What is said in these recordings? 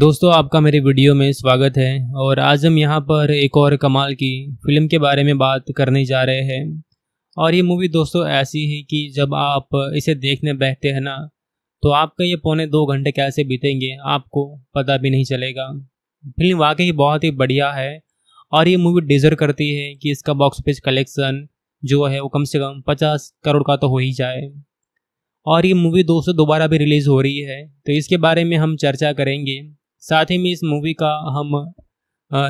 दोस्तों आपका मेरे वीडियो में स्वागत है और आज हम यहाँ पर एक और कमाल की फिल्म के बारे में बात करने जा रहे हैं और ये मूवी दोस्तों ऐसी है कि जब आप इसे देखने बैठते हैं ना तो आपका ये पौने दो घंटे कैसे बीतेंगे आपको पता भी नहीं चलेगा फिल्म वाकई बहुत ही बढ़िया है और ये मूवी डिजर्व करती है कि इसका बॉक्स ऑफिस कलेक्शन जो है वो कम से कम पचास करोड़ का तो हो ही जाए और ये मूवी दोस्तों दोबारा भी रिलीज़ हो रही है तो इसके बारे में हम चर्चा करेंगे साथ ही में इस मूवी का हम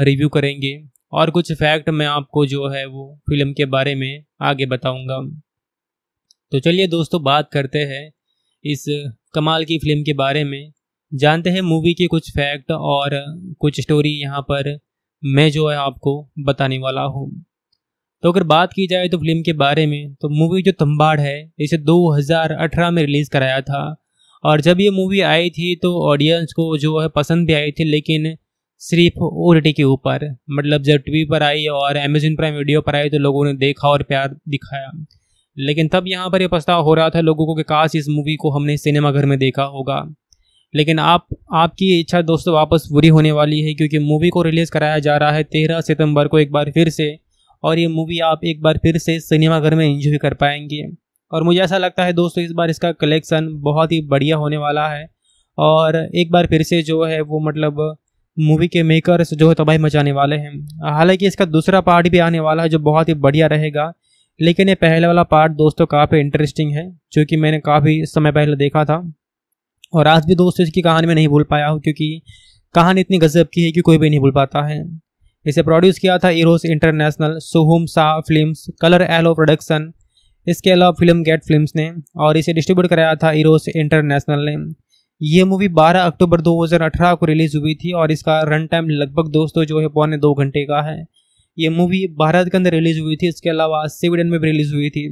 रिव्यू करेंगे और कुछ फैक्ट मैं आपको जो है वो फिल्म के बारे में आगे बताऊंगा तो चलिए दोस्तों बात करते हैं इस कमाल की फिल्म के बारे में जानते हैं मूवी के कुछ फैक्ट और कुछ स्टोरी यहाँ पर मैं जो है आपको बताने वाला हूँ तो अगर बात की जाए तो फिल्म के बारे में तो मूवी जो तम्बाड़ है इसे 2018 में रिलीज़ कराया था और जब ये मूवी आई थी तो ऑडियंस को जो है पसंद भी आई थी लेकिन सिर्फ ओ के ऊपर मतलब जब टीवी पर आई और अमेजन प्राइम वीडियो पर आई तो लोगों ने देखा और प्यार दिखाया लेकिन तब यहाँ पर यह पछतावा हो रहा था लोगों को कि काश इस मूवी को हमने सिनेमाघर में देखा होगा लेकिन आप आपकी इच्छा दोस्तों वापस पूरी होने वाली है क्योंकि मूवी को रिलीज़ कराया जा रहा है तेरह सितंबर को एक बार फिर से और ये मूवी आप एक बार फिर से सिनेमाघर में इंजॉय कर पाएंगे और मुझे ऐसा लगता है दोस्तों इस बार इसका कलेक्शन बहुत ही बढ़िया होने वाला है और एक बार फिर से जो है वो मतलब मूवी के मेकर्स जो है तबाही मचाने वाले हैं हालांकि इसका दूसरा पार्ट भी आने वाला है जो बहुत ही बढ़िया रहेगा लेकिन ये पहले वाला पार्ट दोस्तों काफ़ी इंटरेस्टिंग है क्योंकि मैंने काफ़ी समय पहले देखा था और आज भी दोस्तों इसकी कहानी में नहीं भूल पाया हूँ क्योंकि कहानी इतनी गजब की है कि कोई भी नहीं भूल पाता है इसे प्रोड्यूस किया था Eros International Sohum Shah Films Colour Yellow Production इसके अलावा फिल्म गेट फिल्म्स ने और इसे डिस्ट्रीब्यूट कराया था इरोस इंटरनेशनल ने ये मूवी 12 अक्टूबर 2018 को रिलीज़ हुई थी और इसका रन टाइम लगभग दोस्तों जो है पौने दो घंटे का है ये मूवी भारत के अंदर रिलीज़ हुई थी इसके अलावा स्वीडन में भी रिलीज़ हुई थी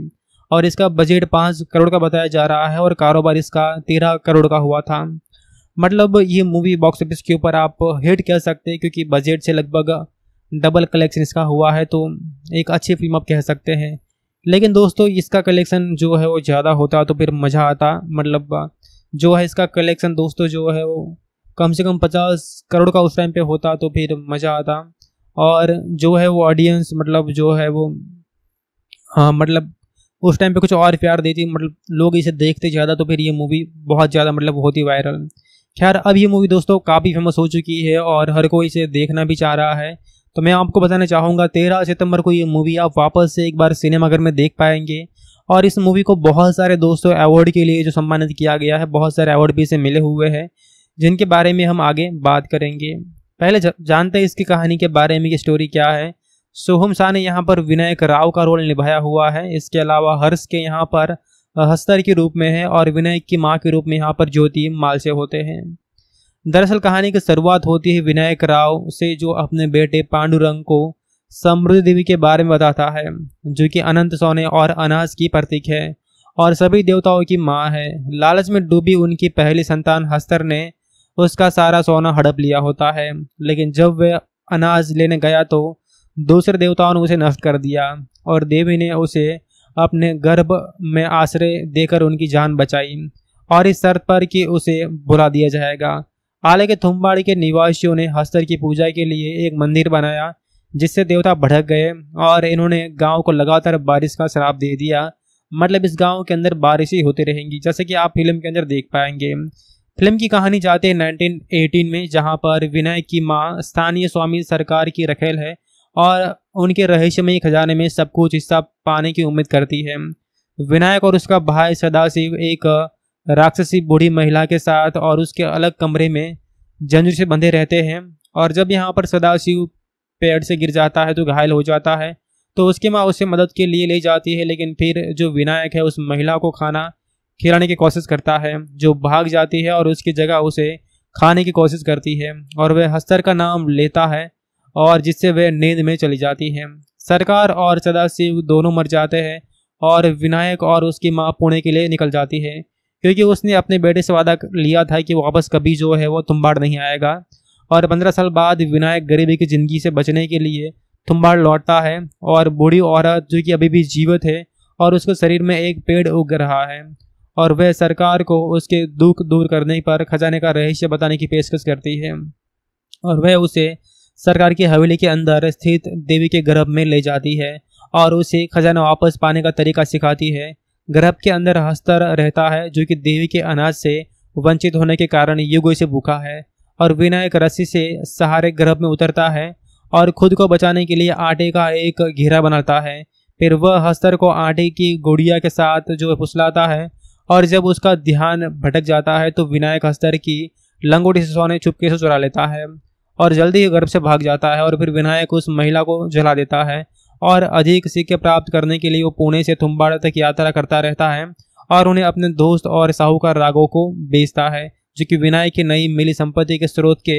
और इसका बजट पाँच करोड़ का बताया जा रहा है और कारोबार इसका तेरह करोड़ का हुआ था मतलब ये मूवी बॉक्स ऑफिस के ऊपर आप हिट कह सकते हैं क्योंकि बजट से लगभग डबल कलेक्शन इसका हुआ है तो एक अच्छी फिल्म आप कह सकते हैं लेकिन दोस्तों इसका कलेक्शन जो है वो ज़्यादा होता तो फिर मज़ा आता मतलब जो है इसका कलेक्शन दोस्तों जो है वो कम से कम पचास करोड़ का उस टाइम पे होता तो फिर मज़ा आता और जो है वो ऑडियंस मतलब जो है वो हाँ मतलब उस टाइम पे कुछ और प्यार देती मतलब लोग इसे देखते ज़्यादा तो फिर ये मूवी बहुत ज़्यादा मतलब होती वायरल खैर अब ये मूवी दोस्तों काफ़ी फेमस हो चुकी है और हर कोई इसे देखना भी चाह रहा है तो मैं आपको बताना चाहूँगा तेरह सितंबर को ये मूवी आप वापस से एक बार सिनेमाघर में देख पाएंगे और इस मूवी को बहुत सारे दोस्तों अवार्ड के लिए जो सम्मानित किया गया है बहुत सारे अवार्ड भी इसे मिले हुए हैं जिनके बारे में हम आगे बात करेंगे पहले जानते हैं इसकी कहानी के बारे में कि स्टोरी क्या है सोहम शाह ने यहाँ पर विनायक राव का रोल निभाया हुआ है इसके अलावा हर्ष के यहाँ पर हस्तर के रूप में है और विनायक की माँ के रूप में यहाँ पर ज्योति मालसे होते हैं दरअसल कहानी की शुरुआत होती है विनायक राव से जो अपने बेटे पांडुरंग को समृद्धि देवी के बारे में बताता है जो कि अनंत सोने और अनाज की प्रतीक है और सभी देवताओं की माँ है लालच में डूबी उनकी पहली संतान हस्तर ने उसका सारा सोना हड़प लिया होता है लेकिन जब वह अनाज लेने गया तो दूसरे देवताओं ने उसे नष्ट कर दिया और देवी ने उसे अपने गर्भ में आश्रय देकर उनकी जान बचाई और इस शर्त पर कि उसे बुला दिया जाएगा हालांकि थुम्बाड़ी के निवासियों ने हस्तर की पूजा के लिए एक मंदिर बनाया जिससे देवता भड़क गए और इन्होंने गांव को लगातार बारिश का शराब दे दिया मतलब इस गांव के अंदर बारिश ही होती रहेंगी जैसे कि आप फिल्म के अंदर देख पाएंगे फिल्म की कहानी जाते हैं नाइनटीन में जहाँ पर विनय की माँ स्थानीय स्वामी सरकार की रखेल है और उनके रहस्यमयी खजाने में सब कुछ हिस्सा पाने की उम्मीद करती है विनायक और उसका भाई सदाशिव एक राक्षसी बूढ़ी महिला के साथ और उसके अलग कमरे में जंजूर से बंधे रहते हैं और जब यहाँ पर सदाशिव पेड़ से गिर जाता है तो घायल हो जाता है तो उसकी माँ उसे मदद के लिए ले जाती है लेकिन फिर जो विनायक है उस महिला को खाना खिलाने की कोशिश करता है जो भाग जाती है और उसकी जगह उसे खाने की कोशिश करती है और वह हस्तर का नाम लेता है और जिससे वह नींद में चली जाती है सरकार और सदाशिव दोनों मर जाते हैं और विनायक और उसकी माँ पुणे के लिए निकल जाती है क्योंकि उसने अपने बेटे से वादा लिया था कि वापस कभी जो है वो तुम्बाड़ नहीं आएगा और पंद्रह साल बाद विनायक गरीबी की ज़िंदगी से बचने के लिए तुम्बाड़ लौटता है और बूढ़ी औरत जो कि अभी भी जीवित है और उसके शरीर में एक पेड़ उग रहा है और वह सरकार को उसके दुख दूर करने पर खजाने का रहस्य बताने की पेशकश करती है और वह उसे सरकार की हवेली के अंदर स्थित देवी के गर्भ में ले जाती है और उसे खजाना वापस पाने का तरीका सिखाती है गर्भ के अंदर हस्तर रहता है जो कि देवी के अनाज से वंचित होने के कारण युगो से भूखा है और विनायक एक रस्सी से सहारे गर्भ में उतरता है और खुद को बचाने के लिए आटे का एक घेरा बनाता है फिर वह हस्तर को आटे की गुड़िया के साथ जो फुसलाता है और जब उसका ध्यान भटक जाता है तो विनायक हस्तर की लंगोटी से सोने चुपके से चुरा लेता है और जल्दी ही गर्भ से भाग जाता है और फिर विनायक उस महिला को जला देता है और अधिक सिक्के प्राप्त करने के लिए वो पुणे से थुम्बाड़ा तक यात्रा करता रहता है और उन्हें अपने दोस्त और साहूकार रागों को बेचता है जो कि विनायक की नई मिली संपत्ति के स्रोत के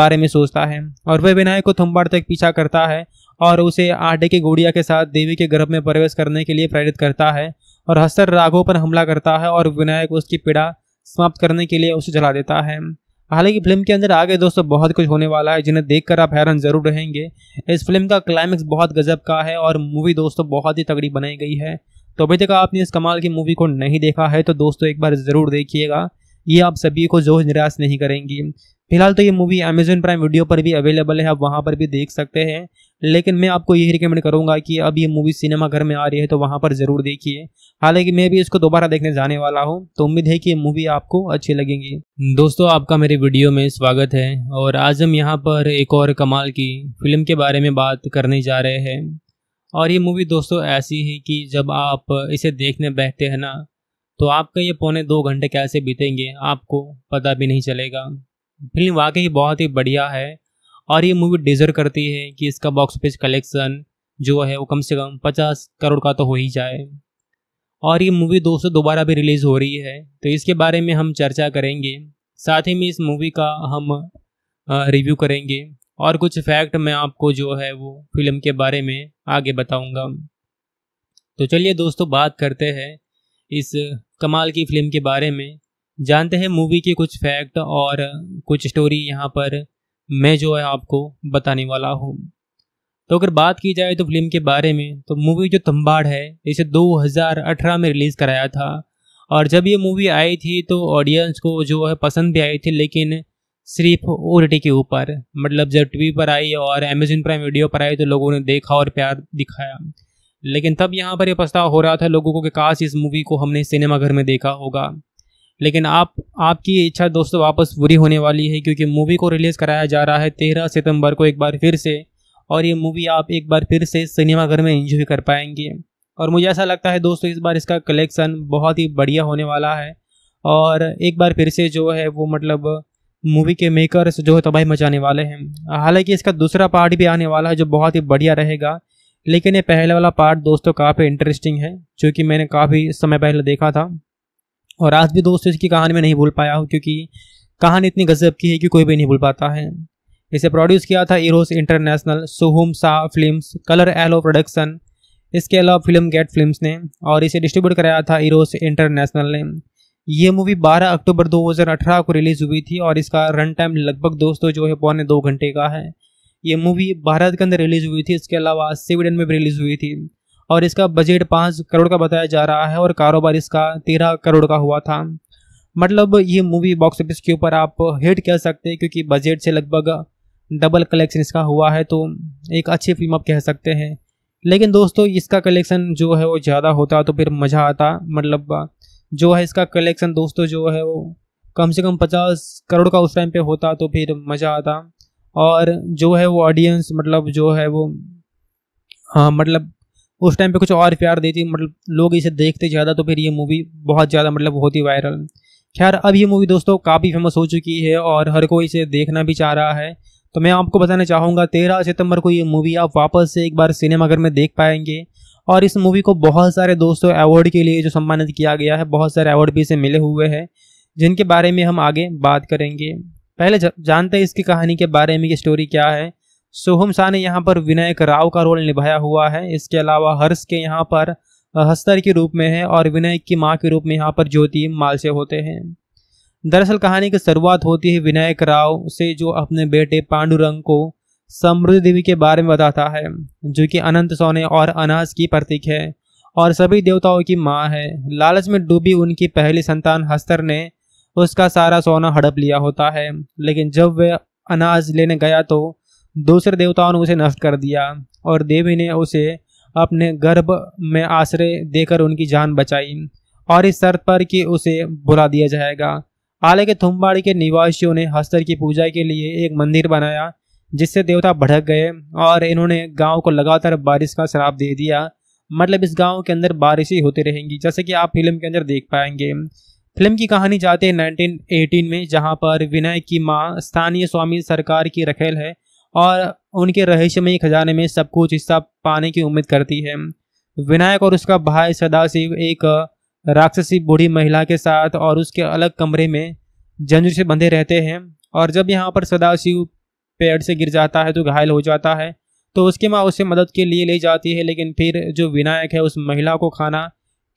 बारे में सोचता है और वह विनायक को थुम्बाड़ तक पीछा करता है और उसे आटे की गुड़िया के साथ देवी के गर्भ में प्रवेश करने के लिए प्रेरित करता है और हस्तर रागों पर हमला करता है और विनायक उसकी पीड़ा समाप्त करने के लिए उसे जला देता है हालांकि फिल्म के अंदर आगे दोस्तों बहुत कुछ होने वाला है जिन्हें देखकर आप हैरान जरूर रहेंगे इस फिल्म का क्लाइमेक्स बहुत गजब का है और मूवी दोस्तों बहुत ही तगड़ी बनाई गई है तो अभी तक आपने इस कमाल की मूवी को नहीं देखा है तो दोस्तों एक बार ज़रूर देखिएगा ये आप सभी को जोश निराश नहीं करेंगी फिलहाल तो ये मूवी अमेजोन प्राइम वीडियो पर भी अवेलेबल है आप वहाँ पर भी देख सकते हैं लेकिन मैं आपको यही रिकमेंड करूँगा कि अब ये मूवी सिनेमा घर में आ रही है तो वहाँ पर ज़रूर देखिए हालांकि मैं भी इसको दोबारा देखने जाने वाला हूँ तो उम्मीद है कि ये मूवी आपको अच्छी लगेंगी दोस्तों आपका मेरे वीडियो में स्वागत है और आज हम यहाँ पर एक और कमाल की फिल्म के बारे में बात करने जा रहे हैं और ये मूवी दोस्तों ऐसी है कि जब आप इसे देखने बैठते हैं ना तो आपका ये पौने दो घंटे कैसे बीतेंगे आपको पता भी नहीं चलेगा फिल्म वाकई बहुत ही बढ़िया है और ये मूवी डिजर्व करती है कि इसका बॉक्स ऑफिस कलेक्शन जो है वो कम से कम पचास करोड़ का तो हो ही जाए और ये मूवी सौ दोबारा भी रिलीज़ हो रही है तो इसके बारे में हम चर्चा करेंगे साथ ही में इस मूवी का हम रिव्यू करेंगे और कुछ फैक्ट मैं आपको जो है वो फिल्म के बारे में आगे बताऊंगा तो चलिए दोस्तों बात करते हैं इस कमाल की फिल्म के बारे में जानते हैं मूवी के कुछ फैक्ट और कुछ स्टोरी यहाँ पर मैं जो है आपको बताने वाला हूँ तो अगर बात की जाए तो फिल्म के बारे में तो मूवी जो तम्बाड़ है इसे 2018 में रिलीज़ कराया था और जब ये मूवी आई थी तो ऑडियंस को जो है पसंद भी आई थी लेकिन सिर्फ ओ के ऊपर मतलब जब टीवी पर आई और अमेजन प्राइम वीडियो पर आई तो लोगों ने देखा और प्यार दिखाया लेकिन तब यहाँ पर यह पछतावा हो रहा था लोगों को कि काश इस मूवी को हमने सिनेमाघर में देखा होगा लेकिन आप आपकी इच्छा दोस्तों वापस पूरी होने वाली है क्योंकि मूवी को रिलीज़ कराया जा रहा है तेरह सितंबर को एक बार फिर से और ये मूवी आप एक बार फिर से सिनेमाघर में इंजॉय कर पाएंगे और मुझे ऐसा लगता है दोस्तों इस बार इसका कलेक्शन बहुत ही बढ़िया होने वाला है और एक बार फिर से जो है वो मतलब मूवी के मेकर्स जो है तबाही मचाने वाले हैं हालांकि इसका दूसरा पार्ट भी आने वाला है जो बहुत ही बढ़िया रहेगा लेकिन ये पहले वाला पार्ट दोस्तों काफ़ी इंटरेस्टिंग है जो कि मैंने काफ़ी समय पहले देखा था और आज भी दोस्तों इसकी कहानी में नहीं भूल पाया हूँ क्योंकि कहानी इतनी गजब की है कि कोई भी नहीं भूल पाता है इसे प्रोड्यूस किया था Eros International Sohum Shah Films Colour Yellow Production इसके अलावा फिल्म गेट फिल्म्स ने और इसे डिस्ट्रीब्यूट कराया था इरोस इंटरनेशनल ने ये मूवी 12 अक्टूबर 2018 को रिलीज़ हुई थी और इसका रन टाइम लगभग दोस्तों जो है पौने दो घंटे का है ये मूवी भारत के अंदर रिलीज़ हुई थी इसके अलावा स्वीडन में भी रिलीज़ हुई थी और इसका बजट पाँच करोड़ का बताया जा रहा है और कारोबार इसका तेरह करोड़ का हुआ था मतलब ये मूवी बॉक्स ऑफिस के ऊपर आप हिट कह सकते हैं क्योंकि बजट से लगभग डबल कलेक्शन इसका हुआ है तो एक अच्छी फिल्म आप कह सकते हैं लेकिन दोस्तों इसका कलेक्शन जो है वो ज़्यादा होता तो फिर मज़ा आता मतलब जो है इसका कलेक्शन दोस्तों जो है वो कम से कम पचास करोड़ का उस टाइम पे होता तो फिर मज़ा आता और जो है वो ऑडियंस मतलब जो है वो हाँ मतलब उस टाइम पे कुछ और प्यार देती मतलब लोग इसे देखते ज़्यादा तो फिर ये मूवी बहुत ज़्यादा मतलब होती वायरल खैर अब ये मूवी दोस्तों काफ़ी फेमस हो चुकी है और हर कोई इसे देखना भी चाह रहा है तो मैं आपको बताना चाहूँगा तेरह सितंबर को ये मूवी आप वापस से एक बार सिनेमाघर में देख पाएंगे और इस मूवी को बहुत सारे दोस्तों अवार्ड के लिए जो सम्मानित किया गया है बहुत सारे अवार्ड भी इसे मिले हुए हैं जिनके बारे में हम आगे बात करेंगे पहले जानते हैं इसकी कहानी के बारे में ये स्टोरी क्या है सोहम शाह ने यहाँ पर विनायक राव का रोल निभाया हुआ है इसके अलावा हर्ष के यहाँ पर हस्तर के रूप में है और विनायक की माँ के रूप में यहाँ पर ज्योति मालसे होते हैं दरअसल कहानी की शुरुआत होती है विनायक राव से जो अपने बेटे पांडुरंग को समृद्धि देवी के बारे में बताता है जो कि अनंत सोने और अनाज की प्रतीक है और सभी देवताओं की माँ है लालच में डूबी उनकी पहली संतान हस्तर ने उसका सारा सोना हड़प लिया होता है लेकिन जब वह अनाज लेने गया तो दूसरे देवताओं ने उसे नष्ट कर दिया और देवी ने उसे अपने गर्भ में आश्रय देकर उनकी जान बचाई और इस शर्त पर कि उसे बुला दिया जाएगा हालांकि थुम्बाड़ी के निवासियों ने हस्तर की पूजा के लिए एक मंदिर बनाया जिससे देवता भड़क गए और इन्होंने गांव को लगातार बारिश का श्राप दे दिया मतलब इस गांव के अंदर बारिश ही होती रहेंगी जैसे कि आप फिल्म के अंदर देख पाएंगे फिल्म की कहानी जाते हैं नाइनटीन में जहां पर विनय की माँ स्थानीय स्वामी सरकार की रखेल है और उनके रहस्यमय खजाने में सब कुछ हिस्सा पाने की उम्मीद करती है विनायक और उसका भाई सदाशिव एक राक्षसी बूढ़ी महिला के साथ और उसके अलग कमरे में जंजू से बंधे रहते हैं और जब यहाँ पर सदाशिव पेड़ से गिर जाता है तो घायल हो जाता है तो उसकी माँ उसे मदद के लिए ले जाती है लेकिन फिर जो विनायक है उस महिला को खाना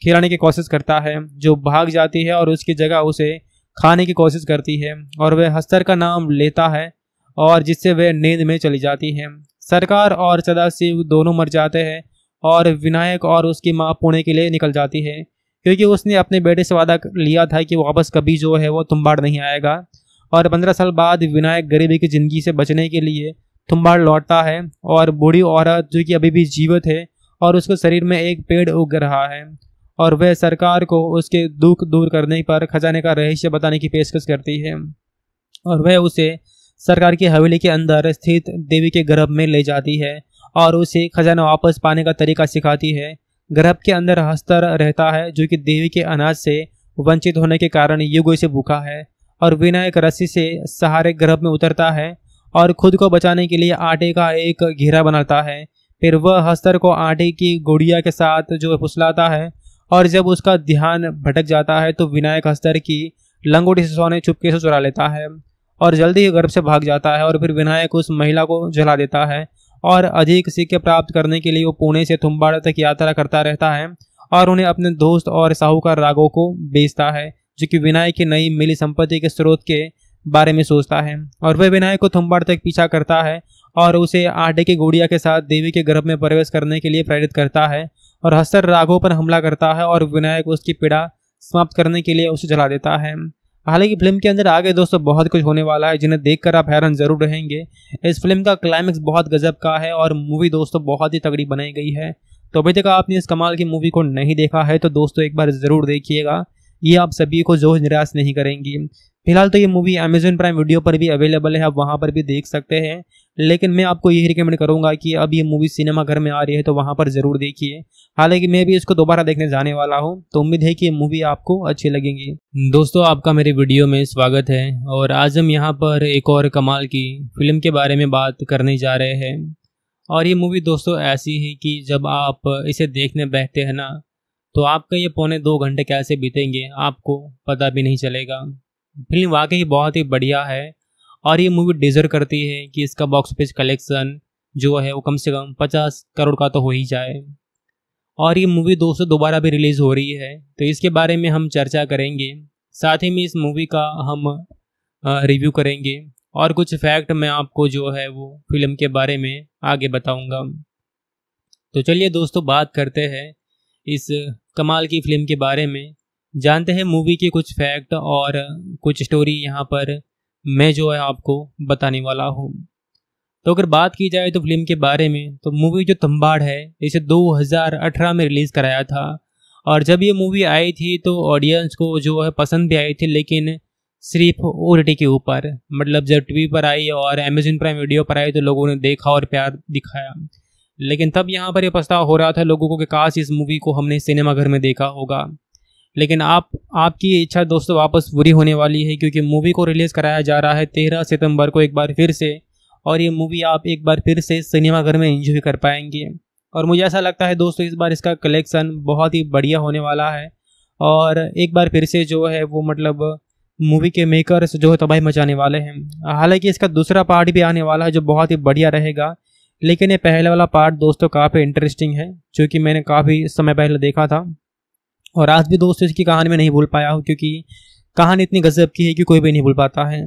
खिलाने की कोशिश करता है जो भाग जाती है और उसकी जगह उसे खाने की कोशिश करती है और वह हस्तर का नाम लेता है और जिससे वह नींद में चली जाती है सरकार और सदाशिव दोनों मर जाते हैं और विनायक और उसकी माँ पुणे के लिए निकल जाती है क्योंकि उसने अपने बेटे से वादा लिया था कि वापस कभी जो है वो तुम्बाड़ नहीं आएगा और पंद्रह साल बाद विनायक गरीबी की ज़िंदगी से बचने के लिए तुम्बाड़ लौटता है और बूढ़ी औरत जो कि अभी भी जीवित है और उसके शरीर में एक पेड़ उग रहा है और वह सरकार को उसके दुख दूर करने पर खजाने का रहस्य बताने की पेशकश करती है और वह उसे सरकार की हवेली के अंदर स्थित देवी के गर्भ में ले जाती है और उसे खजाना वापस पाने का तरीका सिखाती है गर्भ के अंदर हस्तर रहता है जो कि देवी के अनाज से वंचित होने के कारण युगों से भूखा है और विनायक रस्सी से सहारे गर्भ में उतरता है और खुद को बचाने के लिए आटे का एक घेरा बनाता है फिर वह हस्तर को आटे की गुड़िया के साथ जो फुसलाता है और जब उसका ध्यान भटक जाता है तो विनायक हस्तर की लंगोटी से सोने चुपके से चुरा लेता है और जल्दी ही गर्भ से भाग जाता है और फिर विनायक उस महिला को जला देता है और अधिक सिक्के प्राप्त करने के लिए वो पुणे से थुम्बाड़ा तक यात्रा करता रहता है और उन्हें अपने दोस्त और साहूकार रागों को बेचता है जो कि विनायक की नई मिली संपत्ति के स्रोत के बारे में सोचता है और वह विनायक को थुम्बाड़ तक पीछा करता है और उसे आटे की गुड़िया के साथ देवी के गर्भ में प्रवेश करने के लिए प्रेरित करता है और हस्तर रागों पर हमला करता है और विनायक उसकी पीड़ा समाप्त करने के लिए उसे जला देता है हालांकि फिल्म के अंदर आगे दोस्तों बहुत कुछ होने वाला है जिन्हें देखकर आप हैरान जरूर रहेंगे इस फिल्म का क्लाइमैक्स बहुत गजब का है और मूवी दोस्तों बहुत ही तगड़ी बनाई गई है तो अभी तक आपने इस कमाल की मूवी को नहीं देखा है तो दोस्तों एक बार ज़रूर देखिएगा ये आप सभी को जोश निराश नहीं करेंगी फिलहाल तो ये मूवी अमेजोन प्राइम वीडियो पर भी अवेलेबल है आप वहाँ पर भी देख सकते हैं लेकिन मैं आपको यही रिकमेंड करूँगा कि अब ये मूवी सिनेमा घर में आ रही है तो वहाँ पर ज़रूर देखिए हालांकि मैं भी इसको दोबारा देखने जाने वाला हूँ तो उम्मीद है कि ये मूवी आपको अच्छी लगेंगी दोस्तों आपका मेरे वीडियो में स्वागत है और आज हम यहाँ पर एक और कमाल की फिल्म के बारे में बात करने जा रहे हैं और ये मूवी दोस्तों ऐसी है कि जब आप इसे देखने बैठते हैं ना तो आपका ये पौने दो घंटे कैसे बीतेंगे आपको पता भी नहीं चलेगा फिल्म वाकई बहुत ही बढ़िया है और ये मूवी डिजर्व करती है कि इसका बॉक्स ऑफिस कलेक्शन जो है वो कम से कम पचास करोड़ का तो हो ही जाए और ये मूवी दो सौ दोबारा भी रिलीज़ हो रही है तो इसके बारे में हम चर्चा करेंगे साथ ही में इस मूवी का हम रिव्यू करेंगे और कुछ फैक्ट मैं आपको जो है वो फिल्म के बारे में आगे बताऊंगा तो चलिए दोस्तों बात करते हैं इस कमाल की फिल्म के बारे में जानते हैं मूवी के कुछ फैक्ट और कुछ स्टोरी यहाँ पर मैं जो है आपको बताने वाला हूँ तो अगर बात की जाए तो फिल्म के बारे में तो मूवी जो तम्बाड़ है इसे 2018 में रिलीज़ कराया था और जब ये मूवी आई थी तो ऑडियंस को जो है पसंद भी आई थी लेकिन सिर्फ ओ के ऊपर मतलब जब टीवी पर आई और अमेजन प्राइम वीडियो पर आई तो लोगों ने देखा और प्यार दिखाया लेकिन तब यहाँ पर यह पछताव हो रहा था लोगों को कि काश इस मूवी को हमने सिनेमाघर में देखा होगा लेकिन आप आपकी इच्छा दोस्तों वापस बुरी होने वाली है क्योंकि मूवी को रिलीज़ कराया जा रहा है तेरह सितंबर को एक बार फिर से और ये मूवी आप एक बार फिर से सिनेमाघर में इंजॉय कर पाएंगे और मुझे ऐसा लगता है दोस्तों इस बार इसका कलेक्शन बहुत ही बढ़िया होने वाला है और एक बार फिर से जो है वो मतलब मूवी के मेकर्स जो है तबाही मचाने वाले हैं हालांकि इसका दूसरा पार्ट भी आने वाला है जो बहुत ही बढ़िया रहेगा लेकिन ये पहले वाला पार्ट दोस्तों काफ़ी इंटरेस्टिंग है जो कि मैंने काफ़ी समय पहले देखा था और आज भी दोस्तों इसकी कहानी में नहीं भूल पाया हूँ क्योंकि कहानी इतनी गजब की है कि कोई भी नहीं भूल पाता है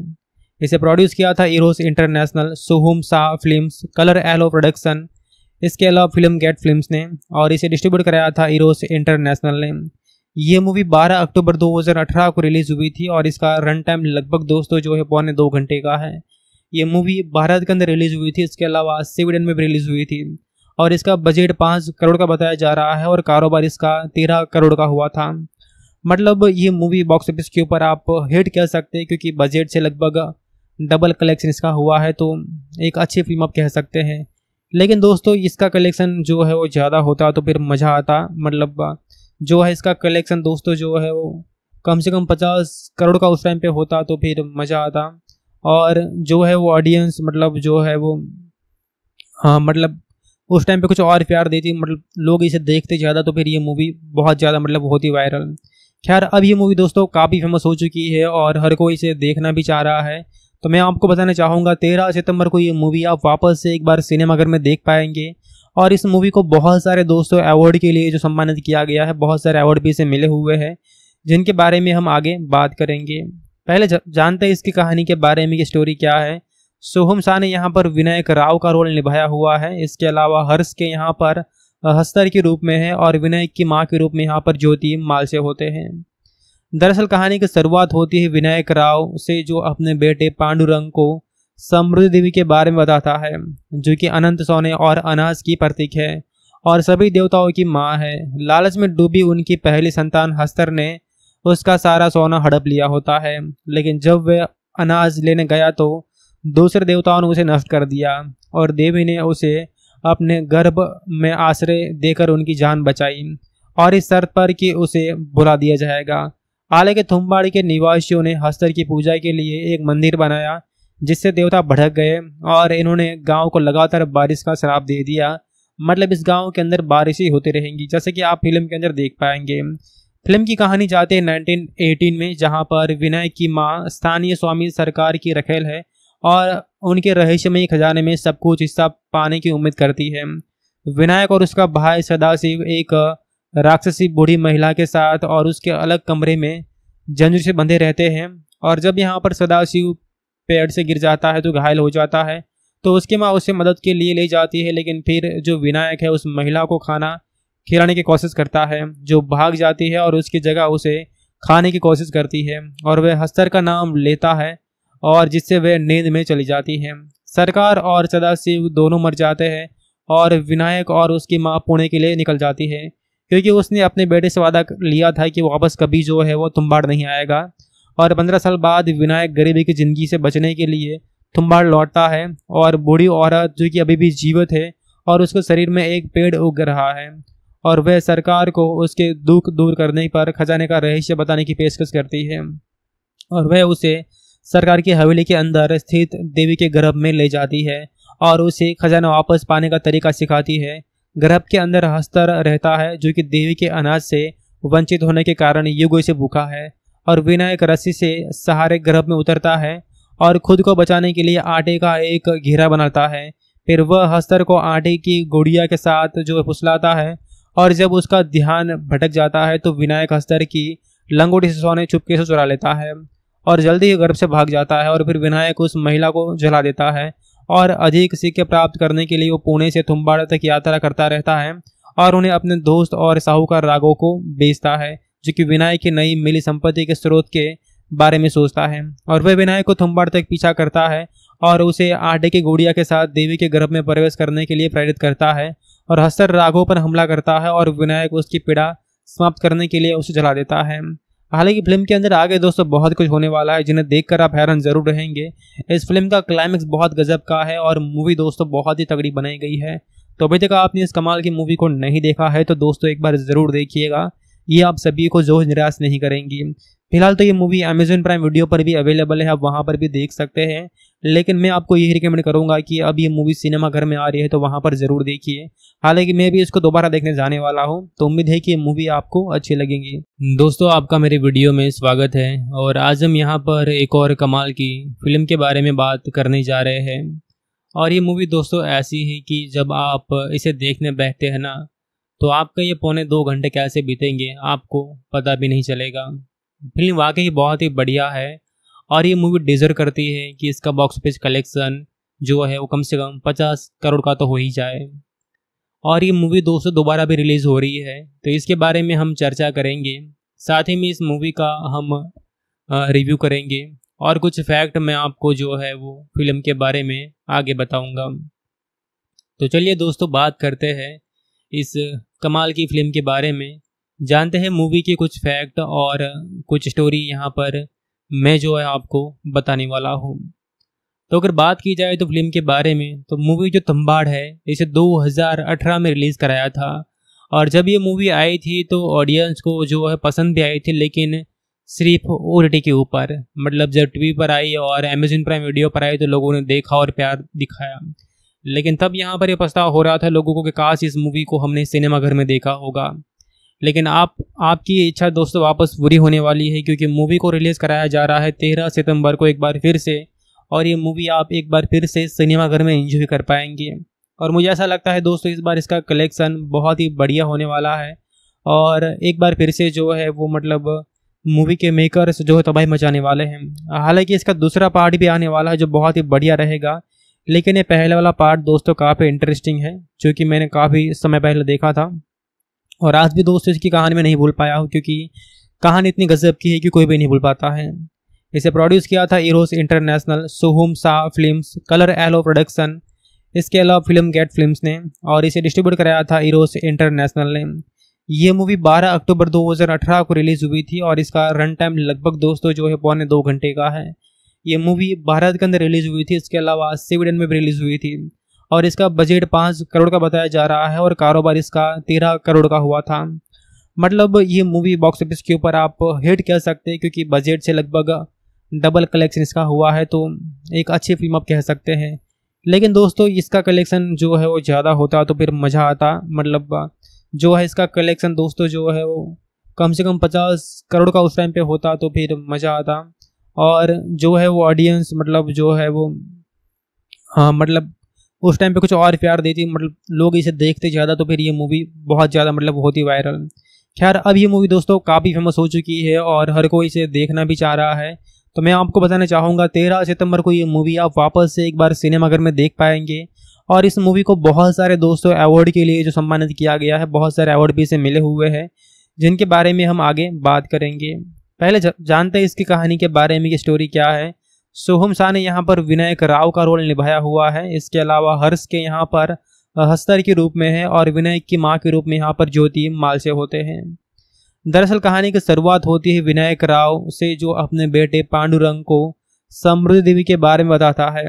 इसे प्रोड्यूस किया था Eros International Sohum Shah Films Colour Yellow Production इसके अलावा फिल्म गेट फिल्म्स ने और इसे डिस्ट्रीब्यूट कराया था इरोस इंटरनेशनल ने यह मूवी 12 अक्टूबर 2018 को रिलीज़ हुई थी और इसका रन टाइम लगभग दोस्तों जो है पौने दो घंटे का है ये मूवी भारत के अंदर रिलीज़ हुई थी इसके अलावा स्वीडन में भी रिलीज़ हुई थी और इसका बजट पाँच करोड़ का बताया जा रहा है और कारोबार इसका तेरह करोड़ का हुआ था मतलब ये मूवी बॉक्स ऑफिस के ऊपर आप हिट कह सकते हैं क्योंकि बजट से लगभग डबल कलेक्शन इसका हुआ है तो एक अच्छी फिल्म आप कह सकते हैं लेकिन दोस्तों इसका कलेक्शन जो है वो ज़्यादा होता तो फिर मज़ा आता मतलब जो है इसका कलेक्शन दोस्तों जो है वो कम से कम पचास करोड़ का उस टाइम पे होता तो फिर मज़ा आता और जो है वो ऑडियंस मतलब जो है वो हाँ मतलब उस टाइम पे कुछ और प्यार देती मतलब लोग इसे देखते ज़्यादा तो फिर ये मूवी बहुत ज़्यादा मतलब बहुत ही वायरल खैर अब ये मूवी दोस्तों काफ़ी फेमस हो चुकी है और हर कोई इसे देखना भी चाह रहा है तो मैं आपको बताना चाहूँगा तेरह सितंबर को ये मूवी आप वापस से एक बार सिनेमाघर में देख पाएंगे और इस मूवी को बहुत सारे दोस्तों अवार्ड के लिए जो सम्मानित किया गया है बहुत सारे अवार्ड भी इसे मिले हुए हैं जिनके बारे में हम आगे बात करेंगे पहले जानते हैं इसकी कहानी के बारे में कि स्टोरी क्या है सोहम शाह ने यहाँ पर विनायक राव का रोल निभाया हुआ है इसके अलावा हर्ष के यहाँ पर हस्तर के रूप में है और विनायक की माँ के रूप में यहाँ पर ज्योति मालसे होते हैं दरअसल कहानी की शुरुआत होती है विनायक राव से जो अपने बेटे पांडुरंग को समृद्धि देवी के बारे में बताता है जो कि अनंत सोने और अनाज की प्रतीक है और सभी देवताओं की माँ है लालच में डूबी उनकी पहली संतान हस्तर ने उसका सारा सोना हड़प लिया होता है लेकिन जब वह अनाज लेने गया तो दूसरे देवताओं ने उसे नष्ट कर दिया और देवी ने उसे अपने गर्भ में आश्रय देकर उनकी जान बचाई और इस शर्त पर कि उसे बुला दिया जाएगा हालांकि थुम्बाड़ी के निवासियों ने हस्तर की पूजा के लिए एक मंदिर बनाया जिससे देवता भड़क गए और इन्होंने गांव को लगातार बारिश का श्राप दे दिया मतलब इस गांव के अंदर बारिश ही होती रहेंगी जैसे कि आप फिल्म के अंदर देख पाएंगे फिल्म की कहानी जाते हैं 1918 में जहां पर विनय की माँ स्थानीय स्वामी सरकार की रखेल है और उनके रहस्यमय खजाने में सब कुछ हिस्सा पाने की उम्मीद करती है विनायक और उसका भाई सदाशिव एक राक्षसी बूढ़ी महिला के साथ और उसके अलग कमरे में जंजीर से बंधे रहते हैं और जब यहाँ पर सदाशिव पेड़ से गिर जाता है तो घायल हो जाता है तो उसकी माँ उसे मदद के लिए ले जाती है लेकिन फिर जो विनायक है उस महिला को खाना खिलाने की कोशिश करता है जो भाग जाती है और उसकी जगह उसे खाने की कोशिश करती है और वह हस्तर का नाम लेता है और जिससे वे नींद में चली जाती हैं सरकार और सदाशिव दोनों मर जाते हैं और विनायक और उसकी माँ पुणे के लिए निकल जाती है क्योंकि उसने अपने बेटे से वादा लिया था कि वापस कभी जो है वो तुम्बाड़ नहीं आएगा और पंद्रह साल बाद विनायक गरीबी की ज़िंदगी से बचने के लिए तुम्बाड़ लौटता है और बूढ़ी औरत जो कि अभी भी जीवित है और उसके शरीर में एक पेड़ उग रहा है और वह सरकार को उसके दुख दूर करने पर खजाने का रहस्य बताने की पेशकश करती है और वह उसे सरकार की हवेली के अंदर स्थित देवी के गर्भ में ले जाती है और उसे खजाना वापस पाने का तरीका सिखाती है गर्भ के अंदर हस्तर रहता है जो कि देवी के अनाज से वंचित होने के कारण युगो से भूखा है और विनायक रस्सी से सहारे गर्भ में उतरता है और खुद को बचाने के लिए आटे का एक घेरा बनाता है फिर वह हस्तर को आटे की गुड़िया के साथ जो फुसलाता है और जब उसका ध्यान भटक जाता है तो विनायक हस्तर की लंगोटी से सोने चुपके से चुरा लेता है और जल्दी ही गर्भ से भाग जाता है और फिर विनायक उस महिला को जला देता है और अधिक सिक्के प्राप्त करने के लिए वो पुणे से थुम्बाड़ा तक यात्रा करता रहता है और उन्हें अपने दोस्त और साहूकार रागों को बेचता है जो कि विनायक की नई मिली संपत्ति के स्रोत के बारे में सोचता है और वह विनायक को थुम्बाड़ तक पीछा करता है और उसे आटे की गुड़िया के साथ देवी के गर्भ में प्रवेश करने के लिए प्रेरित करता है और हस्तर रागों पर हमला करता है और विनायक उसकी पीड़ा समाप्त करने के लिए उसे जला देता है हालांकि फिल्म के अंदर आगे दोस्तों बहुत कुछ होने वाला है जिन्हें देखकर आप हैरान जरूर रहेंगे इस फिल्म का क्लाइमैक्स बहुत गजब का है और मूवी दोस्तों बहुत ही तगड़ी बनाई गई है तो अभी तक आपने इस कमाल की मूवी को नहीं देखा है तो दोस्तों एक बार ज़रूर देखिएगा ये आप सभी को जो निराश नहीं करेंगी फिलहाल तो ये मूवी अमेजोन प्राइम वीडियो पर भी अवेलेबल है आप वहाँ पर भी देख सकते हैं लेकिन मैं आपको यही रिकमेंड करूँगा कि अब ये मूवी सिनेमा घर में आ रही है तो वहाँ पर ज़रूर देखिए हालांकि मैं भी इसको दोबारा देखने जाने वाला हूँ तो उम्मीद है कि ये मूवी आपको अच्छी लगेंगी दोस्तों आपका मेरे वीडियो में स्वागत है और आज हम यहाँ पर एक और कमाल की फिल्म के बारे में बात करने जा रहे हैं और ये मूवी दोस्तों ऐसी है कि जब आप इसे देखने बैठते हैं ना तो आपका ये पौने दो घंटे कैसे बीतेंगे आपको पता भी नहीं चलेगा फिल्म वाकई बहुत ही बढ़िया है और ये मूवी डिजर्व करती है कि इसका बॉक्स ऑफिस कलेक्शन जो है वो कम से कम पचास करोड़ का तो हो ही जाए और ये मूवी दो से दोबारा भी रिलीज़ हो रही है तो इसके बारे में हम चर्चा करेंगे साथ ही में इस मूवी का हम रिव्यू करेंगे और कुछ फैक्ट मैं आपको जो है वो फिल्म के बारे में आगे बताऊंगा तो चलिए दोस्तों बात करते हैं इस कमाल की फिल्म के बारे में जानते हैं मूवी के कुछ फैक्ट और कुछ स्टोरी यहाँ पर मैं जो है आपको बताने वाला हूँ तो अगर बात की जाए तो फिल्म के बारे में तो मूवी जो तम्बाड़ है इसे 2018 में रिलीज़ कराया था और जब ये मूवी आई थी तो ऑडियंस को जो है पसंद भी आई थी लेकिन सिर्फ ओ के ऊपर मतलब जब टीवी पर आई और अमेजन प्राइम वीडियो पर आई तो लोगों ने देखा और प्यार दिखाया लेकिन तब यहाँ पर यह पछतावा हो रहा था लोगों को कि काश इस मूवी को हमने सिनेमाघर में देखा होगा लेकिन आप आपकी इच्छा दोस्तों वापस पूरी होने वाली है क्योंकि मूवी को रिलीज़ कराया जा रहा है तेरह सितंबर को एक बार फिर से और ये मूवी आप एक बार फिर से सिनेमाघर में इंजॉय कर पाएंगे और मुझे ऐसा लगता है दोस्तों इस बार इसका कलेक्शन बहुत ही बढ़िया होने वाला है और एक बार फिर से जो है वो मतलब मूवी के मेकर्स जो है तबाही मचाने वाले हैं हालांकि इसका दूसरा पार्ट भी आने वाला है जो बहुत ही बढ़िया रहेगा लेकिन ये पहले वाला पार्ट दोस्तों काफ़ी इंटरेस्टिंग है जो कि मैंने काफ़ी समय पहले देखा था और आज भी दोस्तों इसकी कहानी में नहीं भूल पाया हूँ क्योंकि कहानी इतनी गजब की है कि कोई भी नहीं भूल पाता है इसे प्रोड्यूस किया था Eros International Sohum Shah Films Colour Yellow Production इसके अलावा फिल्म गेट फिल्म्स ने और इसे डिस्ट्रीब्यूट कराया था इरोस इंटरनेशनल ने यह मूवी 12 अक्टूबर 2018 को रिलीज़ हुई थी और इसका रन टाइम लगभग दोस्तों जो है पौने दो घंटे का है ये मूवी भारत के अंदर रिलीज हुई थी इसके अलावा स्वीडन में भी रिलीज हुई थी और इसका बजट पाँच करोड़ का बताया जा रहा है और कारोबार इसका तेरह करोड़ का हुआ था मतलब ये मूवी बॉक्स ऑफिस के ऊपर आप हिट कह सकते हैं क्योंकि बजट से लगभग डबल कलेक्शन इसका हुआ है तो एक अच्छी फिल्म आप कह सकते हैं लेकिन दोस्तों इसका कलेक्शन जो है वो ज़्यादा होता तो फिर मज़ा आता मतलब जो है इसका कलेक्शन दोस्तों जो है वो कम से कम पचास करोड़ का उस टाइम पे होता तो फिर मज़ा आता और जो है वो ऑडियंस मतलब जो है वो हाँ मतलब उस टाइम पे कुछ और प्यार देती मतलब लोग इसे देखते ज़्यादा तो फिर ये मूवी बहुत ज़्यादा मतलब होती वायरल खैर अब ये मूवी दोस्तों काफ़ी फेमस हो चुकी है और हर कोई इसे देखना भी चाह रहा है तो मैं आपको बताना चाहूँगा तेरह सितंबर को ये मूवी आप वापस से एक बार सिनेमाघर में देख पाएंगे और इस मूवी को बहुत सारे दोस्तों अवार्ड के लिए जो सम्मानित किया गया है बहुत सारे अवार्ड भी इसे मिले हुए हैं जिनके बारे में हम आगे बात करेंगे पहले जानते हैं इसकी कहानी के बारे में ये स्टोरी क्या है सोहम शाह ने यहाँ पर विनायक राव का रोल निभाया हुआ है इसके अलावा हर्ष के यहाँ पर हस्तर के रूप में है और विनायक की माँ के रूप में यहाँ पर ज्योति मालसे होते हैं दरअसल कहानी की शुरुआत होती है विनायक राव से जो अपने बेटे पांडुरंग को समृद्धि देवी के बारे में बताता है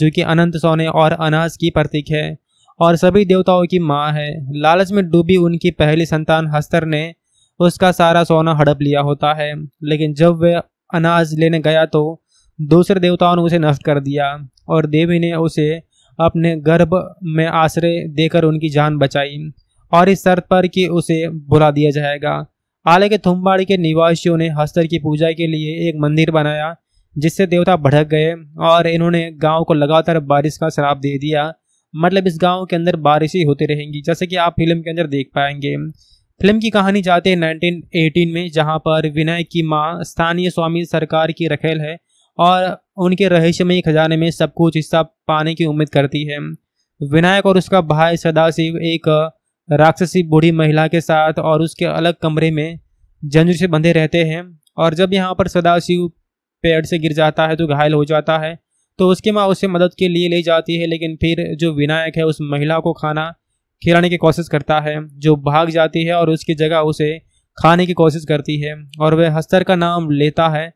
जो कि अनंत सोने और अनाज की प्रतीक है और सभी देवताओं की माँ है लालच में डूबी उनकी पहली संतान हस्तर ने उसका सारा सोना हड़प लिया होता है लेकिन जब वह अनाज लेने गया तो दूसरे देवताओं ने उसे नष्ट कर दिया और देवी ने उसे अपने गर्भ में आश्रय देकर उनकी जान बचाई और इस शर्त पर कि उसे बुला दिया जाएगा हालांकि थुम्बाड़ी के निवासियों ने हस्तर की पूजा के लिए एक मंदिर बनाया जिससे देवता भड़क गए और इन्होंने गांव को लगातार बारिश का शराब दे दिया मतलब इस गांव के अंदर बारिश ही होती रहेंगी जैसे कि आप फिल्म के अंदर देख पाएंगे फिल्म की कहानी जाते हैं 1918 में जहां पर विनय की माँ स्थानीय स्वामी सरकार की रखेल है और उनके रहस्यमयी खजाने में सब कुछ हिस्सा पाने की उम्मीद करती है विनायक और उसका भाई सदाशिव एक राक्षसी बूढ़ी महिला के साथ और उसके अलग कमरे में जंजू से बंधे रहते हैं और जब यहाँ पर सदाशिव पेड़ से गिर जाता है तो घायल हो जाता है तो उसकी माँ उसे मदद के लिए ले जाती है लेकिन फिर जो विनायक है उस महिला को खाना खिलाने की कोशिश करता है जो भाग जाती है और उसकी जगह उसे खाने की कोशिश करती है और वह हस्तर का नाम लेता है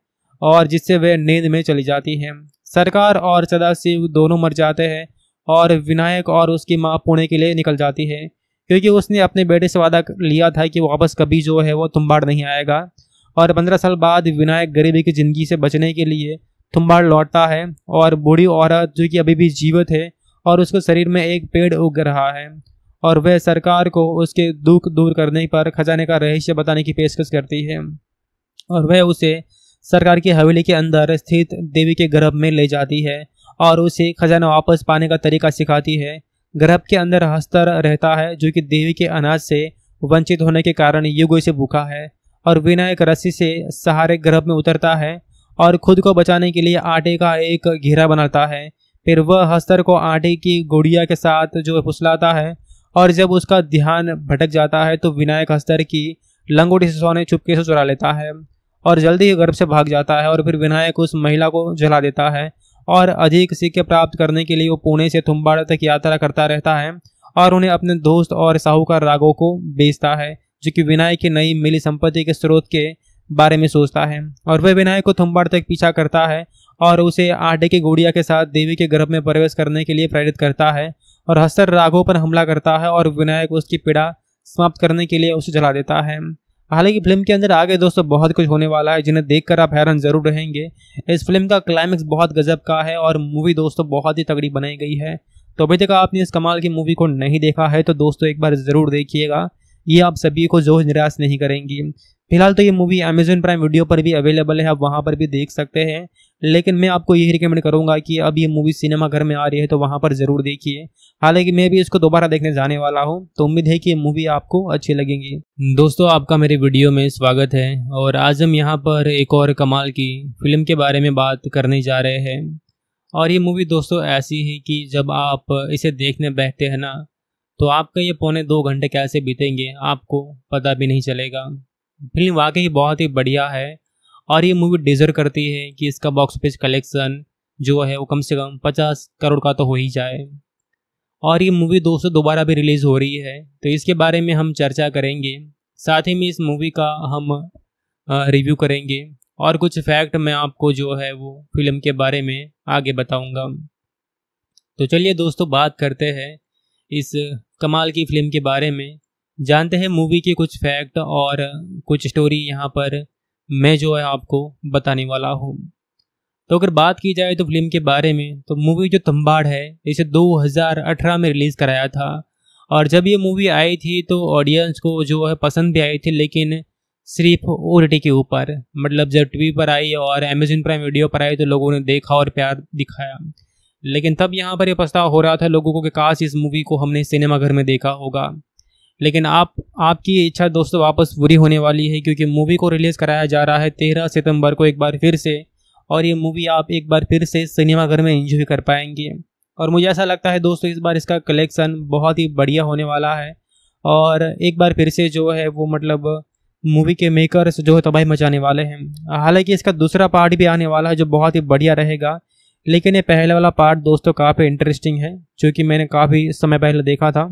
और जिससे वह नींद में चली जाती है सरकार और सदाशिव दोनों मर जाते हैं और विनायक और उसकी माँ पुणे के लिए निकल जाती है क्योंकि उसने अपने बेटे से वादा लिया था कि वापस कभी जो है वो तुम्बाड़ नहीं आएगा और पंद्रह साल बाद विनायक गरीबी की ज़िंदगी से बचने के लिए तुम्बाड़ लौटता है और बूढ़ी औरत जो कि अभी भी जीवित है और उसके शरीर में एक पेड़ उग रहा है और वह सरकार को उसके दुख दूर करने पर खजाने का रहस्य बताने की पेशकश करती है और वह उसे सरकार की हवेली के अंदर स्थित देवी के गर्भ में ले जाती है और उसे खजाना वापस पाने का तरीका सिखाती है गर्भ के अंदर हस्तर रहता है जो कि देवी के अनाज से वंचित होने के कारण युगों से भूखा है और विनायक रस्सी से सहारे गर्भ में उतरता है और खुद को बचाने के लिए आटे का एक घेरा बनाता है फिर वह हस्तर को आटे की गुड़िया के साथ जो फुसलाता है और जब उसका ध्यान भटक जाता है तो विनायक हस्तर की लंगोटी से सोने चुपके से चुरा लेता है और जल्दी ही गर्भ से भाग जाता है और फिर विनायक उस महिला को जला देता है और अधिक सिक्के प्राप्त करने के लिए वो पुणे से थुम्बाड़ा तक यात्रा करता रहता है और उन्हें अपने दोस्त और साहूकार रागों को बेचता है जो कि विनायक की नई मिली संपत्ति के स्रोत के बारे में सोचता है और वह विनायक को थुम्बाड़ तक पीछा करता है और उसे आटे की गुड़िया के साथ देवी के गर्भ में प्रवेश करने के लिए प्रेरित करता है और हस्तर राघव पर हमला करता है और विनायक उसकी पीड़ा समाप्त करने के लिए उसे जला देता है हालांकि फिल्म के अंदर आगे दोस्तों बहुत कुछ होने वाला है जिन्हें देखकर आप हैरान जरूर रहेंगे इस फिल्म का क्लाइमेक्स बहुत गजब का है और मूवी दोस्तों बहुत ही तगड़ी बनाई गई है तो अभी तक आपने इस कमाल की मूवी को नहीं देखा है तो दोस्तों एक बार ज़रूर देखिएगा ये आप सभी को जोश निराश नहीं करेंगी फिलहाल तो ये मूवी अमेजोन प्राइम वीडियो पर भी अवेलेबल है आप वहाँ पर भी देख सकते हैं लेकिन मैं आपको यही रिकमेंड करूँगा कि अब ये मूवी सिनेमा घर में आ रही है तो वहाँ पर ज़रूर देखिए हालांकि मैं भी इसको दोबारा देखने जाने वाला हूँ तो उम्मीद है कि ये मूवी आपको अच्छी लगेंगी दोस्तों आपका मेरे वीडियो में स्वागत है और आज हम यहाँ पर एक और कमाल की फिल्म के बारे में बात करने जा रहे हैं और ये मूवी दोस्तों ऐसी है कि जब आप इसे देखने बैठते हैं ना तो आपका ये पौने दो घंटे कैसे बीतेंगे आपको पता भी नहीं चलेगा फिल्म वाकई बहुत ही बढ़िया है और ये मूवी डिजर्व करती है कि इसका बॉक्स ऑफिस कलेक्शन जो है वो कम से कम पचास करोड़ का तो हो ही जाए और ये मूवी दो दोबारा भी रिलीज़ हो रही है तो इसके बारे में हम चर्चा करेंगे साथ ही में इस मूवी का हम रिव्यू करेंगे और कुछ फैक्ट मैं आपको जो है वो फिल्म के बारे में आगे बताऊंगा तो चलिए दोस्तों बात करते हैं इस कमाल की फिल्म के बारे में जानते हैं मूवी के कुछ फैक्ट और कुछ स्टोरी यहाँ पर मैं जो है आपको बताने वाला हूँ तो अगर बात की जाए तो फिल्म के बारे में तो मूवी जो तम्बाड़ है इसे 2018 में रिलीज़ कराया था और जब ये मूवी आई थी तो ऑडियंस को जो है पसंद भी आई थी लेकिन सिर्फ ओ के ऊपर मतलब जब टीवी पर आई और अमेजन प्राइम वीडियो पर आई तो लोगों ने देखा और प्यार दिखाया लेकिन तब यहाँ पर यह पछतावा हो रहा था लोगों को कि काश इस मूवी को हमने सिनेमाघर में देखा होगा लेकिन आप आपकी इच्छा दोस्तों वापस पूरी होने वाली है क्योंकि मूवी को रिलीज़ कराया जा रहा है तेरह सितंबर को एक बार फिर से और ये मूवी आप एक बार फिर से सिनेमाघर में इंजॉय कर पाएंगे और मुझे ऐसा लगता है दोस्तों इस बार इसका कलेक्शन बहुत ही बढ़िया होने वाला है और एक बार फिर से जो है वो मतलब मूवी के मेकर्स जो है तबाही मचाने वाले हैं हालांकि इसका दूसरा पार्ट भी आने वाला है जो बहुत ही बढ़िया रहेगा लेकिन ये पहले वाला पार्ट दोस्तों काफ़ी इंटरेस्टिंग है जो कि मैंने काफ़ी समय पहले देखा था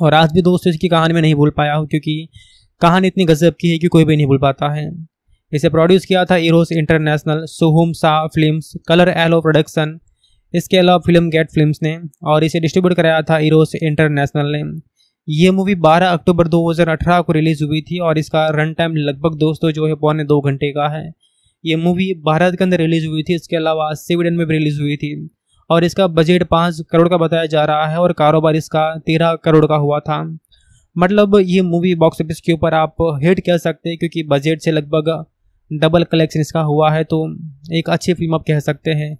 और आज भी दोस्तों इसकी कहानी में नहीं भूल पाया हूँ क्योंकि कहानी इतनी गजब की है कि कोई भी नहीं भूल पाता है इसे प्रोड्यूस किया था Eros International Sohum Shah Films Colour Yellow Production इसके अलावा फिल्म गेट फिल्म्स ने और इसे डिस्ट्रीब्यूट कराया था इरोस इंटरनेशनल ने यह मूवी 12 अक्टूबर 2018 को रिलीज़ हुई थी और इसका रन टाइम लगभग दोस्तों जो है पौने दो घंटे का है ये मूवी भारत के अंदर रिलीज़ हुई थी इसके अलावा स्वीडन में भी रिलीज़ हुई थी और इसका बजट पाँच करोड़ का बताया जा रहा है और कारोबार इसका तेरह करोड़ का हुआ था मतलब ये मूवी बॉक्स ऑफिस के ऊपर आप हिट कह सकते हैं क्योंकि बजट से लगभग डबल कलेक्शन इसका हुआ है तो एक अच्छी फिल्म आप कह सकते हैं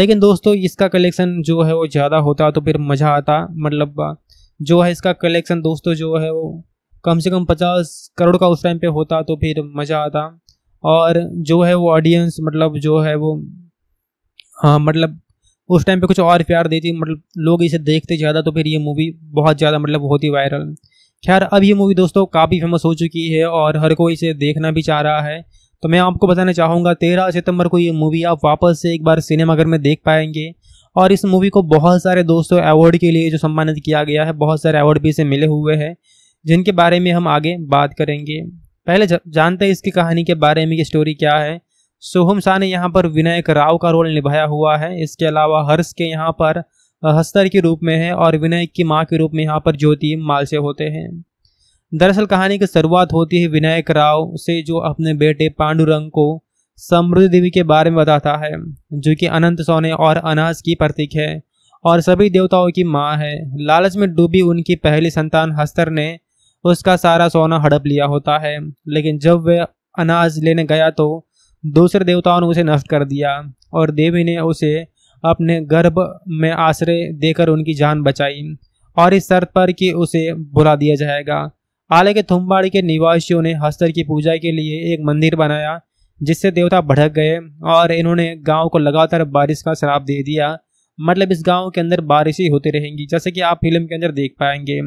लेकिन दोस्तों इसका कलेक्शन जो है वो ज़्यादा होता तो फिर मज़ा आता मतलब जो है इसका कलेक्शन दोस्तों जो है वो कम से कम पचास करोड़ का उस टाइम पे होता तो फिर मज़ा आता और जो है वो ऑडियंस मतलब जो है वो हाँ मतलब उस टाइम पे कुछ और प्यार देती मतलब लोग इसे देखते ज़्यादा तो फिर ये मूवी बहुत ज़्यादा मतलब होती वायरल खैर अब ये मूवी दोस्तों काफ़ी फेमस हो चुकी है और हर कोई इसे देखना भी चाह रहा है तो मैं आपको बताना चाहूँगा तेरह सितंबर को ये मूवी आप वापस से एक बार सिनेमाघर में देख पाएंगे और इस मूवी को बहुत सारे दोस्तों अवार्ड के लिए जो सम्मानित किया गया है बहुत सारे अवार्ड भी इसे मिले हुए हैं जिनके बारे में हम आगे बात करेंगे पहले जानते हैं इसकी कहानी के बारे में ये स्टोरी क्या है सोहम शाह ने यहाँ पर विनायक राव का रोल निभाया हुआ है इसके अलावा हर्ष के यहाँ पर हस्तर के रूप में है और विनायक की माँ के रूप में यहाँ पर ज्योति मालसे होते हैं दरअसल कहानी की शुरुआत होती है विनायक राव से जो अपने बेटे पांडुरंग को समृद्धि देवी के बारे में बताता है जो कि अनंत सोने और अनाज की प्रतीक है और सभी देवताओं की माँ है लालच में डूबी उनकी पहली संतान हस्तर ने उसका सारा सोना हड़प लिया होता है लेकिन जब वह अनाज लेने गया तो दूसरे देवताओं ने उसे नष्ट कर दिया और देवी ने उसे अपने गर्भ में आश्रय देकर उनकी जान बचाई और इस शर्त पर कि उसे बुला दिया जाएगा हालांकि थुम्बाड़ी के निवासियों ने हस्तर की पूजा के लिए एक मंदिर बनाया जिससे देवता भड़क गए और इन्होंने गांव को लगातार बारिश का श्राप दे दिया मतलब इस गांव के अंदर बारिश ही होती रहेंगी जैसे कि आप फिल्म के अंदर देख पाएंगे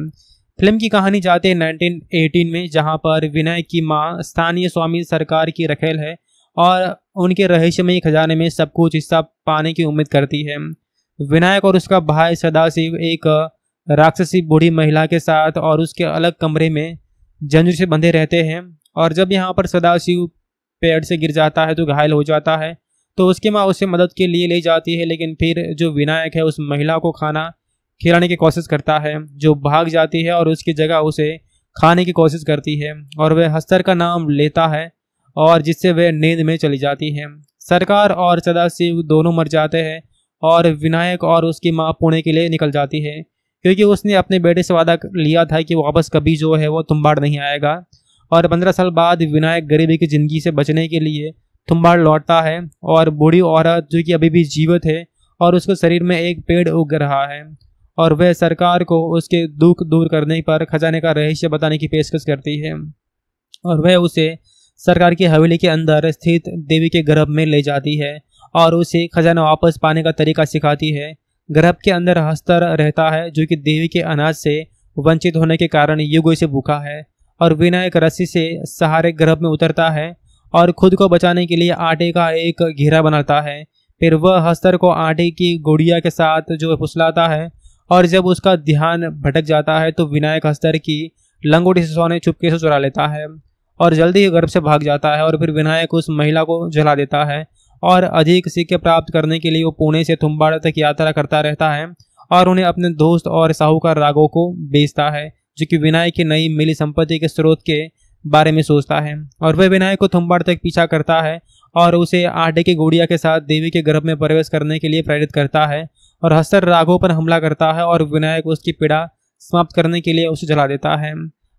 फिल्म की कहानी जाती है 1918 में जहां पर विनय की मां स्थानीय स्वामी सरकार की रखेल है और उनके रहस्यमय खजाने में सब कुछ हिस्सा पाने की उम्मीद करती है विनायक और उसका भाई सदाशिव एक राक्षसी बूढ़ी महिला के साथ और उसके अलग कमरे में जंजीर से बंधे रहते हैं और जब यहाँ पर सदाशिव पेड़ से गिर जाता है तो घायल हो जाता है तो उसकी माँ उसे मदद के लिए ले जाती है लेकिन फिर जो विनायक है उस महिला को खाना खिलाने की कोशिश करता है जो भाग जाती है और उसकी जगह उसे खाने की कोशिश करती है और वह हस्तर का नाम लेता है और जिससे वह नींद में चली जाती है सरकार और सदाशिव दोनों मर जाते हैं और विनायक और उसकी माँ पुणे के लिए निकल जाती है क्योंकि उसने अपने बेटे से वादा लिया था कि वापस कभी जो है वो तुम्बाड़ नहीं आएगा और पंद्रह साल बाद विनायक गरीबी की ज़िंदगी से बचने के लिए तुम्बाड़ लौटता है और बूढ़ी औरत जो कि अभी भी जीवित है और उसके शरीर में एक पेड़ उग रहा है और वह सरकार को उसके दुख दूर करने पर खजाने का रहस्य बताने की पेशकश करती है और वह उसे सरकार की हवेली के अंदर स्थित देवी के गर्भ में ले जाती है और उसे खजाना वापस पाने का तरीका सिखाती है गर्भ के अंदर हस्तर रहता है जो कि देवी के अनाज से वंचित होने के कारण युगों से भूखा है और विनायक रस्सी से सहारे गर्भ में उतरता है और खुद को बचाने के लिए आटे का एक घेरा बनाता है फिर वह हस्तर को आटे की गुड़िया के साथ जो फुसलाता है और जब उसका ध्यान भटक जाता है तो विनायक हस्तर की लंगोटी से सोने चुपके से चुरा लेता है और जल्दी ही गर्भ से भाग जाता है और फिर विनायक उस महिला को जला देता है और अधिक सिक्के प्राप्त करने के लिए वो पुणे से थुम्बाड़ा तक यात्रा करता रहता है और उन्हें अपने दोस्त और साहूकार रागों को बेचता है जो कि विनायक की नई मिली संपत्ति के स्रोत के बारे में सोचता है और वह विनायक को थुम्बाड़ तक पीछा करता है और उसे आटे की गुड़िया के साथ देवी के गर्भ में प्रवेश करने के लिए प्रेरित करता है और हस्तर रागों पर हमला करता है और विनायक उसकी पीड़ा समाप्त करने के लिए उसे जला देता है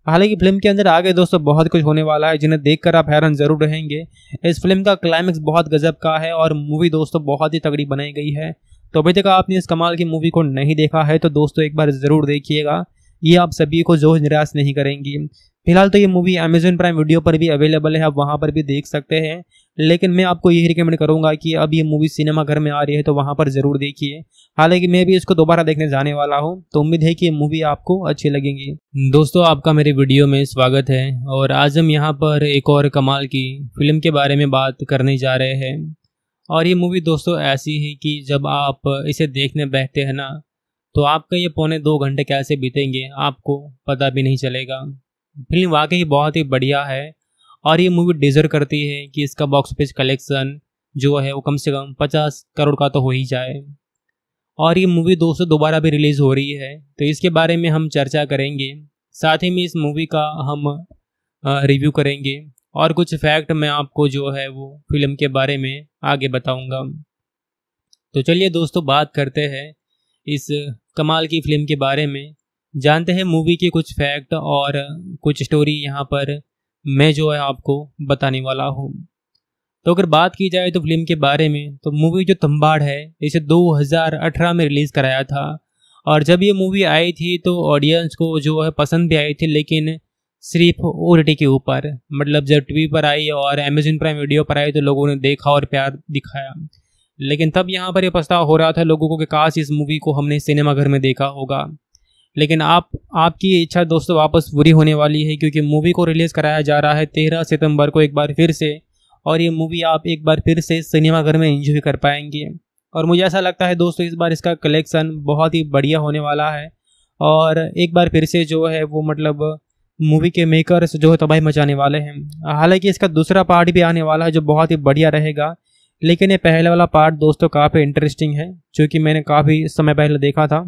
हालांकि फिल्म के अंदर आगे दोस्तों बहुत कुछ होने वाला है जिन्हें देखकर आप हैरान जरूर रहेंगे इस फिल्म का क्लाइमैक्स बहुत गजब का है और मूवी दोस्तों बहुत ही तगड़ी बनाई गई है तो अभी तक आपने इस कमाल की मूवी को नहीं देखा है तो दोस्तों एक बार ज़रूर देखिएगा ये आप सभी को जो निराश नहीं करेंगी फिलहाल तो ये मूवी अमेजोन प्राइम वीडियो पर भी अवेलेबल है आप वहाँ पर भी देख सकते हैं लेकिन मैं आपको यही रिकमेंड करूँगा कि अब ये मूवी सिनेमा घर में आ रही है तो वहाँ पर ज़रूर देखिए हालांकि मैं भी इसको दोबारा देखने जाने वाला हूँ तो उम्मीद है कि ये मूवी आपको अच्छी लगेंगी दोस्तों आपका मेरे वीडियो में स्वागत है और आज हम यहाँ पर एक और कमाल की फिल्म के बारे में बात करने जा रहे हैं और ये मूवी दोस्तों ऐसी है कि जब आप इसे देखने बैठते हैं ना तो आपका ये पौने दो घंटे कैसे बीतेंगे आपको पता भी नहीं चलेगा फिल्म वाकई बहुत ही बढ़िया है और ये मूवी डिजर्व करती है कि इसका बॉक्स ऑफिस कलेक्शन जो है वो कम से कम पचास करोड़ का तो हो ही जाए और ये मूवी दो सौ दोबारा भी रिलीज़ हो रही है तो इसके बारे में हम चर्चा करेंगे साथ ही में इस मूवी का हम रिव्यू करेंगे और कुछ फैक्ट मैं आपको जो है वो फिल्म के बारे में आगे बताऊंगा तो चलिए दोस्तों बात करते हैं इस कमाल की फिल्म के बारे में जानते हैं मूवी के कुछ फैक्ट और कुछ स्टोरी यहाँ पर मैं जो है आपको बताने वाला हूँ तो अगर बात की जाए तो फिल्म के बारे में तो मूवी जो तम्बाड़ है इसे 2018 में रिलीज़ कराया था और जब ये मूवी आई थी तो ऑडियंस को जो है पसंद भी आई थी लेकिन सिर्फ ओ के ऊपर मतलब जब टीवी पर आई और अमेजन प्राइम वीडियो पर आई तो लोगों ने देखा और प्यार दिखाया लेकिन तब यहाँ पर यह पछताव हो रहा था लोगों को कि काश इस मूवी को हमने सिनेमाघर में देखा होगा लेकिन आप आपकी इच्छा दोस्तों वापस पूरी होने वाली है क्योंकि मूवी को रिलीज़ कराया जा रहा है तेरह सितंबर को एक बार फिर से और ये मूवी आप एक बार फिर से सिनेमाघर में इंजॉय कर पाएंगे और मुझे ऐसा लगता है दोस्तों इस बार इसका कलेक्शन बहुत ही बढ़िया होने वाला है और एक बार फिर से जो है वो मतलब मूवी के मेकर्स जो है तबाही मचाने वाले हैं हालांकि इसका दूसरा पार्ट भी आने वाला है जो बहुत ही बढ़िया रहेगा लेकिन ये पहले वाला पार्ट दोस्तों काफ़ी इंटरेस्टिंग है क्योंकि मैंने काफ़ी समय पहले देखा था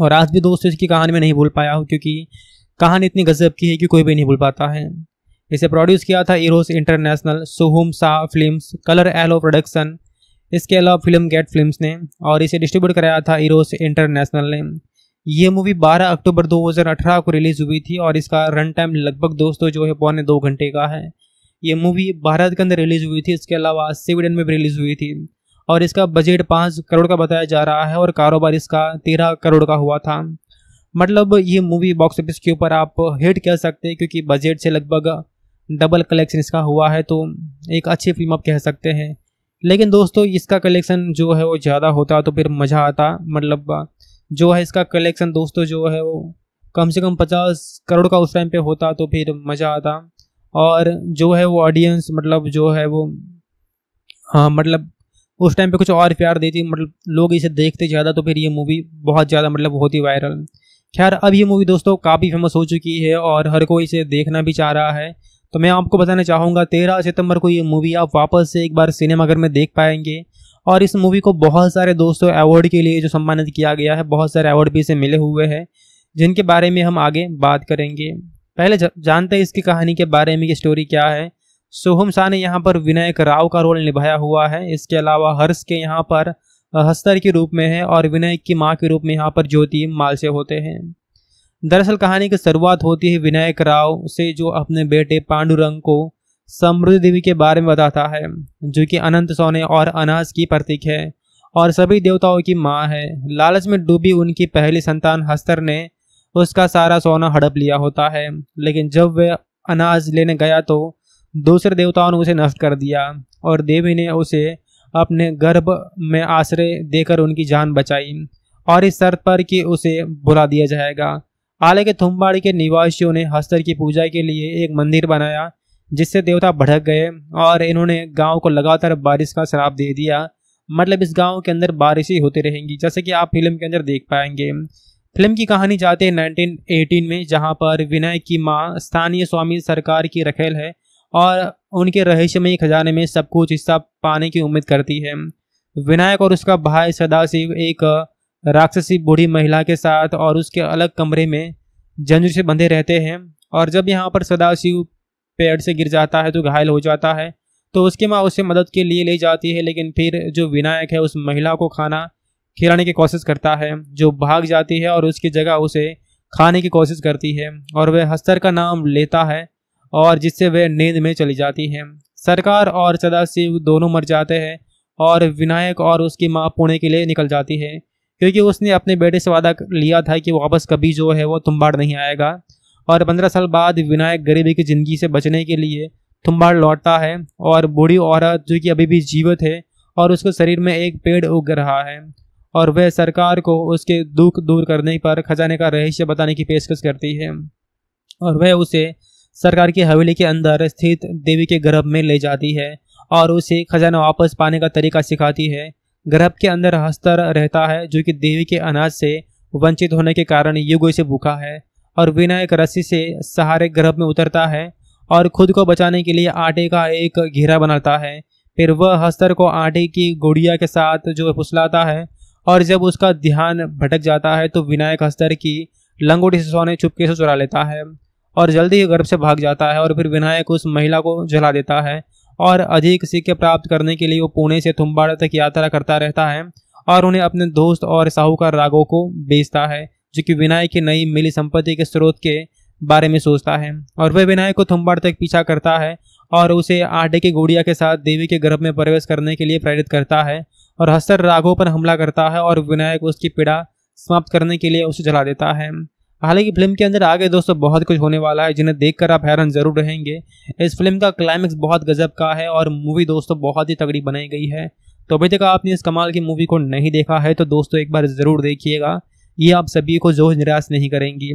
और आज भी दोस्तों इसकी कहानी में नहीं भूल पाया हूँ क्योंकि कहानी इतनी गजब की है कि कोई भी नहीं भूल पाता है इसे प्रोड्यूस किया था Eros International Sohum Shah Films Colour Yellow Production इसके अलावा फिल्म गेट फिल्म्स ने और इसे डिस्ट्रीब्यूट कराया था इरोस इंटरनेशनल ने ये मूवी 12 अक्टूबर 2018 को रिलीज़ हुई थी और इसका रन टाइम लगभग दोस्तों जो है पौने दो घंटे का है ये मूवी भारत के अंदर रिलीज हुई थी इसके अलावा स्वीडन में भी रिलीज हुई थी और इसका बजट पाँच करोड़ का बताया जा रहा है और कारोबार इसका तेरह करोड़ का हुआ था मतलब ये मूवी बॉक्स ऑफिस के ऊपर आप हिट कह सकते हैं क्योंकि बजट से लगभग डबल कलेक्शन इसका हुआ है तो एक अच्छी फिल्म आप कह सकते हैं लेकिन दोस्तों इसका कलेक्शन जो है वो ज़्यादा होता तो फिर मज़ा आता मतलब जो है इसका कलेक्शन दोस्तों जो है वो कम से कम पचास करोड़ का उस टाइम पे होता तो फिर मज़ा आता और जो है वो ऑडियंस मतलब जो है वो हाँ मतलब उस टाइम पे कुछ और प्यार देती मतलब लोग इसे देखते ज़्यादा तो फिर ये मूवी बहुत ज़्यादा मतलब होती वायरल खैर अब ये मूवी दोस्तों काफ़ी फेमस हो चुकी है और हर कोई इसे देखना भी चाह रहा है तो मैं आपको बताना चाहूँगा तेरह सितंबर को ये मूवी आप वापस से एक बार सिनेमाघर में देख पाएंगे और इस मूवी को बहुत सारे दोस्तों अवार्ड के लिए जो सम्मानित किया गया है बहुत सारे अवार्ड भी इसे मिले हुए हैं जिनके बारे में हम आगे बात करेंगे पहले जानते हैं इसकी कहानी के बारे में कि स्टोरी क्या है सोहम शाह ने यहाँ पर विनायक राव का रोल निभाया हुआ है इसके अलावा हर्ष के यहाँ पर हस्तर के रूप में है और विनायक की माँ के रूप में यहाँ पर ज्योति मालसे होते हैं दरअसल कहानी की शुरुआत होती है विनायक राव से जो अपने बेटे पांडुरंग को समृद्धि देवी के बारे में बताता है जो कि अनंत सोने और अनाज की प्रतीक है और सभी देवताओं की माँ है लालच में डूबी उनकी पहली संतान हस्तर ने उसका सारा सोना हड़प लिया होता है लेकिन जब वह अनाज लेने गया तो दूसरे देवताओं ने उसे नष्ट कर दिया और देवी ने उसे अपने गर्भ में आश्रय देकर उनकी जान बचाई और इस शर्त पर कि उसे बुला दिया जाएगा हालांकि थुम्बाड़ी के निवासियों ने हस्तर की पूजा के लिए एक मंदिर बनाया जिससे देवता भड़क गए और इन्होंने गांव को लगातार बारिश का श्राप दे दिया मतलब इस गांव के अंदर बारिश ही होती रहेंगी जैसे कि आप फिल्म के अंदर देख पाएंगे फिल्म की कहानी जाते हैं 1918 में जहां पर विनय की मां स्थानीय स्वामी सरकार की रखेल है और उनके रहस्यमय खजाने में सब कुछ हिस्सा पाने की उम्मीद करती है विनायक और उसका भाई सदाशिव एक राक्षसी बूढ़ी महिला के साथ और उसके अलग कमरे में जंजू से बंधे रहते हैं और जब यहाँ पर सदाशिव पेड़ से गिर जाता है तो घायल हो जाता है तो उसकी माँ उसे मदद के लिए ले जाती है लेकिन फिर जो विनायक है उस महिला को खाना खिलाने की कोशिश करता है जो भाग जाती है और उसकी जगह उसे खाने की कोशिश करती है और वह हस्तर का नाम लेता है और जिससे वह नींद में चली जाती है सरकार और सदाशिव दोनों मर जाते हैं और विनायक और उसकी माँ पुणे के लिए निकल जाती है क्योंकि उसने अपने बेटे से वादा लिया था कि वापस कभी जो है वो तुम्बाड़ नहीं आएगा और पंद्रह साल बाद विनायक गरीबी की ज़िंदगी से बचने के लिए तुम्बाड़ लौटता है और बूढ़ी औरत जो कि अभी भी जीवित है और उसके शरीर में एक पेड़ उग रहा है और वह सरकार को उसके दुख दूर करने पर खजाने का रहस्य बताने की पेशकश करती है और वह उसे सरकार की हवेली के अंदर स्थित देवी के गर्भ में ले जाती है और उसे खजाना वापस पाने का तरीका सिखाती है गर्भ के अंदर हस्तर रहता है जो कि देवी के अनाज से वंचित होने के कारण युगों से भूखा है और विनायक रस्सी से सहारे गर्भ में उतरता है और खुद को बचाने के लिए आटे का एक घेरा बनाता है फिर वह हस्तर को आटे की गुड़िया के साथ जो फुसलाता है और जब उसका ध्यान भटक जाता है तो विनायक हस्तर की लंगोटी से सोने चुपके से चुरा लेता है और जल्दी ही गर्भ से भाग जाता है और फिर विनायक उस महिला को जला देता है और अधिक सिक्के प्राप्त करने के लिए वो पुणे से थुम्बाड़ा तक यात्रा करता रहता है और उन्हें अपने दोस्त और साहूकार रागों को बेचता है जो कि विनायक की नई मिली संपत्ति के स्रोत के बारे में सोचता है और वह विनायक को थुम्बाड़ तक पीछा करता है और उसे आटे की गुड़िया के साथ देवी के गर्भ में प्रवेश करने के लिए प्रेरित करता है और हस्तर राघव पर हमला करता है और विनायक उसकी पीड़ा समाप्त करने के लिए उसे जला देता है हालांकि फिल्म के अंदर आगे दोस्तों बहुत कुछ होने वाला है जिन्हें देखकर आप हैरान जरूर रहेंगे इस फिल्म का क्लाइमैक्स बहुत गजब का है और मूवी दोस्तों बहुत ही तगड़ी बनाई गई है तो अभी तक आपने इस कमाल की मूवी को नहीं देखा है तो दोस्तों एक बार ज़रूर देखिएगा ये आप सभी को जोश निराश नहीं करेंगी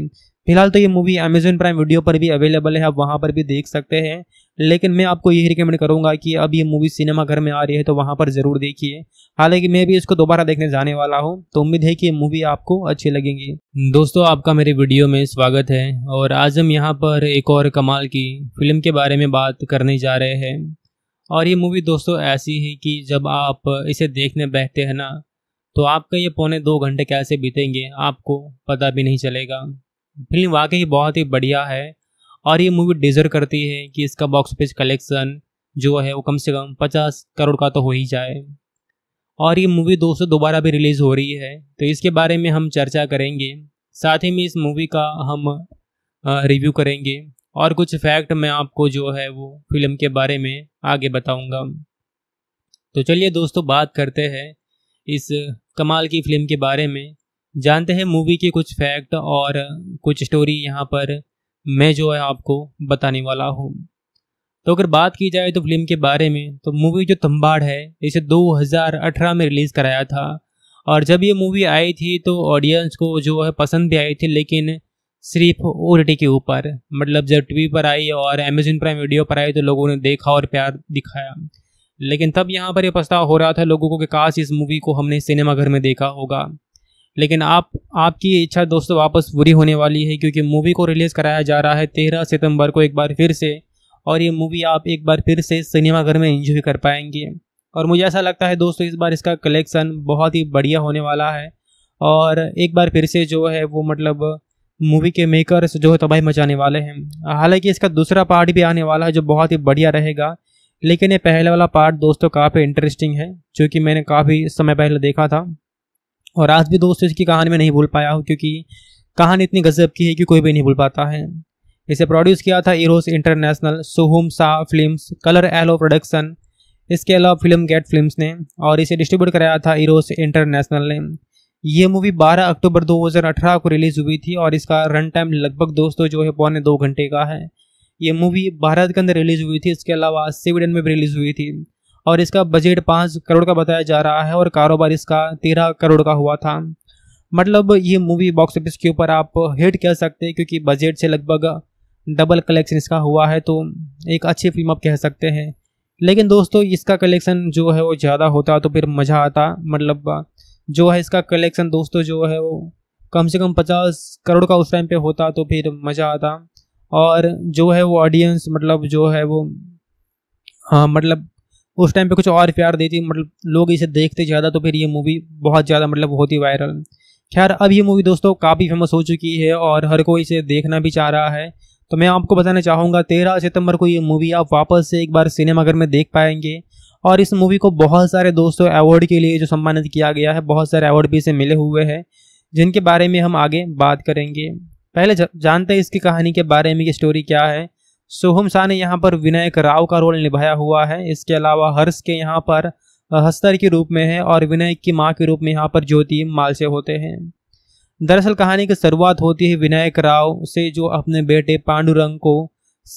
फिलहाल तो ये मूवी अमेजोन प्राइम वीडियो पर भी अवेलेबल है आप वहाँ पर भी देख सकते हैं लेकिन मैं आपको यही रिकमेंड करूँगा कि अब ये मूवी सिनेमा घर में आ रही है तो वहाँ पर ज़रूर देखिए हालांकि मैं भी इसको दोबारा देखने जाने वाला हूँ तो उम्मीद है कि ये मूवी आपको अच्छी लगेंगी दोस्तों आपका मेरे वीडियो में स्वागत है और आज हम यहाँ पर एक और कमाल की फिल्म के बारे में बात करने जा रहे हैं और ये मूवी दोस्तों ऐसी है कि जब आप इसे देखने बैठते हैं ना तो आपका ये पौने दो घंटे कैसे बीतेंगे आपको पता भी नहीं चलेगा फिल्म वाकई बहुत ही बढ़िया है और ये मूवी डिजर्व करती है कि इसका बॉक्स ऑफिस कलेक्शन जो है वो कम से कम पचास करोड़ का तो हो ही जाए और ये मूवी दो सौ दोबारा भी रिलीज़ हो रही है तो इसके बारे में हम चर्चा करेंगे साथ ही में इस मूवी का हम रिव्यू करेंगे और कुछ फैक्ट मैं आपको जो है वो फिल्म के बारे में आगे बताऊंगा तो चलिए दोस्तों बात करते हैं इस कमाल की फिल्म के बारे में जानते हैं मूवी के कुछ फैक्ट और कुछ स्टोरी यहाँ पर मैं जो है आपको बताने वाला हूँ तो अगर बात की जाए तो फिल्म के बारे में तो मूवी जो तम्बाड़ है इसे 2018 में रिलीज़ कराया था और जब ये मूवी आई थी तो ऑडियंस को जो है पसंद भी आई थी लेकिन सिर्फ ओ के ऊपर मतलब जब टीवी पर आई और अमेजन प्राइम वीडियो पर आई तो लोगों ने देखा और प्यार दिखाया लेकिन तब यहाँ पर यह पछतावा हो रहा था लोगों को कि काश इस मूवी को हमने सिनेमाघर में देखा होगा लेकिन आप आपकी इच्छा दोस्तों वापस पूरी होने वाली है क्योंकि मूवी को रिलीज़ कराया जा रहा है तेरह सितंबर को एक बार फिर से और ये मूवी आप एक बार फिर से सिनेमाघर में इंजॉय कर पाएंगे और मुझे ऐसा लगता है दोस्तों इस बार इसका कलेक्शन बहुत ही बढ़िया होने वाला है और एक बार फिर से जो है वो मतलब मूवी के मेकर्स जो है तबाही मचाने वाले हैं हालांकि इसका दूसरा पार्ट भी आने वाला है जो बहुत ही बढ़िया रहेगा लेकिन ये पहले वाला पार्ट दोस्तों काफ़ी इंटरेस्टिंग है जो कि मैंने काफ़ी समय पहले देखा था और आज भी दोस्तों इसकी कहानी में नहीं भूल पाया हूँ क्योंकि कहानी इतनी गजब की है कि कोई भी नहीं भूल पाता है इसे प्रोड्यूस किया था Eros International Sohum Shah Films Colour Yellow Production इसके अलावा फिल्म गेट फिल्म्स ने और इसे डिस्ट्रीब्यूट कराया था इरोस इंटरनेशनल ने यह मूवी 12 अक्टूबर 2018 को रिलीज़ हुई थी और इसका रन टाइम लगभग दोस्तों जो है पौने दो घंटे का है ये मूवी भारत के अंदर रिलीज़ हुई थी इसके अलावा स्वीडन में भी रिलीज़ हुई थी और इसका बजट पाँच करोड़ का बताया जा रहा है और कारोबार इसका तेरह करोड़ का हुआ था मतलब ये मूवी बॉक्स ऑफिस के ऊपर आप हिट कह सकते हैं क्योंकि बजट से लगभग डबल कलेक्शन इसका हुआ है तो एक अच्छी फिल्म आप कह सकते हैं लेकिन दोस्तों इसका कलेक्शन जो है वो ज़्यादा होता तो फिर मज़ा आता मतलब जो है इसका कलेक्शन दोस्तों जो है वो कम से कम पचास करोड़ का उस टाइम पे होता तो फिर मज़ा आता और जो है वो ऑडियंस मतलब जो है वो हाँ मतलब उस टाइम पे कुछ और प्यार देती मतलब लोग इसे देखते ज़्यादा तो फिर ये मूवी बहुत ज़्यादा मतलब बहुत ही वायरल खैर अब ये मूवी दोस्तों काफ़ी फेमस हो चुकी है और हर कोई इसे देखना भी चाह रहा है तो मैं आपको बताना चाहूँगा तेरह सितंबर को ये मूवी आप वापस से एक बार सिनेमाघर में देख पाएंगे और इस मूवी को बहुत सारे दोस्तों अवार्ड के लिए जो सम्मानित किया गया है बहुत सारे अवार्ड भी इसे मिले हुए हैं जिनके बारे में हम आगे बात करेंगे पहले जानते हैं इसकी कहानी के बारे में कि स्टोरी क्या है सोहम शाह ने यहाँ पर विनायक राव का रोल निभाया हुआ है इसके अलावा हर्ष के यहाँ पर हस्तर के रूप में है और विनायक की माँ के रूप में यहाँ पर ज्योति मालसे होते हैं दरअसल कहानी की शुरुआत होती है विनायक राव से जो अपने बेटे पांडुरंग को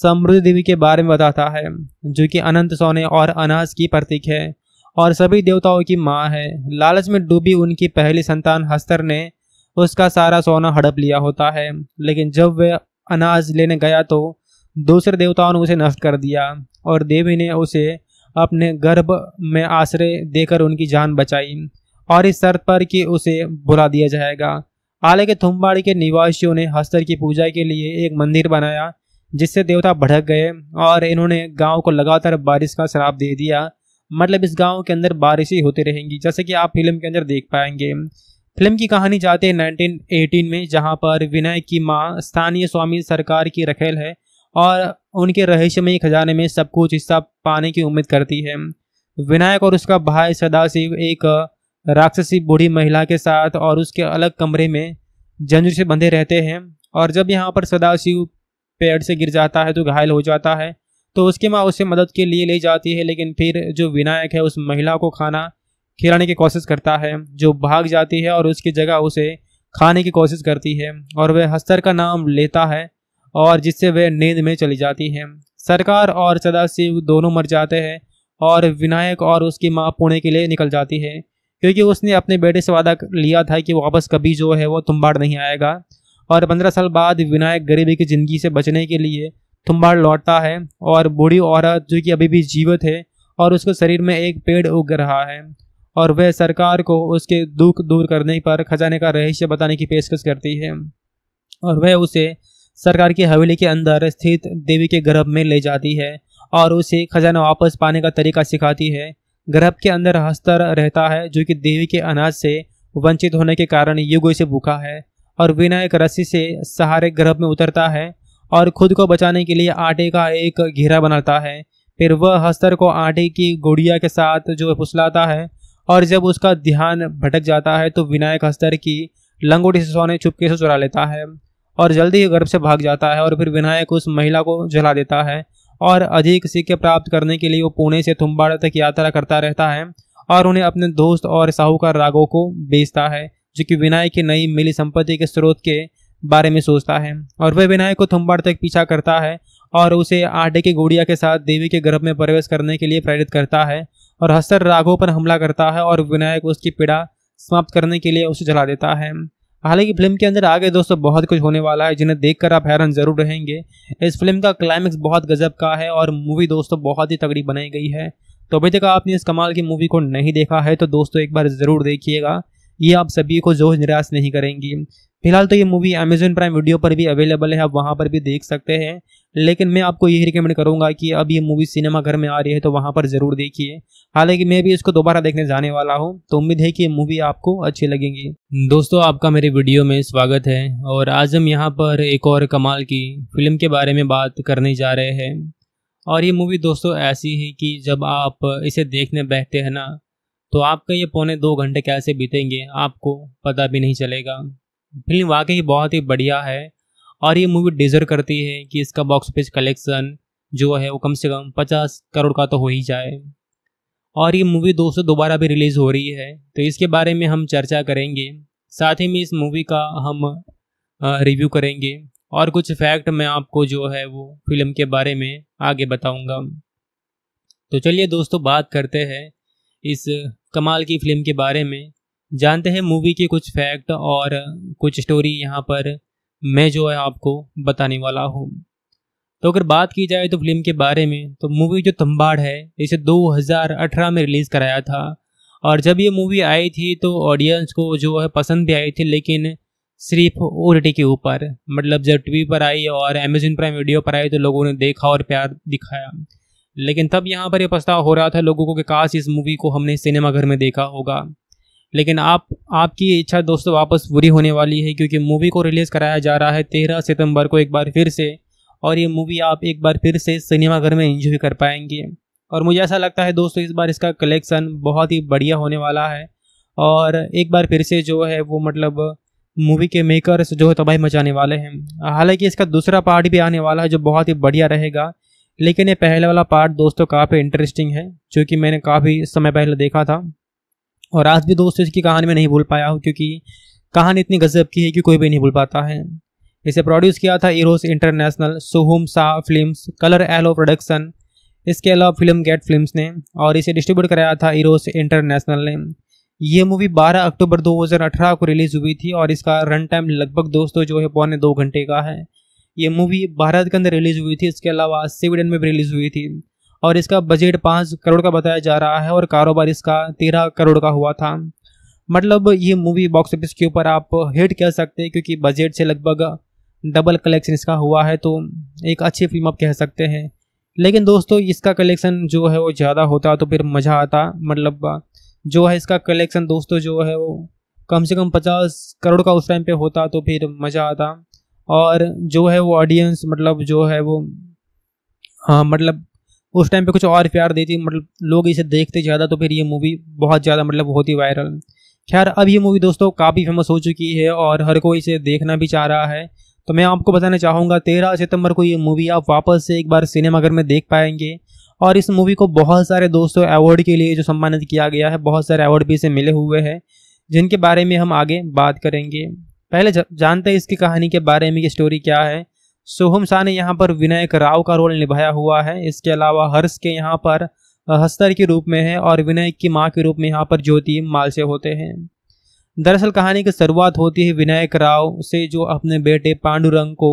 समृद्धि देवी के बारे में बताता है जो कि अनंत सोने और अनाज की प्रतीक है और सभी देवताओं की माँ है लालच में डूबी उनकी पहली संतान हस्तर ने उसका सारा सोना हड़प लिया होता है लेकिन जब वह अनाज लेने गया तो दूसरे देवताओं ने उसे नष्ट कर दिया और देवी ने उसे अपने गर्भ में आश्रय देकर उनकी जान बचाई और इस शर्त पर कि उसे बुला दिया जाएगा हालांकि थुम्बाड़ी के निवासियों ने हस्तर की पूजा के लिए एक मंदिर बनाया जिससे देवता भड़क गए और इन्होंने गांव को लगातार बारिश का शराब दे दिया मतलब इस गांव के अंदर बारिश ही होती रहेंगी जैसे कि आप फिल्म के अंदर देख पाएंगे फिल्म की कहानी जाते हैं नाइनटीन में जहाँ पर विनय की माँ स्थानीय स्वामी सरकार की रखेल है और उनके रहस्यमय खजाने में सब कुछ हिस्सा पाने की उम्मीद करती है विनायक और उसका भाई सदाशिव एक राक्षसी बूढ़ी महिला के साथ और उसके अलग कमरे में जंजू से बंधे रहते हैं और जब यहाँ पर सदाशिव पेड़ से गिर जाता है तो घायल हो जाता है तो उसकी माँ उसे मदद के लिए ले जाती है लेकिन फिर जो विनायक है उस महिला को खाना खिलाने की कोशिश करता है जो भाग जाती है और उसकी जगह उसे खाने की कोशिश करती है और वह हस्तर का नाम लेता है और जिससे वे नींद में चली जाती हैं सरकार और सदाशिव दोनों मर जाते हैं और विनायक और उसकी माँ पुणे के लिए निकल जाती है क्योंकि उसने अपने बेटे से वादा लिया था कि वापस कभी जो है वो तुम्बाड़ नहीं आएगा और पंद्रह साल बाद विनायक गरीबी की ज़िंदगी से बचने के लिए तुम्बाड़ लौटता है और बूढ़ी औरत जो कि अभी भी जीवित है और उसके शरीर में एक पेड़ उग रहा है और वह सरकार को उसके दुख दूर करने पर खजाने का रहस्य बताने की पेशकश करती है और वह उसे सरकार की हवेली के अंदर स्थित देवी के गर्भ में ले जाती है और उसे खजाना वापस पाने का तरीका सिखाती है गर्भ के अंदर हस्तर रहता है जो कि देवी के अनाज से वंचित होने के कारण युगो से भूखा है और विनायक रस्सी से सहारे गर्भ में उतरता है और खुद को बचाने के लिए आटे का एक घेरा बनाता है फिर वह हस्तर को आटे की गुड़िया के साथ जो फुसलाता है और जब उसका ध्यान भटक जाता है तो विनायक हस्तर की लंगोटी से सोने चुपके से चुरा लेता है और जल्दी ही गर्भ से भाग जाता है और फिर विनायक उस महिला को जला देता है और अधिक सिक्के प्राप्त करने के लिए वो पुणे से थुम्बाड़ा तक यात्रा करता रहता है और उन्हें अपने दोस्त और साहूकार रागो को बेचता है जो कि विनायक की नई मिली संपत्ति के स्रोत के बारे में सोचता है और वह विनायक को थुम्बाड़ तक पीछा करता है और उसे आटे की गुड़िया के साथ देवी के गर्भ में प्रवेश करने के लिए प्रेरित करता है और हस्तर रागों पर हमला करता है और विनायक उसकी पीड़ा समाप्त करने के लिए उसे जला देता है हालांकि फिल्म के अंदर आगे दोस्तों बहुत कुछ होने वाला है जिन्हें देखकर आप हैरान जरूर रहेंगे इस फिल्म का क्लाइमैक्स बहुत गजब का है और मूवी दोस्तों बहुत ही तगड़ी बनाई गई है तो अभी तक आपने इस कमाल की मूवी को नहीं देखा है तो दोस्तों एक बार ज़रूर देखिएगा ये आप सभी को जो निराश नहीं करेंगी फिलहाल तो ये मूवी अमेजोन प्राइम वीडियो पर भी अवेलेबल है आप वहाँ पर भी देख सकते हैं लेकिन मैं आपको यही रिकमेंड करूँगा कि अब ये मूवी सिनेमा घर में आ रही है तो वहाँ पर ज़रूर देखिए हालांकि मैं भी इसको दोबारा देखने जाने वाला हूँ तो उम्मीद है कि ये मूवी आपको अच्छी लगेंगी दोस्तों आपका मेरे वीडियो में स्वागत है और आज हम यहाँ पर एक और कमाल की फिल्म के बारे में बात करने जा रहे हैं और ये मूवी दोस्तों ऐसी है कि जब आप इसे देखने बैठते हैं ना तो आपका ये पौने दो घंटे कैसे बीतेंगे आपको पता भी नहीं चलेगा फिल्म वाकई बहुत ही बढ़िया है और ये मूवी डिजर्व करती है कि इसका बॉक्स ऑफिस कलेक्शन जो है वो कम से कम पचास करोड़ का तो हो ही जाए और ये मूवी दो से दोबारा भी रिलीज़ हो रही है तो इसके बारे में हम चर्चा करेंगे साथ ही में इस मूवी का हम रिव्यू करेंगे और कुछ फैक्ट मैं आपको जो है वो फिल्म के बारे में आगे बताऊंगा तो चलिए दोस्तों बात करते हैं इस कमाल की फिल्म के बारे में जानते हैं मूवी के कुछ फैक्ट और कुछ स्टोरी यहाँ पर मैं जो है आपको बताने वाला हूँ तो अगर बात की जाए तो फिल्म के बारे में तो मूवी जो तम्बाड़ है इसे 2018 में रिलीज़ कराया था और जब ये मूवी आई थी तो ऑडियंस को जो है पसंद भी आई थी लेकिन सिर्फ ओ के ऊपर मतलब जब टीवी पर आई और अमेजन प्राइम वीडियो पर आई तो लोगों ने देखा और प्यार दिखाया लेकिन तब यहाँ पर यह पछतावा हो रहा था लोगों को कि काश इस मूवी को हमने सिनेमाघर में देखा होगा लेकिन आप आपकी इच्छा दोस्तों वापस पूरी होने वाली है क्योंकि मूवी को रिलीज़ कराया जा रहा है तेरह सितंबर को एक बार फिर से और ये मूवी आप एक बार फिर से सिनेमाघर में इंजॉय कर पाएंगे और मुझे ऐसा लगता है दोस्तों इस बार इसका कलेक्शन बहुत ही बढ़िया होने वाला है और एक बार फिर से जो है वो मतलब मूवी के मेकर्स जो है तबाही मचाने वाले हैं हालांकि इसका दूसरा पार्ट भी आने वाला है जो बहुत ही बढ़िया रहेगा लेकिन ये पहले वाला पार्ट दोस्तों काफ़ी इंटरेस्टिंग है कि मैंने काफ़ी समय पहले देखा था और आज भी दोस्तों इसकी कहानी में नहीं भूल पाया हूँ क्योंकि कहानी इतनी गजब की है कि कोई भी नहीं भूल पाता है इसे प्रोड्यूस किया था Eros International Sohum Shah Films Colour Yellow Production इसके अलावा फिल्म गेट फिल्म्स ने और इसे डिस्ट्रीब्यूट कराया था इरोस इंटरनेशनल ने यह मूवी 12 अक्टूबर 2018 को रिलीज़ हुई थी और इसका रन टाइम लगभग दोस्तों जो है पौने दो घंटे का है ये मूवी भारत के अंदर रिलीज हुई थी इसके अलावा स्वीडन में भी रिलीज हुई थी और इसका बजट पाँच करोड़ का बताया जा रहा है और कारोबार इसका तेरह करोड़ का हुआ था मतलब ये मूवी बॉक्स ऑफिस के ऊपर आप हिट कह सकते हैं क्योंकि बजट से लगभग डबल कलेक्शन इसका हुआ है तो एक अच्छी फिल्म आप कह सकते हैं लेकिन दोस्तों इसका कलेक्शन जो है वो ज़्यादा होता तो फिर मज़ा आता मतलब जो है इसका कलेक्शन दोस्तों जो है वो कम से कम पचास करोड़ का उस टाइम पे होता तो फिर मज़ा आता और जो है वो ऑडियंस मतलब जो है वो हाँ मतलब उस टाइम पे कुछ और प्यार देती मतलब लोग इसे देखते ज़्यादा तो फिर ये मूवी बहुत ज़्यादा मतलब होती वायरल खैर अब ये मूवी दोस्तों काफ़ी फेमस हो चुकी है और हर कोई इसे देखना भी चाह रहा है तो मैं आपको बताना चाहूँगा तेरह सितंबर को ये मूवी आप वापस से एक बार सिनेमाघर में देख पाएंगे और इस मूवी को बहुत सारे दोस्तों अवार्ड के लिए जो सम्मानित किया गया है बहुत सारे अवार्ड भी इसे मिले हुए हैं जिनके बारे में हम आगे बात करेंगे पहले जानते हैं इसकी कहानी के बारे में ये स्टोरी क्या है सोहम शाह ने यहाँ पर विनायक राव का रोल निभाया हुआ है इसके अलावा हर्ष के यहाँ पर हस्तर के रूप में है और विनायक की माँ के रूप में यहाँ पर ज्योति मालसे होते हैं दरअसल कहानी की शुरुआत होती है विनायक राव से जो अपने बेटे पांडुरंग को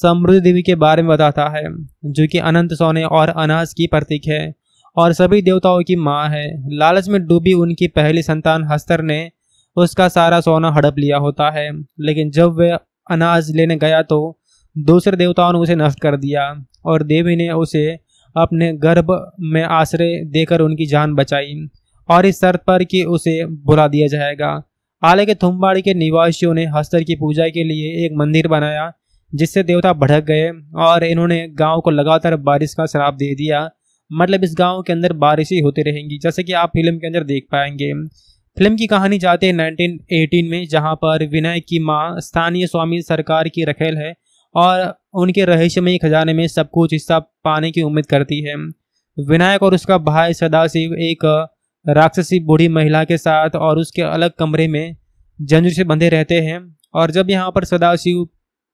समृद्धि देवी के बारे में बताता है जो कि अनंत सोने और अनाज की प्रतीक है और सभी देवताओं की माँ है लालच में डूबी उनकी पहली संतान हस्तर ने उसका सारा सोना हड़प लिया होता है लेकिन जब वह अनाज लेने गया तो दूसरे देवताओं ने उसे नष्ट कर दिया और देवी ने उसे अपने गर्भ में आश्रय देकर उनकी जान बचाई और इस शर्त पर कि उसे बुला दिया जाएगा हालांकि थुम्बाड़ी के निवासियों ने हस्तर की पूजा के लिए एक मंदिर बनाया जिससे देवता भड़क गए और इन्होंने गांव को लगातार बारिश का शराब दे दिया मतलब इस गांव के अंदर बारिश ही होती रहेंगी जैसे कि आप फिल्म के अंदर देख पाएंगे फिल्म की कहानी जाते हैं 1918 में जहां पर विनय की माँ स्थानीय स्वामी सरकार की रखेल है और उनके रहस्यमयी खजाने में सब कुछ हिस्सा पाने की उम्मीद करती है विनायक और उसका भाई सदाशिव एक राक्षसी बूढ़ी महिला के साथ और उसके अलग कमरे में जंजीर से बंधे रहते हैं और जब यहाँ पर सदाशिव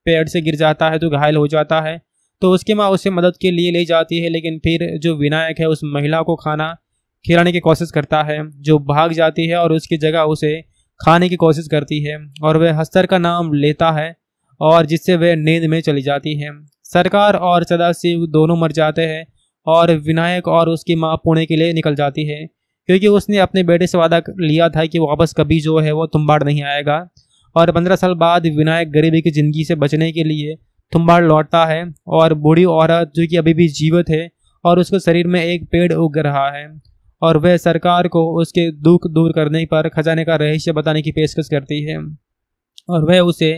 पेड़ से गिर जाता है तो घायल हो जाता है तो उसकी माँ उसे मदद के लिए ले जाती है लेकिन फिर जो विनायक है उस महिला को खाना खिलाने की कोशिश करता है जो भाग जाती है और उसकी जगह उसे खाने की कोशिश करती है और वह हस्तर का नाम लेता है और जिससे वह नींद में चली जाती है सरकार और सदाशिव दोनों मर जाते हैं और विनायक और उसकी माँ पुणे के लिए निकल जाती है क्योंकि उसने अपने बेटे से वादा लिया था कि वापस कभी जो है वो तुम्बाड़ नहीं आएगा और पंद्रह साल बाद विनायक गरीबी की ज़िंदगी से बचने के लिए तुम्बाड़ लौटता है और बूढ़ी औरत जो कि अभी भी जीवित है और उसके शरीर में एक पेड़ उग रहा है और वह सरकार को उसके दुख दूर करने पर खजाने का रहस्य बताने की पेशकश करती है और वह उसे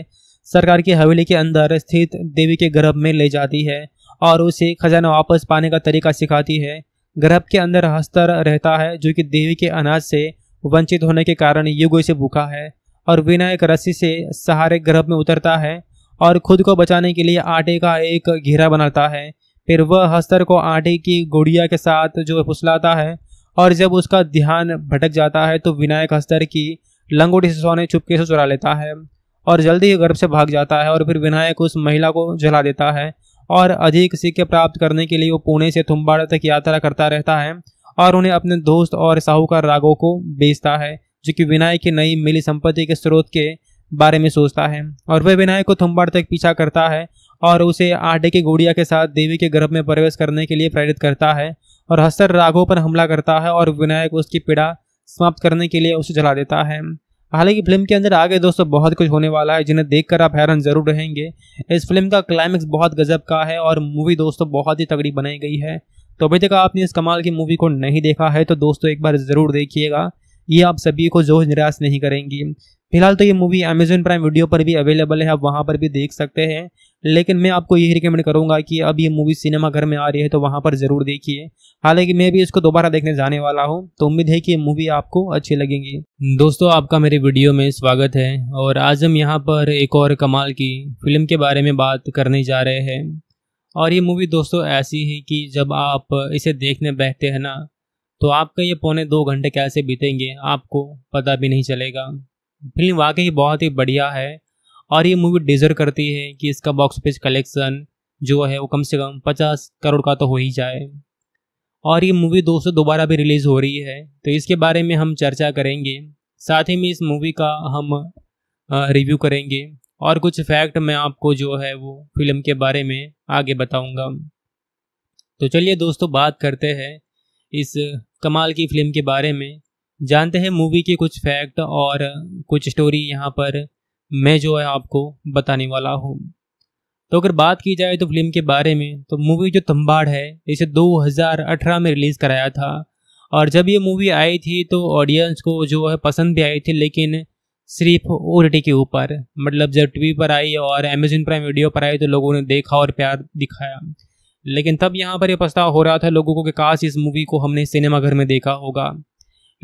सरकार की हवेली के अंदर स्थित देवी के गर्भ में ले जाती है और उसे खजाना वापस पाने का तरीका सिखाती है गर्भ के अंदर हस्तर रहता है जो कि देवी के अनाज से वंचित होने के कारण युगों से भूखा है और बिना एक रस्सी से सहारे गर्भ में उतरता है और खुद को बचाने के लिए आटे का एक घेरा बनाता है फिर वह हस्तर को आटे की गुड़िया के साथ जो फुसलाता है और जब उसका ध्यान भटक जाता है तो विनायक हस्तर की लंगोटी से ने चुपके से चुरा लेता है और जल्दी ही गर्भ से भाग जाता है और फिर विनायक उस महिला को जला देता है और अधिक सिक्के प्राप्त करने के लिए वो पुणे से थुम्बाड़ा तक यात्रा करता रहता है और उन्हें अपने दोस्त और साहूकार रागों को बेचता है जो कि विनायक की नई मिली संपत्ति के स्रोत के बारे में सोचता है और वह विनायक को थुम्बाड़ तक पीछा करता है और उसे आटे की गुड़िया के साथ देवी के गर्भ में प्रवेश करने के लिए प्रेरित करता है और हस्तर राघो पर हमला करता है और विनायक उसकी पीड़ा समाप्त करने के लिए उसे जला देता है हालांकि फिल्म के अंदर आगे दोस्तों बहुत कुछ होने वाला है जिन्हें देखकर आप हैरान जरूर रहेंगे इस फिल्म का क्लाइमैक्स बहुत गजब का है और मूवी दोस्तों बहुत ही तगड़ी बनाई गई है तो अभी तक आपने इस कमाल की मूवी को नहीं देखा है तो दोस्तों एक बार ज़रूर देखिएगा ये आप सभी को जोश निराश नहीं करेंगी फिलहाल तो ये मूवी अमेजोन प्राइम वीडियो पर भी अवेलेबल है आप वहाँ पर भी देख सकते हैं लेकिन मैं आपको यही रिकमेंड करूँगा कि अब ये मूवी सिनेमा घर में आ रही है तो वहाँ पर ज़रूर देखिए हालांकि मैं भी इसको दोबारा देखने जाने वाला हूँ तो उम्मीद है कि ये मूवी आपको अच्छी लगेंगी दोस्तों आपका मेरे वीडियो में स्वागत है और आज हम यहाँ पर एक और कमाल की फिल्म के बारे में बात करने जा रहे हैं और ये मूवी दोस्तों ऐसी है कि जब आप इसे देखने बैठते हैं ना तो आपका ये पौने दो घंटे कैसे बीतेंगे आपको पता भी नहीं चलेगा फिल्म वाकई बहुत ही बढ़िया है और ये मूवी डिजर्व करती है कि इसका बॉक्स ऑफिस कलेक्शन जो है वो कम से कम पचास करोड़ का तो हो ही जाए और ये मूवी दो दोबारा भी रिलीज़ हो रही है तो इसके बारे में हम चर्चा करेंगे साथ ही में इस मूवी का हम रिव्यू करेंगे और कुछ फैक्ट मैं आपको जो है वो फिल्म के बारे में आगे बताऊंगा तो चलिए दोस्तों बात करते हैं इस कमाल की फिल्म के बारे में जानते हैं मूवी के कुछ फैक्ट और कुछ स्टोरी यहाँ पर मैं जो है आपको बताने वाला हूँ तो अगर बात की जाए तो फिल्म के बारे में तो मूवी जो तम्बाड़ है इसे 2018 में रिलीज़ कराया था और जब ये मूवी आई थी तो ऑडियंस को जो है पसंद भी आई थी लेकिन सिर्फ ओ के ऊपर मतलब जब टीवी पर आई और अमेजन प्राइम वीडियो पर आई तो लोगों ने देखा और प्यार दिखाया लेकिन तब यहाँ पर यह पछतावा हो रहा था लोगों को कि काश इस मूवी को हमने सिनेमाघर में देखा होगा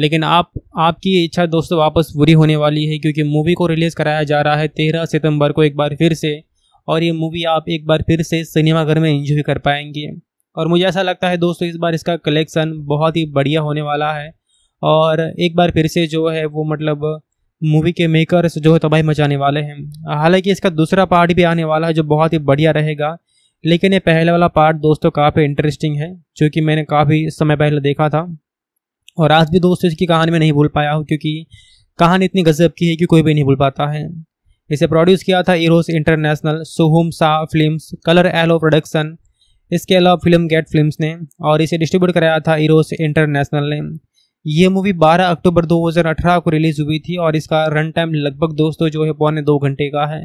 लेकिन आप आपकी इच्छा दोस्तों वापस पूरी होने वाली है क्योंकि मूवी को रिलीज़ कराया जा रहा है तेरह सितंबर को एक बार फिर से और ये मूवी आप एक बार फिर से सिनेमाघर में इंजॉय कर पाएंगे और मुझे ऐसा लगता है दोस्तों इस बार इसका कलेक्शन बहुत ही बढ़िया होने वाला है और एक बार फिर से जो है वो मतलब मूवी के मेकर्स जो है तबाही मचाने वाले हैं हालांकि इसका दूसरा पार्ट भी आने वाला है जो बहुत ही बढ़िया रहेगा लेकिन ये पहले वाला पार्ट दोस्तों काफ़ी इंटरेस्टिंग है जो कि मैंने काफ़ी समय पहले देखा था और आज भी दोस्तों इसकी कहानी में नहीं भूल पाया हूँ क्योंकि कहानी इतनी गजब की है कि कोई भी नहीं भूल पाता है इसे प्रोड्यूस किया था Eros International Sohum Shah Films Colour Yellow Production इसके अलावा फिल्म गेट फिल्म्स ने और इसे डिस्ट्रीब्यूट कराया था इरोस इंटरनेशनल ने यह मूवी 12 अक्टूबर 2018 को रिलीज़ हुई थी और इसका रन टाइम लगभग दोस्तों जो है पौने दो घंटे का है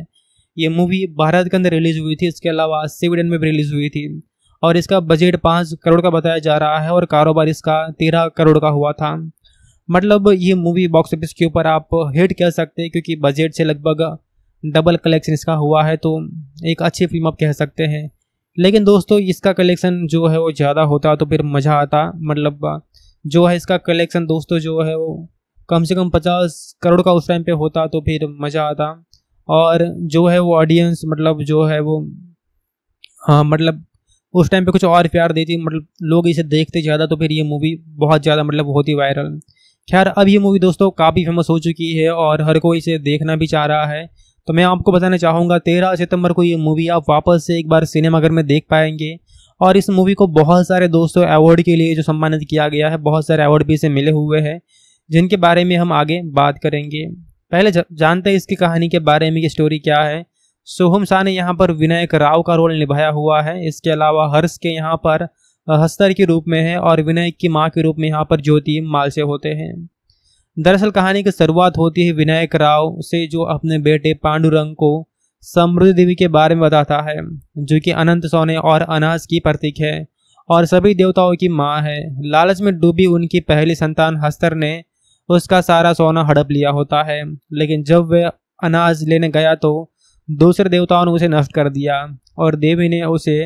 ये मूवी भारत के अंदर रिलीज़ हुई थी इसके अलावा स्वीडन में भी रिलीज़ हुई थी और इसका बजट पाँच करोड़ का बताया जा रहा है और कारोबार इसका तेरह करोड़ का हुआ था मतलब ये मूवी बॉक्स ऑफिस के ऊपर आप हिट कह सकते हैं क्योंकि बजट से लगभग डबल कलेक्शन इसका हुआ है तो एक अच्छी फिल्म आप कह सकते हैं लेकिन दोस्तों इसका कलेक्शन जो है वो ज़्यादा होता तो फिर मज़ा आता मतलब जो है इसका कलेक्शन दोस्तों जो है वो कम से कम पचास करोड़ का उस टाइम पे होता तो फिर मज़ा आता और जो है वो ऑडियंस मतलब जो है वो हाँ मतलब उस टाइम पे कुछ और प्यार देती मतलब लोग इसे देखते ज़्यादा तो फिर ये मूवी बहुत ज़्यादा मतलब होती वायरल खैर अब ये मूवी दोस्तों काफ़ी फेमस हो चुकी है और हर कोई इसे देखना भी चाह रहा है तो मैं आपको बताना चाहूँगा तेरह सितंबर को ये मूवी आप वापस से एक बार सिनेमाघर में देख पाएंगे और इस मूवी को बहुत सारे दोस्तों अवार्ड के लिए जो सम्मानित किया गया है बहुत सारे अवार्ड भी इसे मिले हुए हैं जिनके बारे में हम आगे बात करेंगे पहले जानते हैं इसकी कहानी के बारे में कि स्टोरी क्या है सोहम शाह ने यहाँ पर विनायक राव का रोल निभाया हुआ है इसके अलावा हर्ष के यहाँ पर हस्तर के रूप में है और विनायक की माँ के रूप में यहाँ पर ज्योति मालसे होते हैं दरअसल कहानी की शुरुआत होती है विनायक राव से जो अपने बेटे पांडुरंग को समृद्धि देवी के बारे में बताता है जो कि अनंत सोने और अनाज की प्रतीक है और सभी देवताओं की माँ है लालच में डूबी उनकी पहली संतान हस्तर ने उसका सारा सोना हड़प लिया होता है लेकिन जब वह अनाज लेने गया तो दूसरे देवताओं ने उसे नष्ट कर दिया और देवी ने उसे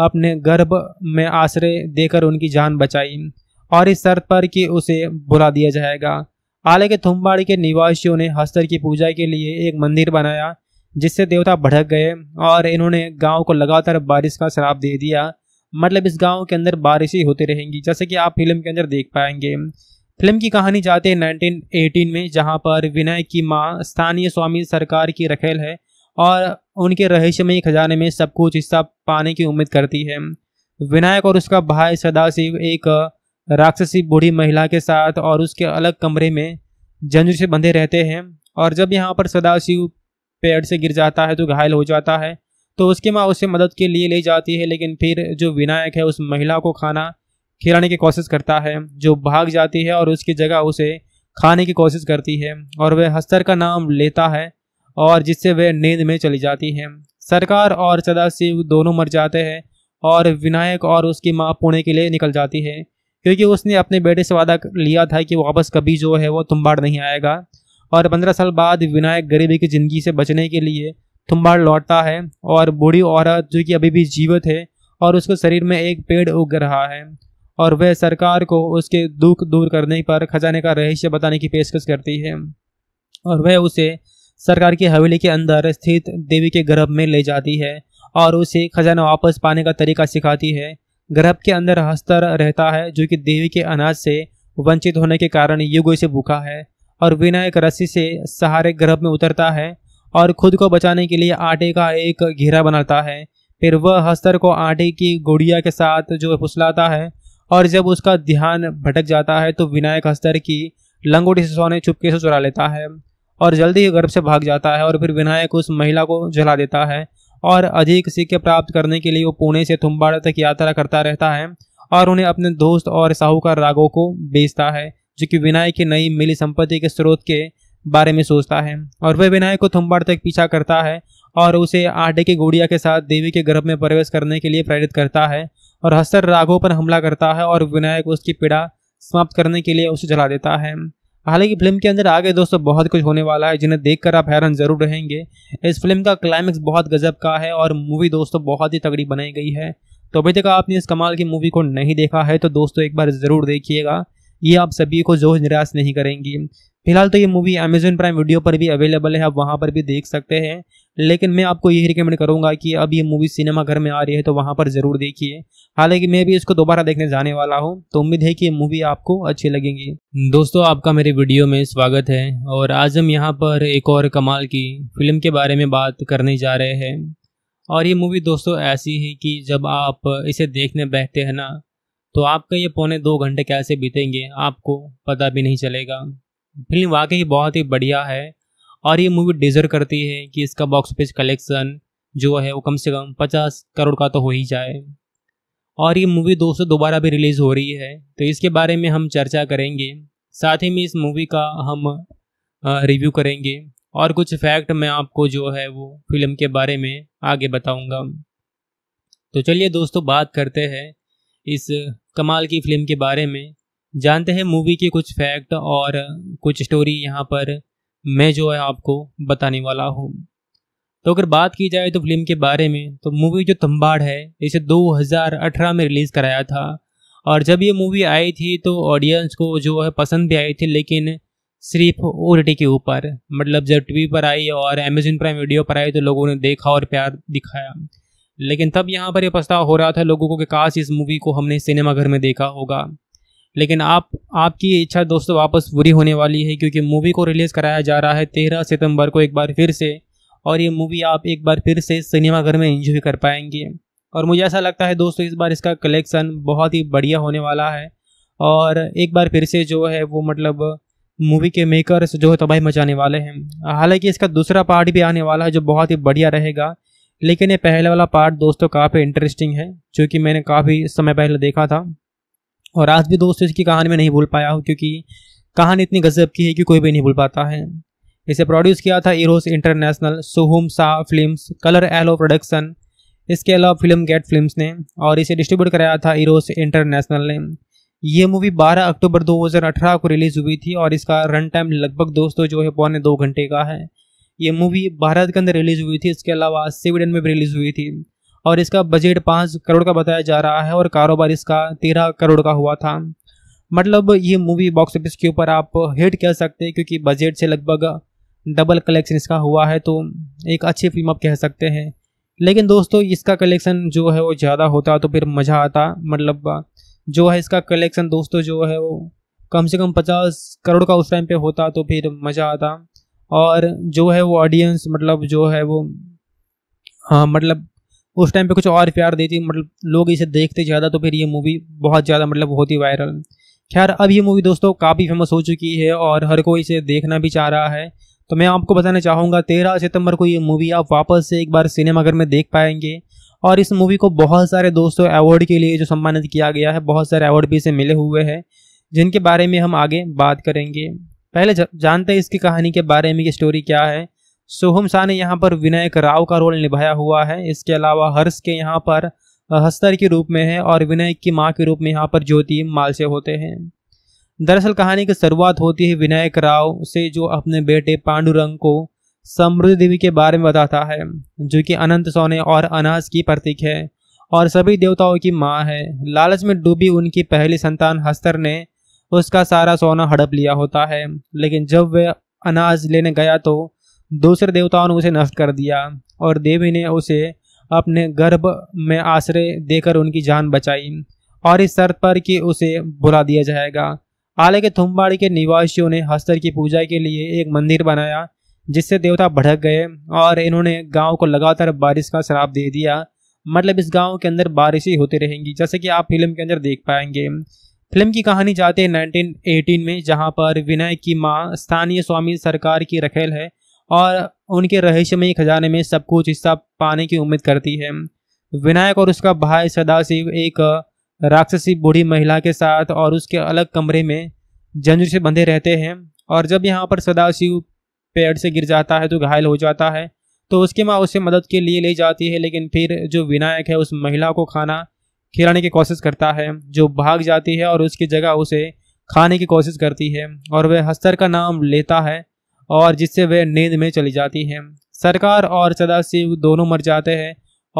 अपने गर्भ में आश्रय देकर उनकी जान बचाई और इस शर्त पर कि उसे बुला दिया जाएगा हालांकि थुम्बाड़ी के निवासियों ने हस्तर की पूजा के लिए एक मंदिर बनाया जिससे देवता भड़क गए और इन्होंने गांव को लगातार बारिश का श्राप दे दिया मतलब इस गांव के अंदर बारिश ही होती रहेंगी जैसे कि आप फिल्म के अंदर देख पाएंगे फिल्म की कहानी जाती है 1918 में जहां पर विनय की मां स्थानीय स्वामी सरकार की रखेल है और उनके रहस्यमय खजाने में सब कुछ हिस्सा पाने की उम्मीद करती है विनायक और उसका भाई सदाशिव एक राक्षसी बूढ़ी महिला के साथ और उसके अलग कमरे में जंजीर से बंधे रहते हैं और जब यहाँ पर सदाशिव पेड़ से गिर जाता है तो घायल हो जाता है तो उसकी माँ उसे मदद के लिए ले जाती है लेकिन फिर जो विनायक है उस महिला को खाना खिलाने की कोशिश करता है जो भाग जाती है और उसकी जगह उसे खाने की कोशिश करती है और वह हस्तर का नाम लेता है और जिससे वे नींद में चली जाती है सरकार और सदाशिव दोनों मर जाते हैं और विनायक और उसकी माँ पुणे के लिए निकल जाती है क्योंकि उसने अपने बेटे से वादा लिया था कि वापस कभी जो है वो तुम्बाड़ नहीं आएगा और पंद्रह साल बाद विनायक गरीबी की ज़िंदगी से बचने के लिए तुम्बाड़ लौटता है और बूढ़ी औरत जो कि अभी भी जीवित है और उसके शरीर में एक पेड़ उग रहा है और वह सरकार को उसके दुख दूर करने पर खजाने का रहस्य बताने की पेशकश करती है और वह उसे सरकार की हवेली के अंदर स्थित देवी के गर्भ में ले जाती है और उसे खजाना वापस पाने का तरीका सिखाती है गर्भ के अंदर हस्तर रहता है जो कि देवी के अनाज से वंचित होने के कारण युगों से भूखा है और विनायक रस्सी से सहारे गर्भ में उतरता है और खुद को बचाने के लिए आटे का एक घेरा बनाता है फिर वह हस्तर को आटे की गुड़िया के साथ जो फुसलाता है और जब उसका ध्यान भटक जाता है तो विनायक हस्तर की लंगोटी से सोने चुपके से चुरा लेता है और जल्दी ही गर्भ से भाग जाता है और फिर विनायक उस महिला को जला देता है और अधिक सिक्के प्राप्त करने के लिए वो पुणे से थुम्बाड़ा तक यात्रा करता रहता है और उन्हें अपने दोस्त और साहूकार रागों को बेचता है जो कि विनायक की नई मिली संपत्ति के स्रोत के बारे में सोचता है और वह विनायक को थुम्बाड़ तक पीछा करता है और उसे आटे की गुड़िया के साथ देवी के गर्भ में प्रवेश करने के लिए प्रेरित करता है और हस्तर रागों पर हमला करता है और विनायक उसकी पीड़ा समाप्त करने के लिए उसे जला देता है हालांकि फिल्म के अंदर आगे दोस्तों बहुत कुछ होने वाला है जिन्हें देखकर आप हैरान जरूर रहेंगे इस फिल्म का क्लाइमेक्स बहुत गजब का है और मूवी दोस्तों बहुत ही तगड़ी बनाई गई है तो अभी तक आपने इस कमाल की मूवी को नहीं देखा है तो दोस्तों एक बार ज़रूर देखिएगा ये आप सभी को जो निराश नहीं करेंगी फिलहाल तो ये मूवी अमेजोन प्राइम वीडियो पर भी अवेलेबल है आप वहाँ पर भी देख सकते हैं लेकिन मैं आपको यही रिकमेंड करूँगा कि अब ये मूवी सिनेमा घर में आ रही है तो वहाँ पर ज़रूर देखिए हालांकि मैं भी इसको दोबारा देखने जाने वाला हूँ तो उम्मीद है कि ये मूवी आपको अच्छी लगेंगी दोस्तों आपका मेरे वीडियो में स्वागत है और आज हम यहाँ पर एक और कमाल की फिल्म के बारे में बात करने जा रहे हैं और ये मूवी दोस्तों ऐसी है कि जब आप इसे देखने बैठते हैं ना तो आपका ये पौने दो घंटे कैसे बीतेंगे आपको पता भी नहीं चलेगा फिल्म वाकई बहुत ही बढ़िया है और ये मूवी डिजर्व करती है कि इसका बॉक्स ऑफिस कलेक्शन जो है वो कम से कम पचास करोड़ का तो हो ही जाए और ये मूवी दो सौ दोबारा भी रिलीज़ हो रही है तो इसके बारे में हम चर्चा करेंगे साथ ही में इस मूवी का हम रिव्यू करेंगे और कुछ फैक्ट मैं आपको जो है वो फिल्म के बारे में आगे बताऊंगा तो चलिए दोस्तों बात करते हैं इस कमाल की फिल्म के बारे में जानते हैं मूवी के कुछ फैक्ट और कुछ स्टोरी यहाँ पर मैं जो है आपको बताने वाला हूँ तो अगर बात की जाए तो फिल्म के बारे में तो मूवी जो तम्बाड़ है इसे 2018 में रिलीज़ कराया था और जब ये मूवी आई थी तो ऑडियंस को जो है पसंद भी आई थी लेकिन सिर्फ ओ के ऊपर मतलब जब टीवी पर आई और अमेजन प्राइम वीडियो पर आई तो लोगों ने देखा और प्यार दिखाया लेकिन तब यहाँ पर यह पछतावा हो रहा था लोगों को कि काश इस मूवी को हमने सिनेमा घर में देखा होगा लेकिन आप आपकी इच्छा दोस्तों वापस पूरी होने वाली है क्योंकि मूवी को रिलीज़ कराया जा रहा है तेरह सितंबर को एक बार फिर से और ये मूवी आप एक बार फिर से सिनेमाघर में इंजॉय कर पाएंगे और मुझे ऐसा लगता है दोस्तों इस बार इसका कलेक्शन बहुत ही बढ़िया होने वाला है और एक बार फिर से जो है वो मतलब मूवी के मेकर्स जो है तबाही मचाने वाले हैं हालांकि इसका दूसरा पार्ट भी आने वाला है जो बहुत ही बढ़िया रहेगा लेकिन ये पहले वाला पार्ट दोस्तों काफ़ी इंटरेस्टिंग है क्योंकि मैंने काफ़ी समय पहले देखा था और आज भी दोस्तों इसकी कहानी में नहीं भूल पाया हूँ क्योंकि कहानी इतनी गजब की है कि कोई भी नहीं भूल पाता है इसे प्रोड्यूस किया था Eros International Sohum Shah Films Colour Yellow Production इसके अलावा फिल्म गेट फिल्म्स ने और इसे डिस्ट्रीब्यूट कराया था इरोस इंटरनेशनल ने ये मूवी 12 अक्टूबर 2018 को रिलीज़ हुई थी और इसका रन टाइम लगभग दोस्तों जो है पौने दो घंटे का है ये मूवी भारत के अंदर रिलीज हुई थी इसके अलावा स्वीडन में भी रिलीज हुई थी और इसका बजट पाँच करोड़ का बताया जा रहा है और कारोबार इसका तेरह करोड़ का हुआ था मतलब ये मूवी बॉक्स ऑफिस के ऊपर आप हिट कह सकते हैं क्योंकि बजट से लगभग डबल कलेक्शन इसका हुआ है तो एक अच्छी फिल्म आप कह सकते हैं लेकिन दोस्तों इसका कलेक्शन जो है वो ज़्यादा होता तो फिर मज़ा आता मतलब जो है इसका कलेक्शन दोस्तों जो है वो कम से कम पचास करोड़ का उस टाइम पे होता तो फिर मज़ा आता और जो है वो ऑडियंस मतलब जो है वो हाँ मतलब उस टाइम पे कुछ और प्यार देती मतलब लोग इसे देखते ज़्यादा तो फिर ये मूवी बहुत ज़्यादा मतलब होती वायरल खैर अब ये मूवी दोस्तों काफ़ी फेमस हो चुकी है और हर कोई इसे देखना भी चाह रहा है तो मैं आपको बताना चाहूँगा तेरह सितंबर को ये मूवी आप वापस से एक बार सिनेमाघर में देख पाएंगे और इस मूवी को बहुत सारे दोस्तों अवार्ड के लिए जो सम्मानित किया गया है बहुत सारे अवार्ड भी इसे मिले हुए हैं जिनके बारे में हम आगे बात करेंगे पहले जानते हैं इसकी कहानी के बारे में ये स्टोरी क्या है सोहम शाह ने यहाँ पर विनायक राव का रोल निभाया हुआ है इसके अलावा हर्ष के यहाँ पर हस्तर के रूप में है और विनायक की माँ के रूप में यहाँ पर ज्योति मालसे होते हैं दरअसल कहानी की शुरुआत होती है विनायक राव से जो अपने बेटे पांडुरंग को समृद्धि देवी के बारे में बताता है जो कि अनंत सोने और अनाज की प्रतीक है और सभी देवताओं की माँ है लालच में डूबी उनकी पहली संतान हस्तर ने उसका सारा सोना हड़प लिया होता है लेकिन जब वह अनाज लेने गया तो दूसरे देवताओं ने उसे नष्ट कर दिया और देवी ने उसे अपने गर्भ में आश्रय देकर उनकी जान बचाई और इस शर्त पर कि उसे बुला दिया जाएगा हालांकि थुम्बाड़ी के निवासियों ने हस्तर की पूजा के लिए एक मंदिर बनाया जिससे देवता भड़क गए और इन्होंने गांव को लगातार बारिश का शराब दे दिया मतलब इस गांव के अंदर बारिश ही होती रहेंगी जैसे कि आप फिल्म के अंदर देख पाएंगे फिल्म की कहानी जाते हैं 1918 में जहां पर विनय की माँ स्थानीय स्वामी सरकार की रखेल है और उनके रहस्यमय खजाने में सब कुछ हिस्सा पाने की उम्मीद करती है विनायक और उसका भाई सदाशिव एक राक्षसी बूढ़ी महिला के साथ और उसके अलग कमरे में जंजू से बंधे रहते हैं और जब यहाँ पर सदाशिव पेड़ से गिर जाता है तो घायल हो जाता है तो उसकी माँ उसे मदद के लिए ले जाती है लेकिन फिर जो विनायक है उस महिला को खाना खिलाने की कोशिश करता है जो भाग जाती है और उसकी जगह उसे खाने की कोशिश करती है और वह हस्तर का नाम लेता है और जिससे वह नींद में चली जाती है सरकार और सदाशिव दोनों मर जाते हैं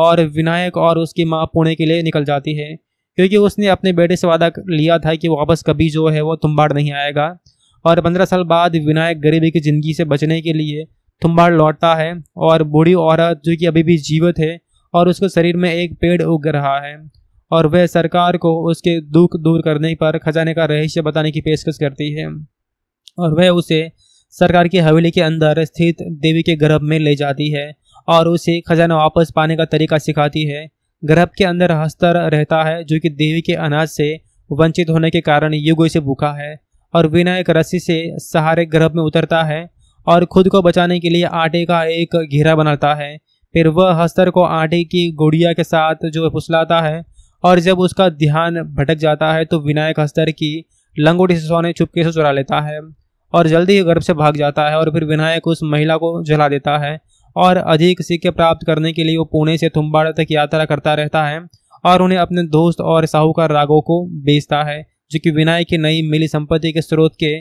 और विनायक और उसकी माँ पुणे के लिए निकल जाती है क्योंकि उसने अपने बेटे से वादा लिया था कि वापस कभी जो है वो तुम्बाड़ नहीं आएगा और पंद्रह साल बाद विनायक गरीबी की ज़िंदगी से बचने के लिए तुम्बाड़ लौटता है और बूढ़ी औरत जो कि अभी भी जीवित है और उसके शरीर में एक पेड़ उग रहा है और वह सरकार को उसके दुख दूर करने पर खजाने का रहस्य बताने की पेशकश करती है और वह उसे सरकार की हवेली के अंदर स्थित देवी के गर्भ में ले जाती है और उसे खजाना वापस पाने का तरीका सिखाती है गर्भ के अंदर हस्तर रहता है जो कि देवी के अनाज से वंचित होने के कारण युगों से भूखा है और विनायक रस्सी से सहारे गर्भ में उतरता है और खुद को बचाने के लिए आटे का एक घेरा बनाता है फिर वह हस्तर को आटे की गुड़िया के साथ जो फुसलाता है और जब उसका ध्यान भटक जाता है तो विनायक हस्तर की लंगोटी से सोने चुपके से चुरा लेता है और जल्दी ही गर्भ से भाग जाता है और फिर विनायक उस महिला को जला देता है और अधिक सिक्के प्राप्त करने के लिए वो पुणे से थुम्बाड़ा तक यात्रा करता रहता है और उन्हें अपने दोस्त और साहूकार रागों को बेचता है जो कि विनायक की नई मिली संपत्ति के स्रोत के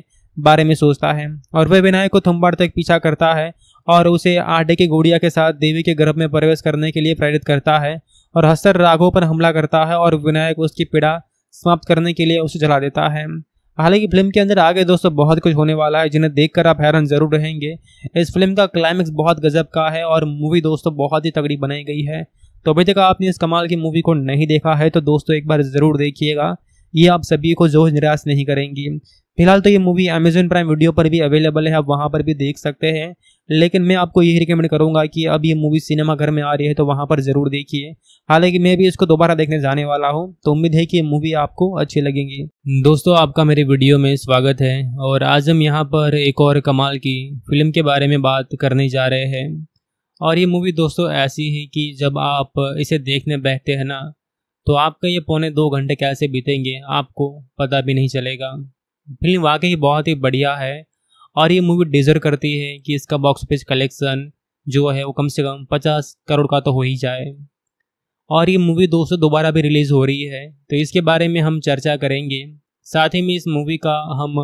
बारे में सोचता है और वह विनायक को थुम्बाड़ तक पीछा करता है और उसे आटे की गुड़िया के साथ देवी के गर्भ में प्रवेश करने के लिए प्रेरित करता है और हस्तर राघव पर हमला करता है और विनायक उसकी पीड़ा समाप्त करने के लिए उसे जला देता है हालांकि फिल्म के अंदर आगे दोस्तों बहुत कुछ होने वाला है जिन्हें देखकर आप हैरान जरूर रहेंगे इस फिल्म का क्लाइमैक्स बहुत गजब का है और मूवी दोस्तों बहुत ही तगड़ी बनाई गई है तो अभी तक आपने इस कमाल की मूवी को नहीं देखा है तो दोस्तों एक बार ज़रूर देखिएगा ये आप सभी को जोश निराश नहीं करेंगी फिलहाल तो ये मूवी अमेजोन प्राइम वीडियो पर भी अवेलेबल है आप वहाँ पर भी देख सकते हैं लेकिन मैं आपको यही रिकमेंड करूँगा कि अब ये मूवी सिनेमा घर में आ रही है तो वहाँ पर ज़रूर देखिए हालांकि मैं भी इसको दोबारा देखने जाने वाला हूँ तो उम्मीद है कि ये मूवी आपको अच्छी लगेंगी दोस्तों आपका मेरे वीडियो में स्वागत है और आज हम यहाँ पर एक और कमाल की फिल्म के बारे में बात करने जा रहे हैं और ये मूवी दोस्तों ऐसी है कि जब आप इसे देखने बैठते हैं ना तो आपका ये पौने दो घंटे कैसे बीतेंगे आपको पता भी नहीं चलेगा फिल्म वाकई बहुत ही बढ़िया है और ये मूवी डिजर्व करती है कि इसका बॉक्स ऑफिस कलेक्शन जो है वो कम से कम पचास करोड़ का तो हो ही जाए और ये मूवी दो सौ दोबारा भी रिलीज़ हो रही है तो इसके बारे में हम चर्चा करेंगे साथ ही में इस मूवी का हम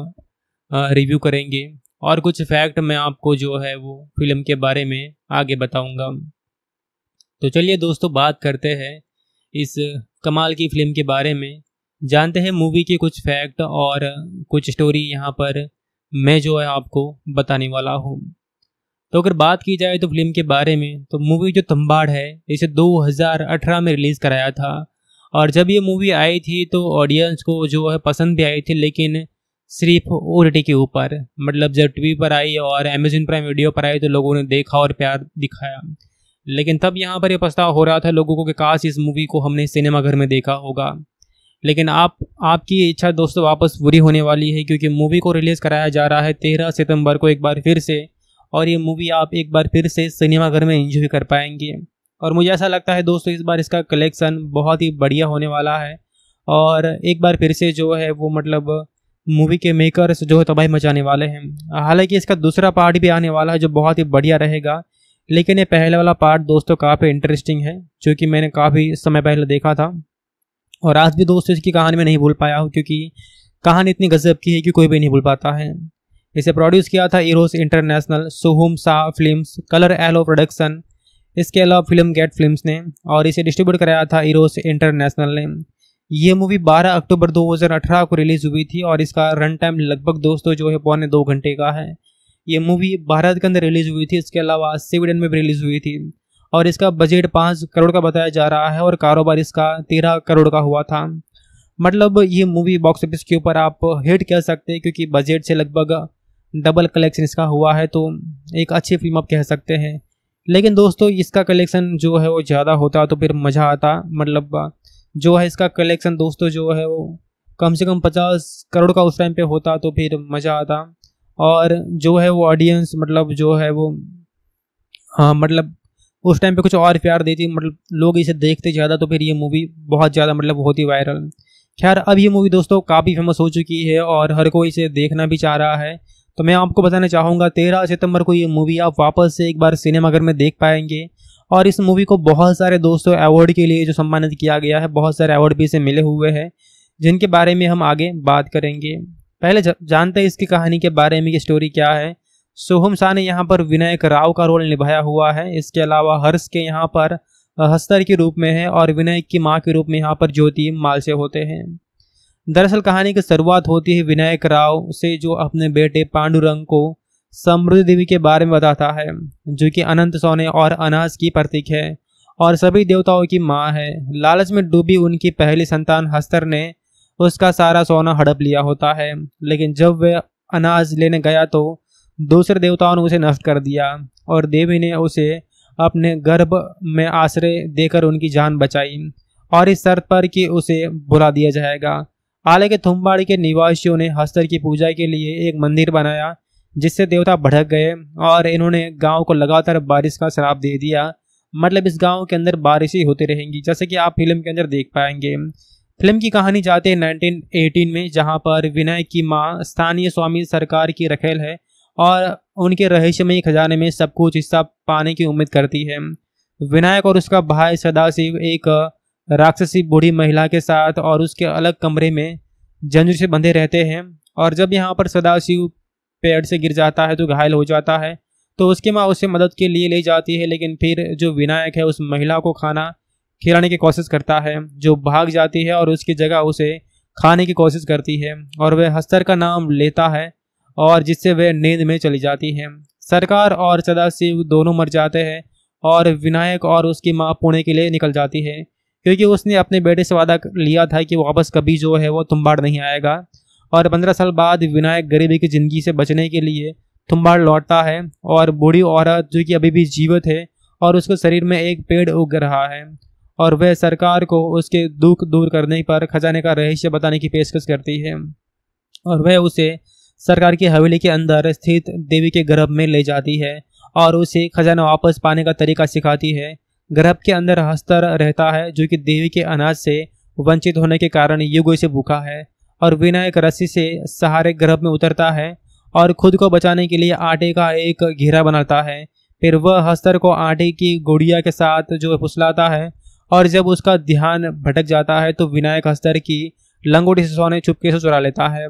रिव्यू करेंगे और कुछ फैक्ट मैं आपको जो है वो फिल्म के बारे में आगे बताऊंगा तो चलिए दोस्तों बात करते हैं इस कमाल की फिल्म के बारे में जानते हैं मूवी के कुछ फैक्ट और कुछ स्टोरी यहाँ पर मैं जो है आपको बताने वाला हूँ तो अगर बात की जाए तो फिल्म के बारे में तो मूवी जो तम्बाड़ है इसे 2018 में रिलीज़ कराया था और जब ये मूवी आई थी तो ऑडियंस को जो है पसंद भी आई थी लेकिन सिर्फ ओ के ऊपर मतलब जब टीवी पर आई और अमेजन प्राइम वीडियो पर आई तो लोगों ने देखा और प्यार दिखाया लेकिन तब यहाँ पर यह पछतावा हो रहा था लोगों को कि काश इस मूवी को हमने सिनेमाघर में देखा होगा लेकिन आप आपकी इच्छा दोस्तों वापस पूरी होने वाली है क्योंकि मूवी को रिलीज़ कराया जा रहा है तेरह सितंबर को एक बार फिर से और ये मूवी आप एक बार फिर से सिनेमाघर में इंजॉय कर पाएंगे और मुझे ऐसा लगता है दोस्तों इस बार इसका कलेक्शन बहुत ही बढ़िया होने वाला है और एक बार फिर से जो है वो मतलब मूवी के मेकर्स जो है तबाही मचाने वाले हैं हालांकि इसका दूसरा पार्ट भी आने वाला है जो बहुत ही बढ़िया रहेगा लेकिन ये पहले वाला पार्ट दोस्तों काफ़ी इंटरेस्टिंग है जो कि मैंने काफ़ी समय पहले देखा था और आज भी दोस्तों इसकी कहानी में नहीं भूल पाया हूँ क्योंकि कहानी इतनी गजब की है कि कोई भी नहीं भूल पाता है इसे प्रोड्यूस किया था Eros International Sohum Shah Films Colour Yellow Production इसके अलावा फिल्म गेट फिल्म्स ने और इसे डिस्ट्रीब्यूट कराया था इरोस इंटरनेशनल ने यह मूवी 12 अक्टूबर 2018 को रिलीज़ हुई थी और इसका रन टाइम लगभग दोस्तों जो है पौने दो घंटे का है ये मूवी भारत के अंदर रिलीज़ हुई थी इसके अलावा स्वीडन में भी रिलीज़ हुई थी और इसका बजट पाँच करोड़ का बताया जा रहा है और कारोबार इसका तेरह करोड़ का हुआ था मतलब ये मूवी बॉक्स ऑफिस के ऊपर आप हिट कह सकते हैं क्योंकि बजट से लगभग डबल कलेक्शन इसका हुआ है तो एक अच्छी फिल्म आप कह सकते हैं लेकिन दोस्तों इसका कलेक्शन जो है वो ज़्यादा होता तो फिर मज़ा आता मतलब जो है इसका कलेक्शन दोस्तों जो है वो कम से कम पचास करोड़ का उस टाइम पे होता तो फिर मज़ा आता और जो है वो ऑडियंस मतलब जो है वो हाँ मतलब उस टाइम पे कुछ और प्यार देती मतलब लोग इसे देखते ज़्यादा तो फिर ये मूवी बहुत ज़्यादा मतलब बहुत ही वायरल खैर अब ये मूवी दोस्तों काफ़ी फेमस हो चुकी है और हर कोई इसे देखना भी चाह रहा है तो मैं आपको बताना चाहूँगा तेरह सितंबर को ये मूवी आप वापस से एक बार सिनेमाघर में देख पाएंगे और इस मूवी को बहुत सारे दोस्तों अवार्ड के लिए जो सम्मानित किया गया है बहुत सारे अवार्ड भी इसे मिले हुए हैं जिनके बारे में हम आगे बात करेंगे पहले जानते हैं इसकी कहानी के बारे में ये स्टोरी क्या है सोहम शाह ने यहाँ पर विनायक राव का रोल निभाया हुआ है इसके अलावा हर्ष के यहाँ पर हस्तर के रूप में है और विनायक की माँ के रूप में यहाँ पर ज्योति मालसे होते हैं दरअसल कहानी की शुरुआत होती है विनायक राव से जो अपने बेटे पांडुरंग को समृद्धि देवी के बारे में बताता है जो कि अनंत सोने और अनाज की प्रतीक है और सभी देवताओं की माँ है लालच में डूबी उनकी पहली संतान हस्तर ने उसका सारा सोना हड़प लिया होता है लेकिन जब वह अनाज लेने गया तो दूसरे देवताओं ने उसे नष्ट कर दिया और देवी ने उसे अपने गर्भ में आश्रय देकर उनकी जान बचाई और इस शर्त पर कि उसे बुला दिया जाएगा हालांकि थुम्बाड़ी के निवासियों ने हस्तर की पूजा के लिए एक मंदिर बनाया जिससे देवता भड़क गए और इन्होंने गांव को लगातार बारिश का श्राप दे दिया मतलब इस गांव के अंदर बारिश ही होती रहेंगी जैसे कि आप फिल्म के अंदर देख पाएंगे फिल्म की कहानी जाते हैं नाइनटीन में जहाँ पर विनय की माँ स्थानीय स्वामी सरकार की रखेल है और उनके रहस्यमयी खजाने में सब कुछ हिस्सा पाने की उम्मीद करती है विनायक और उसका भाई सदाशिव एक राक्षसी बूढ़ी महिला के साथ और उसके अलग कमरे में जंजू से बंधे रहते हैं और जब यहाँ पर सदाशिव पेड़ से गिर जाता है तो घायल हो जाता है तो उसकी माँ उसे मदद के लिए ले जाती है लेकिन फिर जो विनायक है उस महिला को खाना खिलाने की कोशिश करता है जो भाग जाती है और उसकी जगह उसे खाने की कोशिश करती है और वह हस्तर का नाम लेता है और जिससे वे नींद में चली जाती है सरकार और सदाशिव दोनों मर जाते हैं और विनायक और उसकी माँ पुणे के लिए निकल जाती है क्योंकि उसने अपने बेटे से वादा लिया था कि वापस कभी जो है वो तुम्बाड़ नहीं आएगा और पंद्रह साल बाद विनायक गरीबी की ज़िंदगी से बचने के लिए तुम्बाड़ लौटता है और बूढ़ी औरत जो कि अभी भी जीवित है और उसके शरीर में एक पेड़ उग रहा है और वह सरकार को उसके दुख दूर करने पर खजाने का रहस्य बताने की पेशकश करती है और वह उसे सरकार की हवेली के अंदर स्थित देवी के गर्भ में ले जाती है और उसे खजाना वापस पाने का तरीका सिखाती है गर्भ के अंदर हस्तर रहता है जो कि देवी के अनाज से वंचित होने के कारण युगो से भूखा है और विनायक रस्सी से सहारे गर्भ में उतरता है और खुद को बचाने के लिए आटे का एक घेरा बनाता है फिर वह हस्तर को आटे की गुड़िया के साथ जो फुसलाता है और जब उसका ध्यान भटक जाता है तो विनायक हस्तर की लंगोटी से सोने चुपके से चुरा लेता है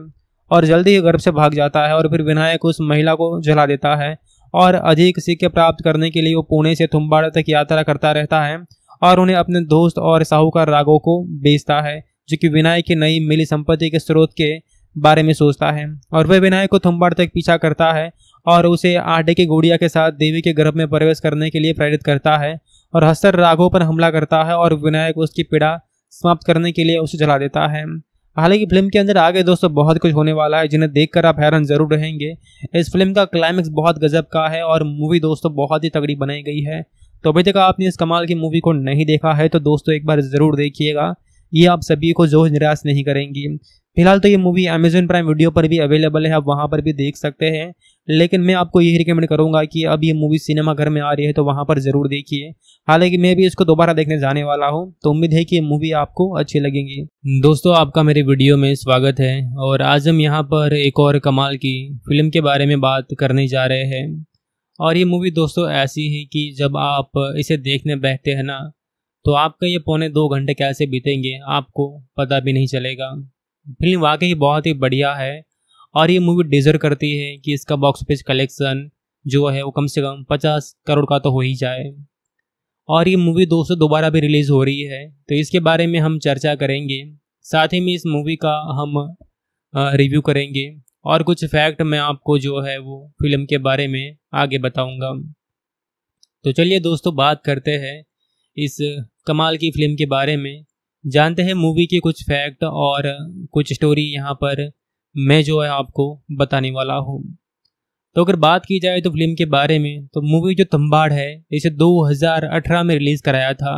और जल्दी ही गर्भ से भाग जाता है और फिर विनायक उस महिला को जला देता है और अधिक सिक्के प्राप्त करने के लिए वो पुणे से थुम्बाड़ा तक यात्रा करता रहता है और उन्हें अपने दोस्त और साहूकार रागों को बेचता है जो कि विनायक की नई मिली संपत्ति के स्रोत के बारे में सोचता है और वह विनायक को थुम्बाड़ तक पीछा करता है और उसे आटे की गुड़िया के साथ देवी के गर्भ में प्रवेश करने के लिए प्रेरित करता है और हस्तर रागों पर हमला करता है और विनायक उसकी पीड़ा समाप्त करने के लिए उसे जला देता है हालांकि फिल्म के अंदर आगे दोस्तों बहुत कुछ होने वाला है जिन्हें देखकर आप हैरान जरूर रहेंगे इस फिल्म का क्लाइमैक्स बहुत गजब का है और मूवी दोस्तों बहुत ही तगड़ी बनाई गई है तो अभी तक आपने इस कमाल की मूवी को नहीं देखा है तो दोस्तों एक बार ज़रूर देखिएगा ये आप सभी को जो निराश नहीं करेंगी फिलहाल तो ये मूवी अमेजोन प्राइम वीडियो पर भी अवेलेबल है आप वहाँ पर भी देख सकते हैं लेकिन मैं आपको यही रिकमेंड करूँगा कि अब ये मूवी सिनेमा घर में आ रही है तो वहाँ पर ज़रूर देखिए हालांकि मैं भी इसको दोबारा देखने जाने वाला हूँ तो उम्मीद है कि ये मूवी आपको अच्छी लगेंगी दोस्तों आपका मेरे वीडियो में स्वागत है और आज हम यहाँ पर एक और कमाल की फिल्म के बारे में बात करने जा रहे हैं और ये मूवी दोस्तों ऐसी है कि जब आप इसे देखने बैठते हैं ना तो आपके ये पौने दो घंटे कैसे बीतेंगे आपको पता भी नहीं चलेगा फिल्म वाकई बहुत ही बढ़िया है और ये मूवी डिजर्व करती है कि इसका बॉक्स ऑफिस कलेक्शन जो है वो कम से कम पचास करोड़ का तो हो ही जाए और ये मूवी दो से दोबारा भी रिलीज़ हो रही है तो इसके बारे में हम चर्चा करेंगे साथ ही में इस मूवी का हम रिव्यू करेंगे और कुछ फैक्ट मैं आपको जो है वो फिल्म के बारे में आगे बताऊंगा तो चलिए दोस्तों बात करते हैं इस कमाल की फिल्म के बारे में जानते हैं मूवी के कुछ फैक्ट और कुछ स्टोरी यहाँ पर मैं जो है आपको बताने वाला हूँ तो अगर बात की जाए तो फिल्म के बारे में तो मूवी जो तम्बाड़ है इसे 2018 में रिलीज़ कराया था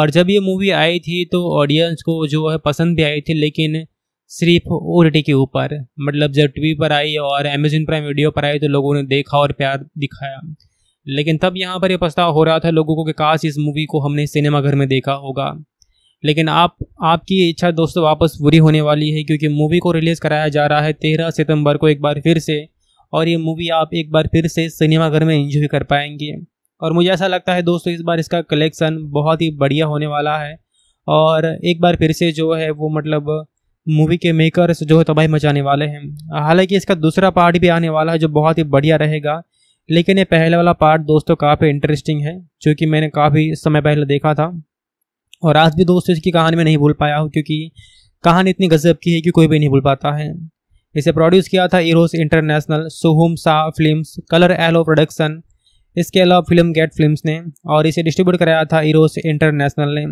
और जब ये मूवी आई थी तो ऑडियंस को जो है पसंद भी आई थी लेकिन सिर्फ ओ के ऊपर मतलब जब टीवी पर आई और अमेजन प्राइम वीडियो पर आई तो लोगों ने देखा और प्यार दिखाया लेकिन तब यहाँ पर यह पछतावा हो रहा था लोगों को कि काश इस मूवी को हमने सिनेमाघर में देखा होगा लेकिन आप आपकी इच्छा दोस्तों वापस पूरी होने वाली है क्योंकि मूवी को रिलीज़ कराया जा रहा है तेरह सितंबर को एक बार फिर से और ये मूवी आप एक बार फिर से सिनेमाघर में इंजॉय कर पाएंगे और मुझे ऐसा लगता है दोस्तों इस बार इसका कलेक्शन बहुत ही बढ़िया होने वाला है और एक बार फिर से जो है वो मतलब मूवी के मेकर्स जो है तबाही मचाने वाले हैं हालांकि इसका दूसरा पार्ट भी आने वाला है जो बहुत ही बढ़िया रहेगा लेकिन ये पहले वाला पार्ट दोस्तों काफ़ी इंटरेस्टिंग है क्योंकि मैंने काफ़ी समय पहले देखा था और आज भी दोस्तों इसकी कहानी में नहीं भूल पाया हूँ क्योंकि कहानी इतनी गजब की है कि कोई भी नहीं भूल पाता है इसे प्रोड्यूस किया था Eros International Sohum Shah Films Colour Yellow Production इसके अलावा फिल्म गेट फिल्म्स ने और इसे डिस्ट्रीब्यूट कराया था इरोस इंटरनेशनल ने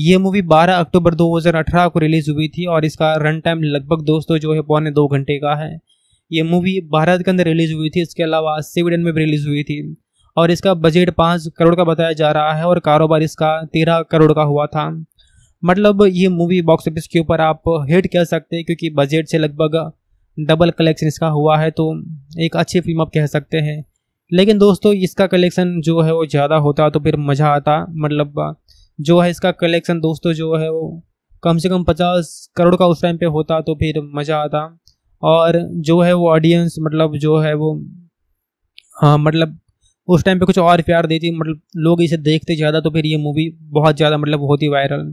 यह मूवी 12 अक्टूबर 2018 को रिलीज़ हुई थी और इसका रन टाइम लगभग दोस्तों जो है पौने दो घंटे का है ये मूवी भारत के अंदर रिलीज हुई थी इसके अलावा स्वीडन में भी रिलीज हुई थी और इसका बजट पाँच करोड़ का बताया जा रहा है और कारोबार इसका तेरह करोड़ का हुआ था मतलब ये मूवी बॉक्स ऑफिस के ऊपर आप हिट कह सकते हैं क्योंकि बजट से लगभग डबल कलेक्शन इसका हुआ है तो एक अच्छी फिल्म आप कह सकते हैं लेकिन दोस्तों इसका कलेक्शन जो है वो ज़्यादा होता तो फिर मज़ा आता मतलब जो है इसका कलेक्शन दोस्तों जो है वो कम से कम पचास करोड़ का उस टाइम पे होता तो फिर मज़ा आता और जो है वो ऑडियंस मतलब जो है वो हाँ मतलब उस टाइम पे कुछ और प्यार देती मतलब लोग इसे देखते ज़्यादा तो फिर ये मूवी बहुत ज़्यादा मतलब होती वायरल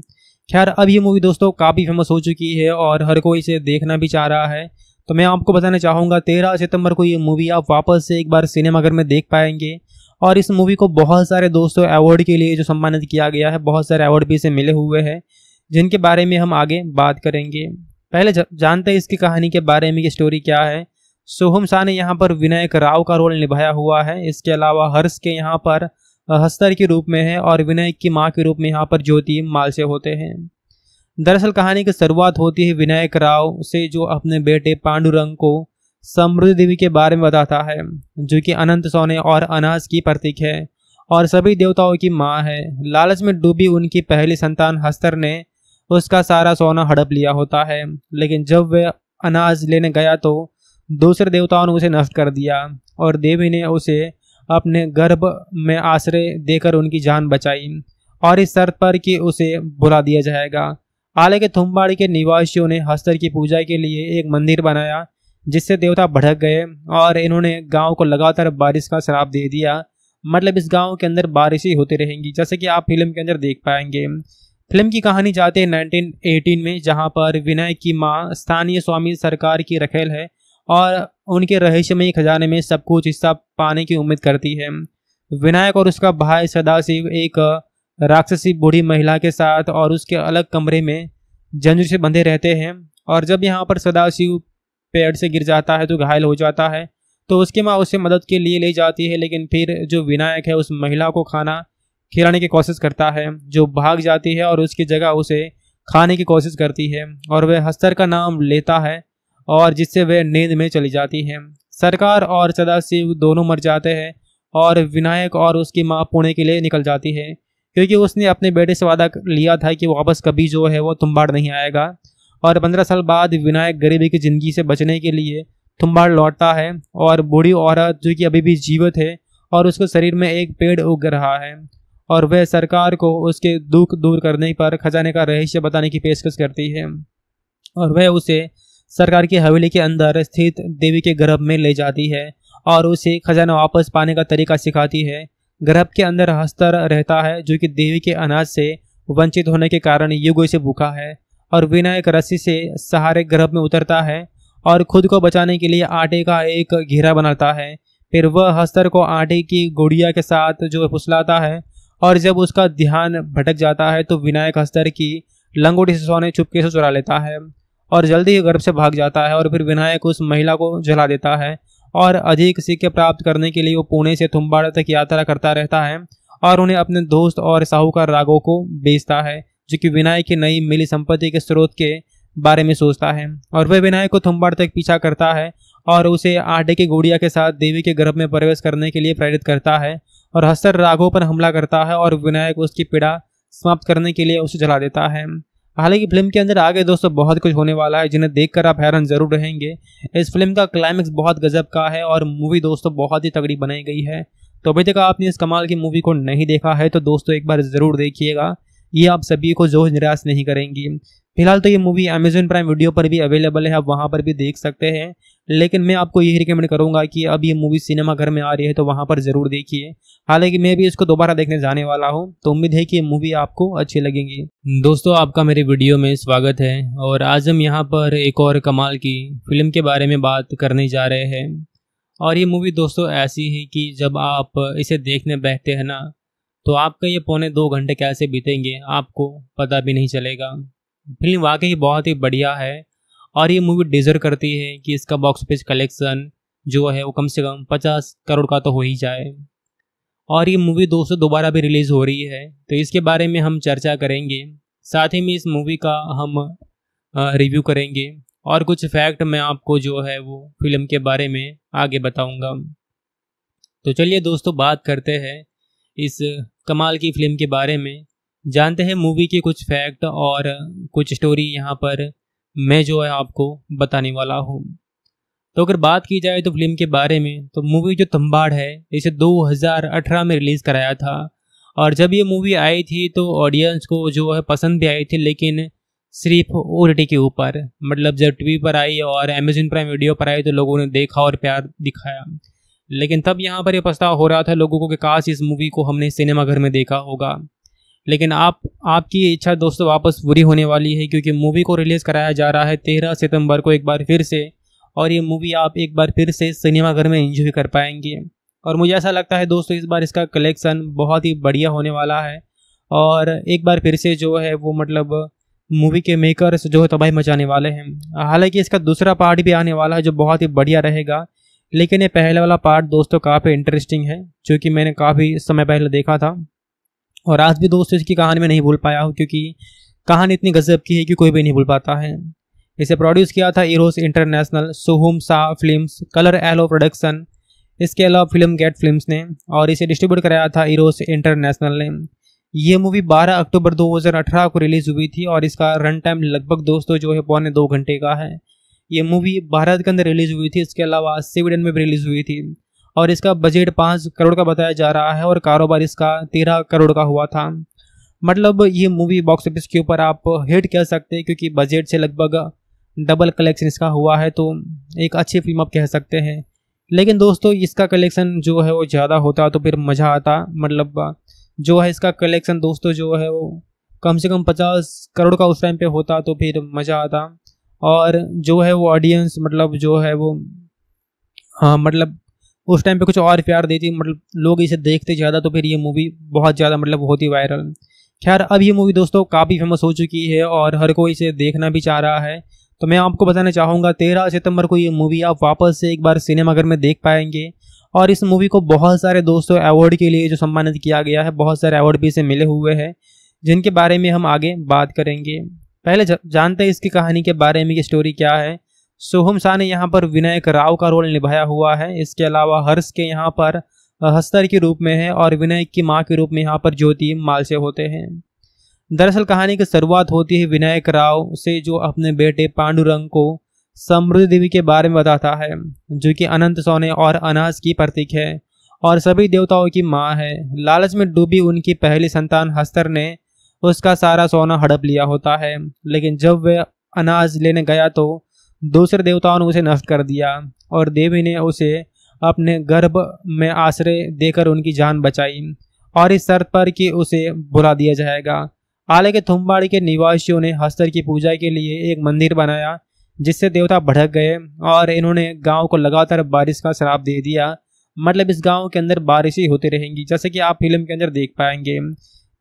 खैर अब ये मूवी दोस्तों काफ़ी फेमस हो चुकी है और हर कोई इसे देखना भी चाह रहा है तो मैं आपको बताना चाहूँगा तेरह सितंबर को ये मूवी आप वापस से एक बार सिनेमाघर में देख पाएंगे और इस मूवी को बहुत सारे दोस्तों अवार्ड के लिए जो सम्मानित किया गया है बहुत सारे अवार्ड भी इसे मिले हुए हैं जिनके बारे में हम आगे बात करेंगे पहले जानते हैं इसकी कहानी के बारे में ये स्टोरी क्या है सोहम शाह ने यहाँ पर विनायक राव का रोल निभाया हुआ है इसके अलावा हर्ष के यहाँ पर हस्तर के रूप में है और विनायक की माँ के रूप में यहाँ पर ज्योति मालसे होते हैं दरअसल कहानी की शुरुआत होती है विनायक राव से जो अपने बेटे पांडुरंग को समृद्धि देवी के बारे में बताता है जो कि अनंत सोने और अनाज की प्रतीक है और सभी देवताओं की माँ है लालच में डूबी उनकी पहली संतान हस्तर ने उसका सारा सोना हड़प लिया होता है लेकिन जब वह अनाज लेने गया तो दूसरे देवताओं ने उसे नष्ट कर दिया और देवी ने उसे अपने गर्भ में आश्रय देकर उनकी जान बचाई और इस शर्त पर कि उसे बुला दिया जाएगा आले के थुम्बाड़ी के निवासियों ने हस्तर की पूजा के लिए एक मंदिर बनाया जिससे देवता भड़क गए और इन्होंने गांव को लगातार बारिश का शराब दे दिया मतलब इस गांव के अंदर बारिश ही होती रहेंगी जैसे कि आप फिल्म के अंदर देख पाएंगे फिल्म की कहानी जाते हैं 1918 में जहां पर विनय की माँ स्थानीय स्वामी सरकार की रखेल है और उनके रहस्यमय खजाने में सब कुछ हिस्सा पाने की उम्मीद करती है विनायक और उसका भाई सदाशिव एक राक्षसी बूढ़ी महिला के साथ और उसके अलग कमरे में जंजीर से बंधे रहते हैं और जब यहाँ पर सदाशिव पेड़ से गिर जाता है तो घायल हो जाता है तो उसकी माँ उसे मदद के लिए ले जाती है लेकिन फिर जो विनायक है उस महिला को खाना खिलाने की कोशिश करता है जो भाग जाती है और उसकी जगह उसे खाने की कोशिश करती है और वह हस्तर का नाम लेता है और जिससे वह नींद में चली जाती है सरकार और सदाशिव दोनों मर जाते हैं और विनायक और उसकी माँ पुणे के लिए निकल जाती है क्योंकि उसने अपने बेटे से वादा लिया था कि वापस कभी जो है वो तुम्बाड़ नहीं आएगा और पंद्रह साल बाद विनायक गरीबी की ज़िंदगी से बचने के लिए तुम्बाड़ लौटता है और बूढ़ी औरत जो कि अभी भी जीवित है और उसके शरीर में एक पेड़ उग रहा है और वह सरकार को उसके दुख दूर करने पर खजाने का रहस्य बताने की पेशकश करती है और वह उसे सरकार की हवेली के अंदर स्थित देवी के गर्भ में ले जाती है और उसे खजाना वापस पाने का तरीका सिखाती है गर्भ के अंदर हस्तर रहता है जो कि देवी के अनाज से वंचित होने के कारण युगों से भूखा है और बिना एक रस्सी से सहारे गर्भ में उतरता है और खुद को बचाने के लिए आटे का एक घेरा बनाता है फिर वह हस्तर को आटे की गुड़िया के साथ जो फुसलाता है और जब उसका ध्यान भटक जाता है तो विनायक हस्तर की लंगोटी से सोने चुपके से चुरा लेता है और जल्दी ही गर्भ से भाग जाता है और फिर विनायक उस महिला को जला देता है और अधिक सिक्के प्राप्त करने के लिए वो पुणे से थुम्बाड़ा तक यात्रा करता रहता है और उन्हें अपने दोस्त और साहूकार रागों को बेचता है जो कि विनायक की नई मिली संपत्ति के स्रोत के बारे में सोचता है और वह विनायक को थुम्बाड़ तक पीछा करता है और उसे आटे की गुड़िया के साथ देवी के गर्भ में प्रवेश करने के लिए प्रेरित करता है और हस्तर राघों पर हमला करता है और विनायक उसकी पीड़ा समाप्त करने के लिए उसे जला देता है हालांकि फिल्म के अंदर आगे दोस्तों बहुत कुछ होने वाला है जिन्हें देखकर आप हैरान जरूर रहेंगे इस फिल्म का क्लाइमैक्स बहुत गजब का है और मूवी दोस्तों बहुत ही तगड़ी बनाई गई है तो अभी तक आपने इस कमाल की मूवी को नहीं देखा है तो दोस्तों एक बार ज़रूर देखिएगा ये आप सभी को जोश निराश नहीं करेंगी फिलहाल तो ये मूवी अमेजोन प्राइम वीडियो पर भी अवेलेबल है आप वहाँ पर भी देख सकते हैं लेकिन मैं आपको यही रिकमेंड करूँगा कि अब ये मूवी सिनेमा घर में आ रही है तो वहाँ पर ज़रूर देखिए हालांकि मैं भी इसको दोबारा देखने जाने वाला हूँ तो उम्मीद है कि ये मूवी आपको अच्छी लगेंगी दोस्तों आपका मेरे वीडियो में स्वागत है और आज हम यहाँ पर एक और कमाल की फिल्म के बारे में बात करने जा रहे हैं और ये मूवी दोस्तों ऐसी है कि जब आप इसे देखने बैठते हैं ना तो आपका ये पौने दो घंटे कैसे बीतेंगे आपको पता भी नहीं चलेगा फिल्म वाकई बहुत ही बढ़िया है और ये मूवी डिजर्व करती है कि इसका बॉक्स ऑफिस कलेक्शन जो है वो कम से कम पचास करोड़ का तो हो ही जाए और ये मूवी दोस्तों दोबारा भी रिलीज़ हो रही है तो इसके बारे में हम चर्चा करेंगे साथ ही में इस मूवी का हम रिव्यू करेंगे और कुछ फैक्ट मैं आपको जो है वो फिल्म के बारे में आगे बताऊंगा तो चलिए दोस्तों बात करते हैं इस कमाल की फिल्म के बारे में जानते हैं मूवी के कुछ फैक्ट और कुछ स्टोरी यहाँ पर मैं जो है आपको बताने वाला हूँ तो अगर बात की जाए तो फिल्म के बारे में तो मूवी जो तम्बाड़ है इसे 2018 में रिलीज़ कराया था और जब ये मूवी आई थी तो ऑडियंस को जो है पसंद भी आई थी लेकिन सिर्फ ओ के ऊपर मतलब जब टीवी पर आई और अमेजन प्राइम वीडियो पर आई तो लोगों ने देखा और प्यार दिखाया लेकिन तब यहाँ पर यह पछतावा हो रहा था लोगों को कि काश इस मूवी को हमने सिनेमाघर में देखा होगा लेकिन आप आपकी इच्छा दोस्तों वापस पूरी होने वाली है क्योंकि मूवी को रिलीज़ कराया जा रहा है तेरह सितंबर को एक बार फिर से और ये मूवी आप एक बार फिर से सिनेमाघर में इंजॉय कर पाएंगे और मुझे ऐसा लगता है दोस्तों इस बार इसका कलेक्शन बहुत ही बढ़िया होने वाला है और एक बार फिर से जो है वो मतलब मूवी के मेकर्स जो है तबाही मचाने वाले हैं हालांकि इसका दूसरा पार्ट भी आने वाला है जो बहुत ही बढ़िया रहेगा लेकिन ये पहले वाला पार्ट दोस्तों काफ़ी इंटरेस्टिंग है जो कि मैंने काफ़ी समय पहले देखा था और आज भी दोस्तों इसकी कहानी में नहीं भूल पाया हूँ क्योंकि कहानी इतनी गजब की है कि कोई भी नहीं भूल पाता है इसे प्रोड्यूस किया था Eros International Sohum Shah Films Colour Yellow Production इसके अलावा फिल्म गेट फिल्म्स ने और इसे डिस्ट्रीब्यूट कराया था इरोस इंटरनेशनल ने यह मूवी 12 अक्टूबर 2018 को रिलीज़ हुई थी और इसका रन टाइम लगभग दोस्तों जो है पौने दो घंटे का है ये मूवी भारत के अंदर रिलीज़ हुई थी इसके अलावा स्वीडन में भी रिलीज़ हुई थी और इसका बजट पाँच करोड़ का बताया जा रहा है और कारोबार इसका तेरह करोड़ का हुआ था मतलब ये मूवी बॉक्स ऑफिस के ऊपर आप हिट कह सकते हैं क्योंकि बजट से लगभग डबल कलेक्शन इसका हुआ है तो एक अच्छी फिल्म आप कह सकते हैं लेकिन दोस्तों इसका कलेक्शन जो है वो ज़्यादा होता तो फिर मज़ा आता मतलब जो है इसका कलेक्शन दोस्तों जो है वो कम से कम पचास करोड़ का उस टाइम पे होता तो फिर मज़ा आता और जो है वो ऑडियंस मतलब जो है वो हाँ मतलब उस टाइम पे कुछ और प्यार देती मतलब लोग इसे देखते ज़्यादा तो फिर ये मूवी बहुत ज़्यादा मतलब होती वायरल खैर अब ये मूवी दोस्तों काफ़ी फेमस हो चुकी है और हर कोई इसे देखना भी चाह रहा है तो मैं आपको बताना चाहूँगा तेरह सितंबर को ये मूवी आप वापस से एक बार सिनेमाघर में देख पाएंगे और इस मूवी को बहुत सारे दोस्तों अवार्ड के लिए जो सम्मानित किया गया है बहुत सारे अवार्ड भी इसे मिले हुए हैं जिनके बारे में हम आगे बात करेंगे पहले जानते हैं इसकी कहानी के बारे में कि स्टोरी क्या है सोहम शाह ने यहाँ पर विनायक राव का रोल निभाया हुआ है इसके अलावा हर्ष के यहाँ पर हस्तर के रूप में है और विनायक की माँ के रूप में यहाँ पर ज्योति मालसे होते हैं दरअसल कहानी की शुरुआत होती है विनायक राव से जो अपने बेटे पांडुरंग को समृद्धि देवी के बारे में बताता है जो कि अनंत सोने और अनाज की प्रतीक है और सभी देवताओं की माँ है लालच में डूबी उनकी पहली संतान हस्तर ने उसका सारा सोना हड़प लिया होता है लेकिन जब वह अनाज लेने गया तो दूसरे देवताओं ने उसे नष्ट कर दिया और देवी ने उसे अपने गर्भ में आश्रय देकर उनकी जान बचाई और इस शर्त पर कि उसे बुला दिया जाएगा हालांकि थुम्बाड़ी के निवासियों ने हस्तर की पूजा के लिए एक मंदिर बनाया जिससे देवता भड़क गए और इन्होंने गांव को लगातार बारिश का श्राप दे दिया मतलब इस गांव के अंदर बारिश ही होती रहेंगी जैसे कि आप फिल्म के अंदर देख पाएंगे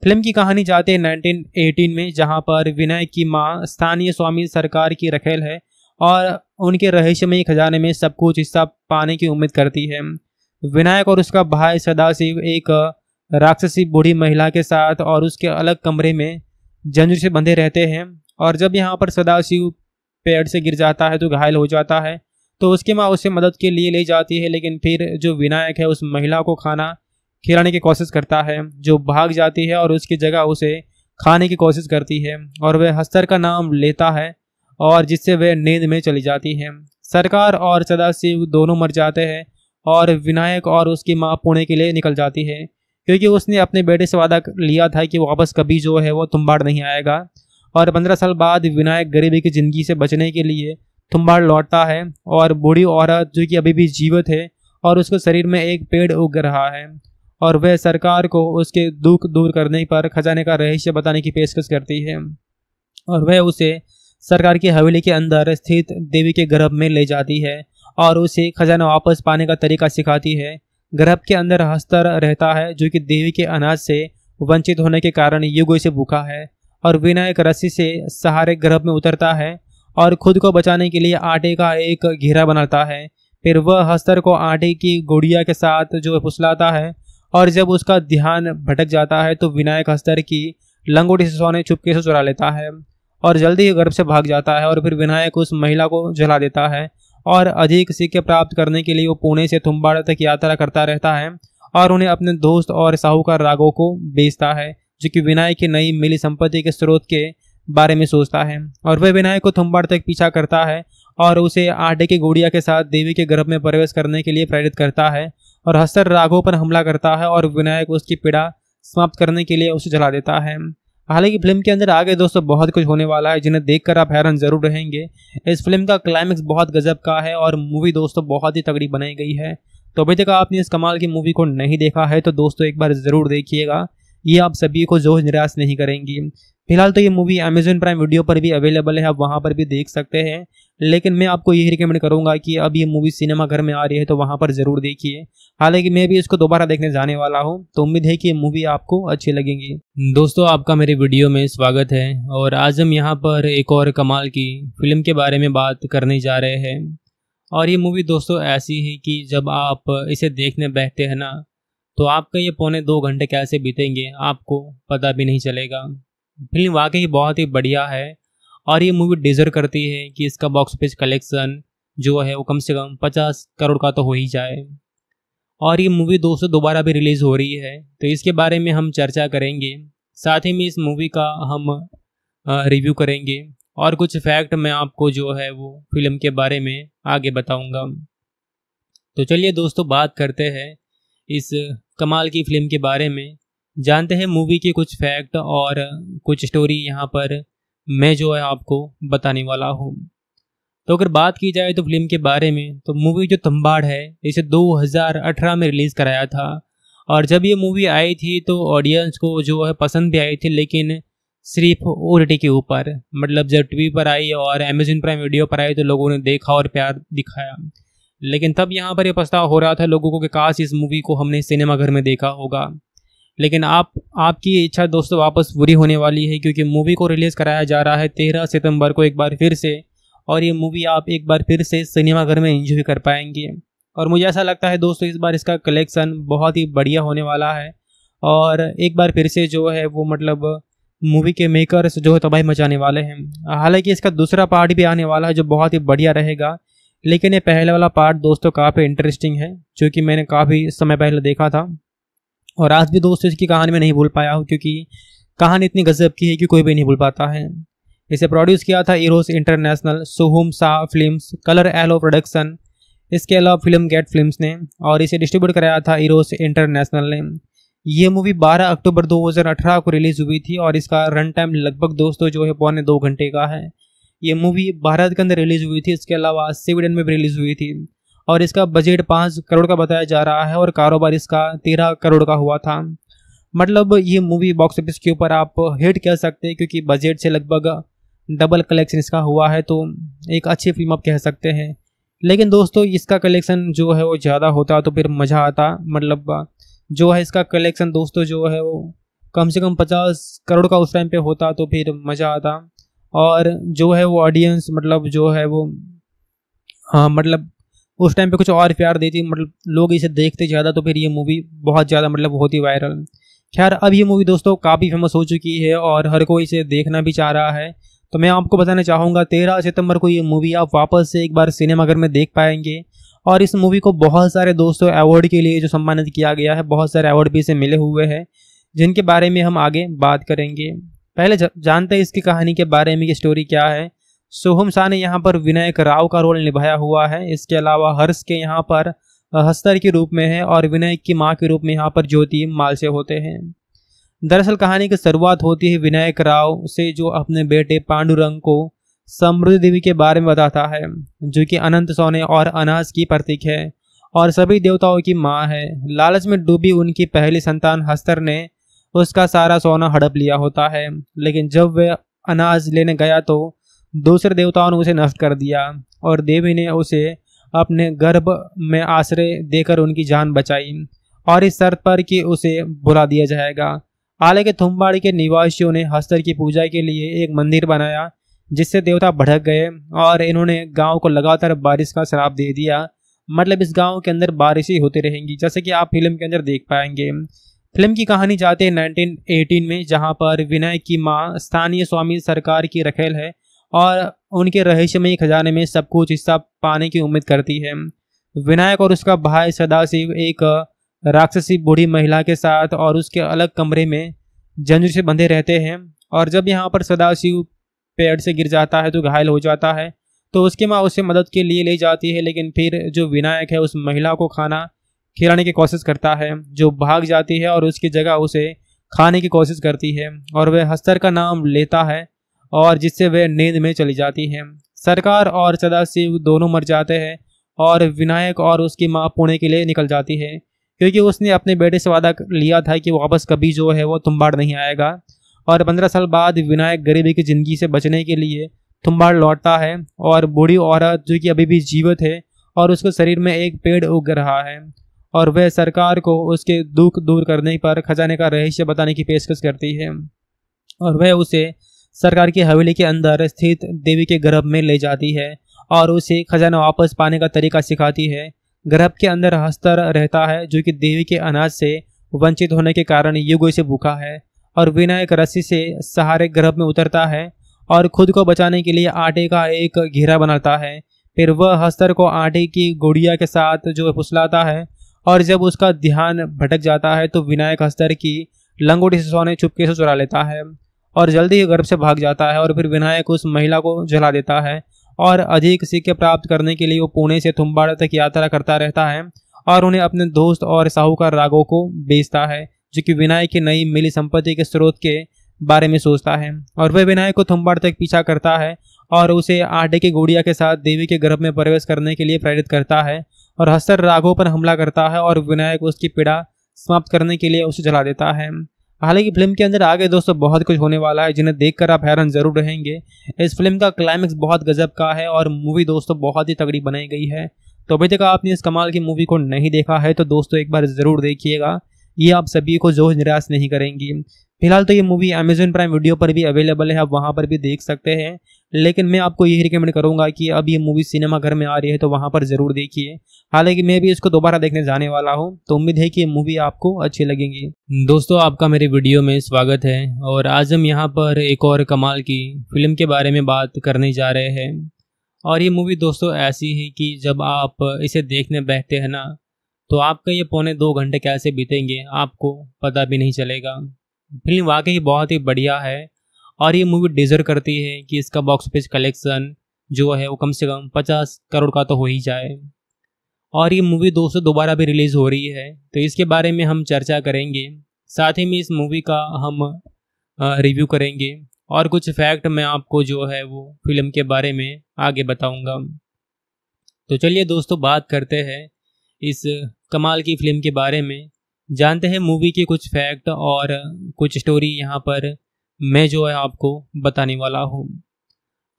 फिल्म की कहानी जाते हैं नाइनटीन में जहाँ पर विनय की माँ स्थानीय स्वामी सरकार की रखेल है और उनके रहस्यमय खजाने में सब कुछ हिस्सा पाने की उम्मीद करती है विनायक और उसका भाई सदाशिव एक राक्षसी बूढ़ी महिला के साथ और उसके अलग कमरे में जंजू से बंधे रहते हैं और जब यहाँ पर सदाशिव पेड़ से गिर जाता है तो घायल हो जाता है तो उसकी माँ उसे मदद के लिए ले जाती है लेकिन फिर जो विनायक है उस महिला को खाना खिलाने की कोशिश करता है जो भाग जाती है और उसकी जगह उसे खाने की कोशिश करती है और वह हस्तर का नाम लेता है और जिससे वे नींद में चली जाती है सरकार और सदाशिव दोनों मर जाते हैं और विनायक और उसकी माँ पुणे के लिए निकल जाती है क्योंकि उसने अपने बेटे से वादा लिया था कि वापस कभी जो है वो तुम्बाड़ नहीं आएगा और पंद्रह साल बाद विनायक गरीबी की ज़िंदगी से बचने के लिए तुम्बाड़ लौटता है और बूढ़ी औरत जो कि अभी भी जीवित है और उसके शरीर में एक पेड़ उग रहा है और वह सरकार को उसके दुख दूर करने पर खजाने का रहस्य बताने की पेशकश करती है और वह उसे सरकार की हवेली के अंदर स्थित देवी के गर्भ में ले जाती है और उसे खजाना वापस पाने का तरीका सिखाती है गर्भ के अंदर हस्तर रहता है जो कि देवी के अनाज से वंचित होने के कारण युगों से भूखा है और विनायक रस्सी से सहारे गर्भ में उतरता है और खुद को बचाने के लिए आटे का एक घेरा बनाता है फिर वह हस्तर को आटे की गुड़िया के साथ जो फुसलाता है और जब उसका ध्यान भटक जाता है तो विनायक हस्तर की लंगोटी से सोने चुपके से चुरा लेता है और जल्दी ही गर्भ से भाग जाता है और फिर विनायक उस महिला को जला देता है और अधिक सिक्के प्राप्त करने के लिए वो पुणे से थुम्बाड़ा तक यात्रा करता रहता है और उन्हें अपने दोस्त और साहूकार रागों को बेचता है जो कि विनायक की नई मिली संपत्ति के स्रोत के बारे में सोचता है और वह विनायक को थुम्बाड़ तक पीछा करता है और उसे आटे की गुड़िया के साथ देवी के गर्भ में प्रवेश करने के लिए प्रेरित करता है और हस्तर राघों पर हमला करता है और विनायक उसकी पीड़ा समाप्त करने के लिए उसे जला देता है हालांकि फिल्म के अंदर आगे दोस्तों बहुत कुछ होने वाला है जिन्हें देखकर आप हैरान जरूर रहेंगे इस फिल्म का क्लाइमैक्स बहुत गजब का है और मूवी दोस्तों बहुत ही तगड़ी बनाई गई है तो अभी तक आपने इस कमाल की मूवी को नहीं देखा है तो दोस्तों एक बार ज़रूर देखिएगा ये आप सभी को जो निराश नहीं करेंगी फिलहाल तो ये मूवी अमेजोन प्राइम वीडियो पर भी अवेलेबल है आप वहाँ पर भी देख सकते हैं लेकिन मैं आपको यही रिकमेंड करूँगा कि अब ये मूवी सिनेमा घर में आ रही है तो वहाँ पर ज़रूर देखिए हालांकि मैं भी इसको दोबारा देखने जाने वाला हूँ तो उम्मीद है कि ये मूवी आपको अच्छी लगेंगी दोस्तों आपका मेरे वीडियो में स्वागत है और आज हम यहाँ पर एक और कमाल की फिल्म के बारे में बात करने जा रहे हैं और ये मूवी दोस्तों ऐसी है कि जब आप इसे देखने बैठते हैं ना तो आपका ये पौने दो घंटे कैसे बीतेंगे आपको पता भी नहीं चलेगा फिल्म वाकई बहुत ही बढ़िया है और ये मूवी डिजर्व करती है कि इसका बॉक्स ऑफिस कलेक्शन जो है वो कम से कम पचास करोड़ का तो हो ही जाए और ये मूवी दो सौ दोबारा भी रिलीज़ हो रही है तो इसके बारे में हम चर्चा करेंगे साथ ही में इस मूवी का हम रिव्यू करेंगे और कुछ फैक्ट मैं आपको जो है वो फिल्म के बारे में आगे बताऊंगा तो चलिए दोस्तों बात करते हैं इस कमाल की फिल्म के बारे में जानते हैं मूवी के कुछ फैक्ट और कुछ स्टोरी यहाँ पर मैं जो है आपको बताने वाला हूँ तो अगर बात की जाए तो फिल्म के बारे में तो मूवी जो तम्बाड़ है इसे 2018 में रिलीज़ कराया था और जब ये मूवी आई थी तो ऑडियंस को जो है पसंद भी आई थी लेकिन सिर्फ ओ के ऊपर मतलब जब टीवी पर आई और अमेजन प्राइम वीडियो पर आई तो लोगों ने देखा और प्यार दिखाया लेकिन तब यहाँ पर यह पछतावा हो रहा था लोगों को कि काश इस मूवी को हमने सिनेमा घर में देखा होगा लेकिन आप आपकी इच्छा दोस्तों वापस पूरी होने वाली है क्योंकि मूवी को रिलीज़ कराया जा रहा है तेरह सितंबर को एक बार फिर से और ये मूवी आप एक बार फिर से सिनेमा घर में इंजॉय कर पाएंगे और मुझे ऐसा लगता है दोस्तों इस बार इसका कलेक्शन बहुत ही बढ़िया होने वाला है और एक बार फिर से जो है वो मतलब मूवी के मेकर्स जो है तबाही मचाने वाले हैं हालांकि इसका दूसरा पार्ट भी आने वाला है जो बहुत ही बढ़िया रहेगा लेकिन ये पहले वाला पार्ट दोस्तों काफ़ी इंटरेस्टिंग है क्योंकि मैंने काफ़ी समय पहले देखा था और आज भी दोस्तों इसकी कहानी में नहीं भूल पाया हूँ क्योंकि कहानी इतनी गजब की है कि कोई भी नहीं भूल पाता है इसे प्रोड्यूस किया था Eros International Sohum Shah Films Colour Yellow Production इसके अलावा फिल्म गेट फिल्म्स ने और इसे डिस्ट्रीब्यूट कराया था इरोस इंटरनेशनल ने यह मूवी 12 अक्टूबर 2018 को रिलीज़ हुई थी और इसका रन टाइम लगभग दोस्तों जो है पौने दो घंटे का है ये मूवी भारत के अंदर रिलीज हुई थी इसके अलावा स्वीडन में भी रिलीज हुई थी और इसका बजट पाँच करोड़ का बताया जा रहा है और कारोबार इसका तेरह करोड़ का हुआ था मतलब ये मूवी बॉक्स ऑफिस के ऊपर आप हिट कह सकते हैं क्योंकि बजट से लगभग डबल कलेक्शन इसका हुआ है तो एक अच्छी फिल्म आप कह सकते हैं लेकिन दोस्तों इसका कलेक्शन जो है वो ज़्यादा होता तो फिर मज़ा आता मतलब जो है इसका कलेक्शन दोस्तों जो है वो कम से कम पचास करोड़ का उस टाइम पे होता तो फिर मज़ा आता और जो है वो ऑडियंस मतलब जो है वो हाँ मतलब उस टाइम पे कुछ और प्यार देती मतलब लोग इसे देखते ज़्यादा तो फिर ये मूवी बहुत ज़्यादा मतलब होती वायरल खैर अब ये मूवी दोस्तों काफ़ी फेमस हो चुकी है और हर कोई इसे देखना भी चाह रहा है तो मैं आपको बताना चाहूँगा तेरह सितंबर को ये मूवी आप वापस से एक बार सिनेमाघर में देख पाएंगे और इस मूवी को बहुत सारे दोस्तों अवार्ड के लिए जो सम्मानित किया गया है बहुत सारे अवार्ड भी इसे मिले हुए हैं जिनके बारे में हम आगे बात करेंगे पहले जानते हैं इसकी कहानी के बारे में ये स्टोरी क्या है सोहम शाह ने यहाँ पर विनायक राव का रोल निभाया हुआ है इसके अलावा हर्ष के यहाँ पर हस्तर के रूप में है और विनायक की माँ के रूप में यहाँ पर ज्योति मालसे होते हैं दरअसल कहानी की शुरुआत होती है विनायक राव से जो अपने बेटे पांडुरंग को समृद्धि देवी के बारे में बताता है जो कि अनंत सोने और अनाज की प्रतीक है और सभी देवताओं की माँ है लालच में डूबी उनकी पहली संतान हस्तर ने उसका सारा सोना हड़प लिया होता है लेकिन जब वह अनाज लेने गया तो दूसरे देवताओं ने उसे नष्ट कर दिया और देवी ने उसे अपने गर्भ में आश्रय देकर उनकी जान बचाई और इस शर्त पर कि उसे बुला दिया जाएगा हालांकि थुम्बाड़ी के निवासियों ने हस्तर की पूजा के लिए एक मंदिर बनाया जिससे देवता भड़क गए और इन्होंने गांव को लगातार बारिश का शराब दे दिया मतलब इस गांव के अंदर बारिश ही होती रहेंगी जैसे कि आप फिल्म के अंदर देख पाएंगे फिल्म की कहानी जाते हैं 1918 में जहां पर विनय की माँ स्थानीय स्वामी सरकार की रखेल है और उनके रहस्यमयी खजाने में सब कुछ हिस्सा पाने की उम्मीद करती है विनायक और उसका भाई सदाशिव एक राक्षसी बूढ़ी महिला के साथ और उसके अलग कमरे में जंजीर से बंधे रहते हैं और जब यहाँ पर सदाशिव पेड़ से गिर जाता है तो घायल हो जाता है तो उसकी माँ उसे मदद के लिए ले जाती है लेकिन फिर जो विनायक है उस महिला को खाना खिलाने की कोशिश करता है जो भाग जाती है और उसकी जगह उसे खाने की कोशिश करती है और वह हस्तर का नाम लेता है और जिससे वह नींद में चली जाती है सरकार और सदाशिव दोनों मर जाते हैं और विनायक और उसकी माँ पुणे के लिए निकल जाती है क्योंकि उसने अपने बेटे से वादा लिया था कि वापस कभी जो है वो तुम्बाड़ नहीं आएगा और पंद्रह साल बाद विनायक गरीबी की ज़िंदगी से बचने के लिए तुम्बाड़ लौटता है और बूढ़ी औरत जो कि अभी भी जीवित है और उसके शरीर में एक पेड़ उग रहा है और वह सरकार को उसके दुख दूर करने पर खजाने का रहस्य बताने की पेशकश करती है और वह उसे सरकार की हवेली के अंदर स्थित देवी के गर्भ में ले जाती है और उसे खजाना वापस पाने का तरीका सिखाती है गर्भ के अंदर हस्तर रहता है जो कि देवी के अनाज से वंचित होने के कारण युगों से भूखा है और विनायक रस्सी से सहारे गर्भ में उतरता है और खुद को बचाने के लिए आटे का एक घेरा बनाता है फिर वह हस्तर को आटे की गुड़िया के साथ जो फुसलाता है और जब उसका ध्यान भटक जाता है तो विनायक हस्तर की लंगोटी से सोने चुपके से चुरा लेता है और जल्दी ही गर्भ से भाग जाता है और फिर विनायक उस महिला को जला देता है और अधिक सिक्के प्राप्त करने के लिए वो पुणे से थुम्बाड़ा तक यात्रा करता रहता है और उन्हें अपने दोस्त और साहूकार रागों को बेचता है जो कि विनायक की नई मिली संपत्ति के स्रोत के बारे में सोचता है और वह विनायक को थुम्बाड़ तक पीछा करता है और उसे आटे की गुड़िया के साथ देवी के गर्भ में प्रवेश करने के लिए प्रेरित करता है और हस्तर राघव पर हमला करता है और विनायक उसकी पीड़ा समाप्त करने के लिए उसे जला देता है हालांकि फिल्म के अंदर आगे दोस्तों बहुत कुछ होने वाला है जिन्हें देखकर आप हैरान जरूर रहेंगे इस फिल्म का क्लाइमैक्स बहुत गजब का है और मूवी दोस्तों बहुत ही तगड़ी बनाई गई है तो अभी तक आपने इस कमाल की मूवी को नहीं देखा है तो दोस्तों एक बार ज़रूर देखिएगा ये आप सभी को जोश निराश नहीं करेंगी फिलहाल तो ये मूवी अमेजोन प्राइम वीडियो पर भी अवेलेबल है आप वहाँ पर भी देख सकते हैं लेकिन मैं आपको यही रिकमेंड करूँगा कि अब ये मूवी सिनेमा घर में आ रही है तो वहाँ पर ज़रूर देखिए हालांकि मैं भी इसको दोबारा देखने जाने वाला हूँ तो उम्मीद है कि ये मूवी आपको अच्छी लगेंगी दोस्तों आपका मेरे वीडियो में स्वागत है और आज हम यहाँ पर एक और कमाल की फिल्म के बारे में बात करने जा रहे हैं और ये मूवी दोस्तों ऐसी है कि जब आप इसे देखने बैठते हैं ना तो आपका ये पौने दो घंटे कैसे बीतेंगे आपको पता भी नहीं चलेगा फिल्म वाकई बहुत ही बढ़िया है और ये मूवी डिजर्व करती है कि इसका बॉक्स ऑफिस कलेक्शन जो है वो कम से कम पचास करोड़ का तो हो ही जाए और ये मूवी दो सौ दोबारा भी रिलीज़ हो रही है तो इसके बारे में हम चर्चा करेंगे साथ ही में इस मूवी का हम रिव्यू करेंगे और कुछ फैक्ट मैं आपको जो है वो फिल्म के बारे में आगे बताऊंगा तो चलिए दोस्तों बात करते हैं इस कमाल की फिल्म के बारे में जानते हैं मूवी के कुछ फैक्ट और कुछ स्टोरी यहाँ पर मैं जो है आपको बताने वाला हूँ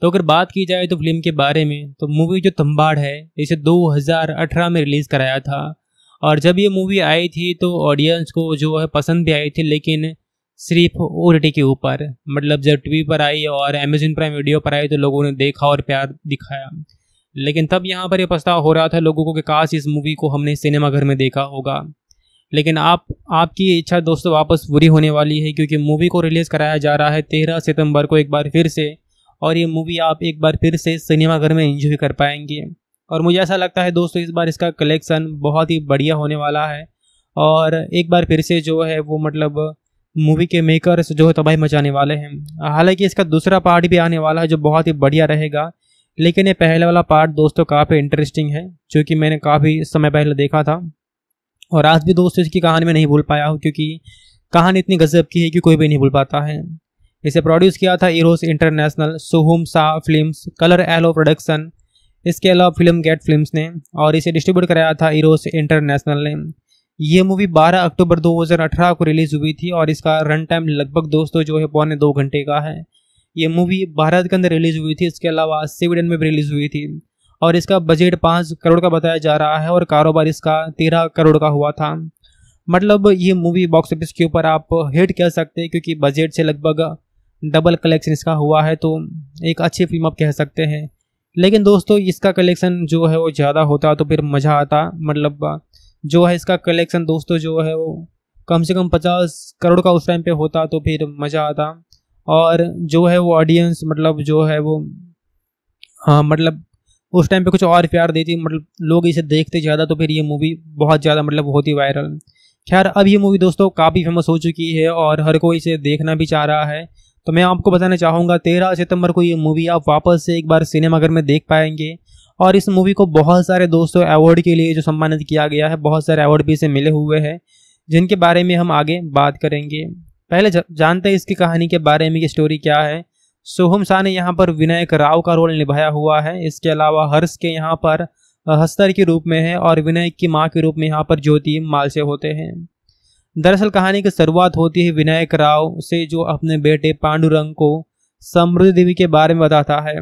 तो अगर बात की जाए तो फिल्म के बारे में तो मूवी जो तम्बाड़ है इसे 2018 में रिलीज़ कराया था और जब ये मूवी आई थी तो ऑडियंस को जो है पसंद भी आई थी लेकिन सिर्फ ओ के ऊपर मतलब जब टीवी पर आई और अमेजन प्राइम वीडियो पर आई तो लोगों ने देखा और प्यार दिखाया लेकिन तब यहाँ पर यह पछतावा हो रहा था लोगों को कि काश इस मूवी को हमने सिनेमाघर में देखा होगा लेकिन आप आपकी इच्छा दोस्तों वापस बुरी होने वाली है क्योंकि मूवी को रिलीज़ कराया जा रहा है तेरह सितंबर को एक बार फिर से और ये मूवी आप एक बार फिर से सिनेमाघर में इंजॉय कर पाएंगे और मुझे ऐसा लगता है दोस्तों इस बार इसका कलेक्शन बहुत ही बढ़िया होने वाला है और एक बार फिर से जो है वो मतलब मूवी के मेकर्स जो है तबाही मचाने वाले हैं हालांकि इसका दूसरा पार्ट भी आने वाला है जो बहुत ही बढ़िया रहेगा लेकिन ये पहले वाला पार्ट दोस्तों काफ़ी इंटरेस्टिंग है जो कि मैंने काफ़ी समय पहले देखा था और आज भी दोस्तों इसकी कहानी में नहीं भूल पाया हूँ क्योंकि कहानी इतनी गजब की है कि कोई भी नहीं भूल पाता है इसे प्रोड्यूस किया था Eros International Sohum Shah Films Colour Yellow Production इसके अलावा फिल्म गेट फिल्म्स ने और इसे डिस्ट्रीब्यूट कराया था इरोस इंटरनेशनल ने यह मूवी 12 अक्टूबर 2018 को रिलीज़ हुई थी और इसका रन टाइम लगभग दोस्तों जो है पौने दो घंटे का है ये मूवी भारत के अंदर रिलीज़ हुई थी इसके अलावा स्वीडन में भी रिलीज़ हुई थी और इसका बजट पाँच करोड़ का बताया जा रहा है और कारोबार इसका तेरह करोड़ का हुआ था मतलब ये मूवी बॉक्स ऑफिस के ऊपर आप हिट कह सकते हैं क्योंकि बजट से लगभग डबल कलेक्शन इसका हुआ है तो एक अच्छी फिल्म आप कह सकते हैं लेकिन दोस्तों इसका कलेक्शन जो है वो ज़्यादा होता तो फिर मज़ा आता मतलब जो है इसका कलेक्शन दोस्तों जो है वो कम से कम पचास करोड़ का उस टाइम पे होता तो फिर मज़ा आता और जो है वो ऑडियंस मतलब जो है वो हाँ मतलब उस टाइम पे कुछ और प्यार देती मतलब लोग इसे देखते ज़्यादा तो फिर ये मूवी बहुत ज़्यादा मतलब होती वायरल खैर अब ये मूवी दोस्तों काफ़ी फेमस हो चुकी है और हर कोई इसे देखना भी चाह रहा है तो मैं आपको बताना चाहूँगा तेरह सितंबर को ये मूवी आप वापस से एक बार सिनेमाघर में देख पाएंगे और इस मूवी को बहुत सारे दोस्तों अवार्ड के लिए जो सम्मानित किया गया है बहुत सारे अवार्ड भी इसे मिले हुए हैं जिनके बारे में हम आगे बात करेंगे पहले जानते हैं इसकी कहानी के बारे में ये स्टोरी क्या है सोहम शाह ने यहाँ पर विनायक राव का रोल निभाया हुआ है इसके अलावा हर्ष के यहाँ पर हस्तर के रूप में है और विनायक की माँ के रूप में यहाँ पर ज्योति मालसे होते हैं दरअसल कहानी की शुरुआत होती है विनायक राव से जो अपने बेटे पांडुरंग को समृद्धि देवी के बारे में बताता है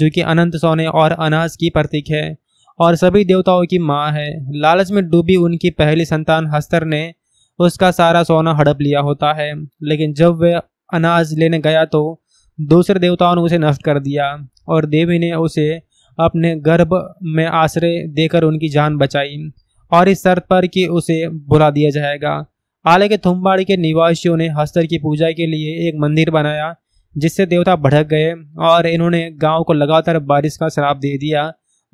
जो कि अनंत सोने और अनाज की प्रतीक है और सभी देवताओं की माँ है लालच में डूबी उनकी पहली संतान हस्तर ने उसका सारा सोना हड़प लिया होता है लेकिन जब वह अनाज लेने गया तो दूसरे देवताओं ने उसे नष्ट कर दिया और देवी ने उसे अपने गर्भ में आश्रय देकर उनकी जान बचाई और इस शर्त पर कि उसे बुला दिया जाएगा हालांकि थुम्बाड़ी के निवासियों ने हस्तर की पूजा के लिए एक मंदिर बनाया जिससे देवता भड़क गए और इन्होंने गांव को लगातार बारिश का श्राप दे दिया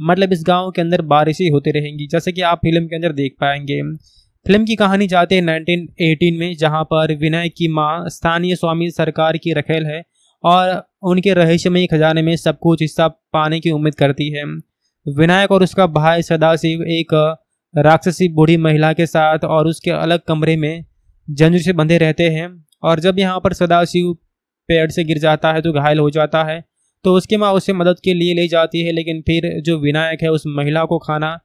मतलब इस गांव के अंदर बारिश ही होती रहेंगी जैसे कि आप फिल्म के अंदर देख पाएंगे फिल्म की कहानी जाती है 1918 में जहां पर विनय की माँ स्थानीय स्वामी सरकार की रखेल है और उनके रहस्यमयी खजाने में सब कुछ हिस्सा पाने की उम्मीद करती है विनायक और उसका भाई सदाशिव एक राक्षसी बूढ़ी महिला के साथ और उसके अलग कमरे में जंजू से बंधे रहते हैं और जब यहाँ पर सदाशिव पेड़ से गिर जाता है तो घायल हो जाता है तो उसकी माँ उसे मदद के लिए ले जाती है लेकिन फिर जो विनायक है उस महिला को खाना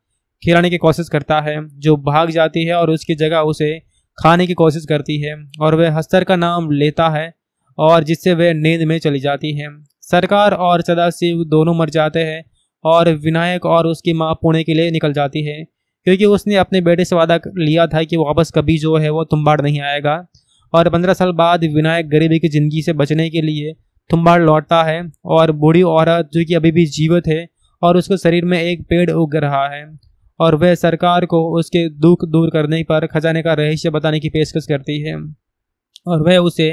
खिलाने की कोशिश करता है जो भाग जाती है और उसकी जगह उसे खाने की कोशिश करती है और वह हस्तर का नाम लेता है और जिससे वे नींद में चली जाती है सरकार और सदाशिव दोनों मर जाते हैं और विनायक और उसकी माँ पुणे के लिए निकल जाती है क्योंकि उसने अपने बेटे से वादा लिया था कि वापस कभी जो है वो तुम्बाड़ नहीं आएगा और पंद्रह साल बाद विनायक गरीबी की ज़िंदगी से बचने के लिए तुम्बाड़ लौटता है और बूढ़ी औरत जो कि अभी भी जीवित है और उसके शरीर में एक पेड़ उग रहा है और वह सरकार को उसके दुख दूर करने पर खजाने का रहस्य बताने की पेशकश करती है और वह उसे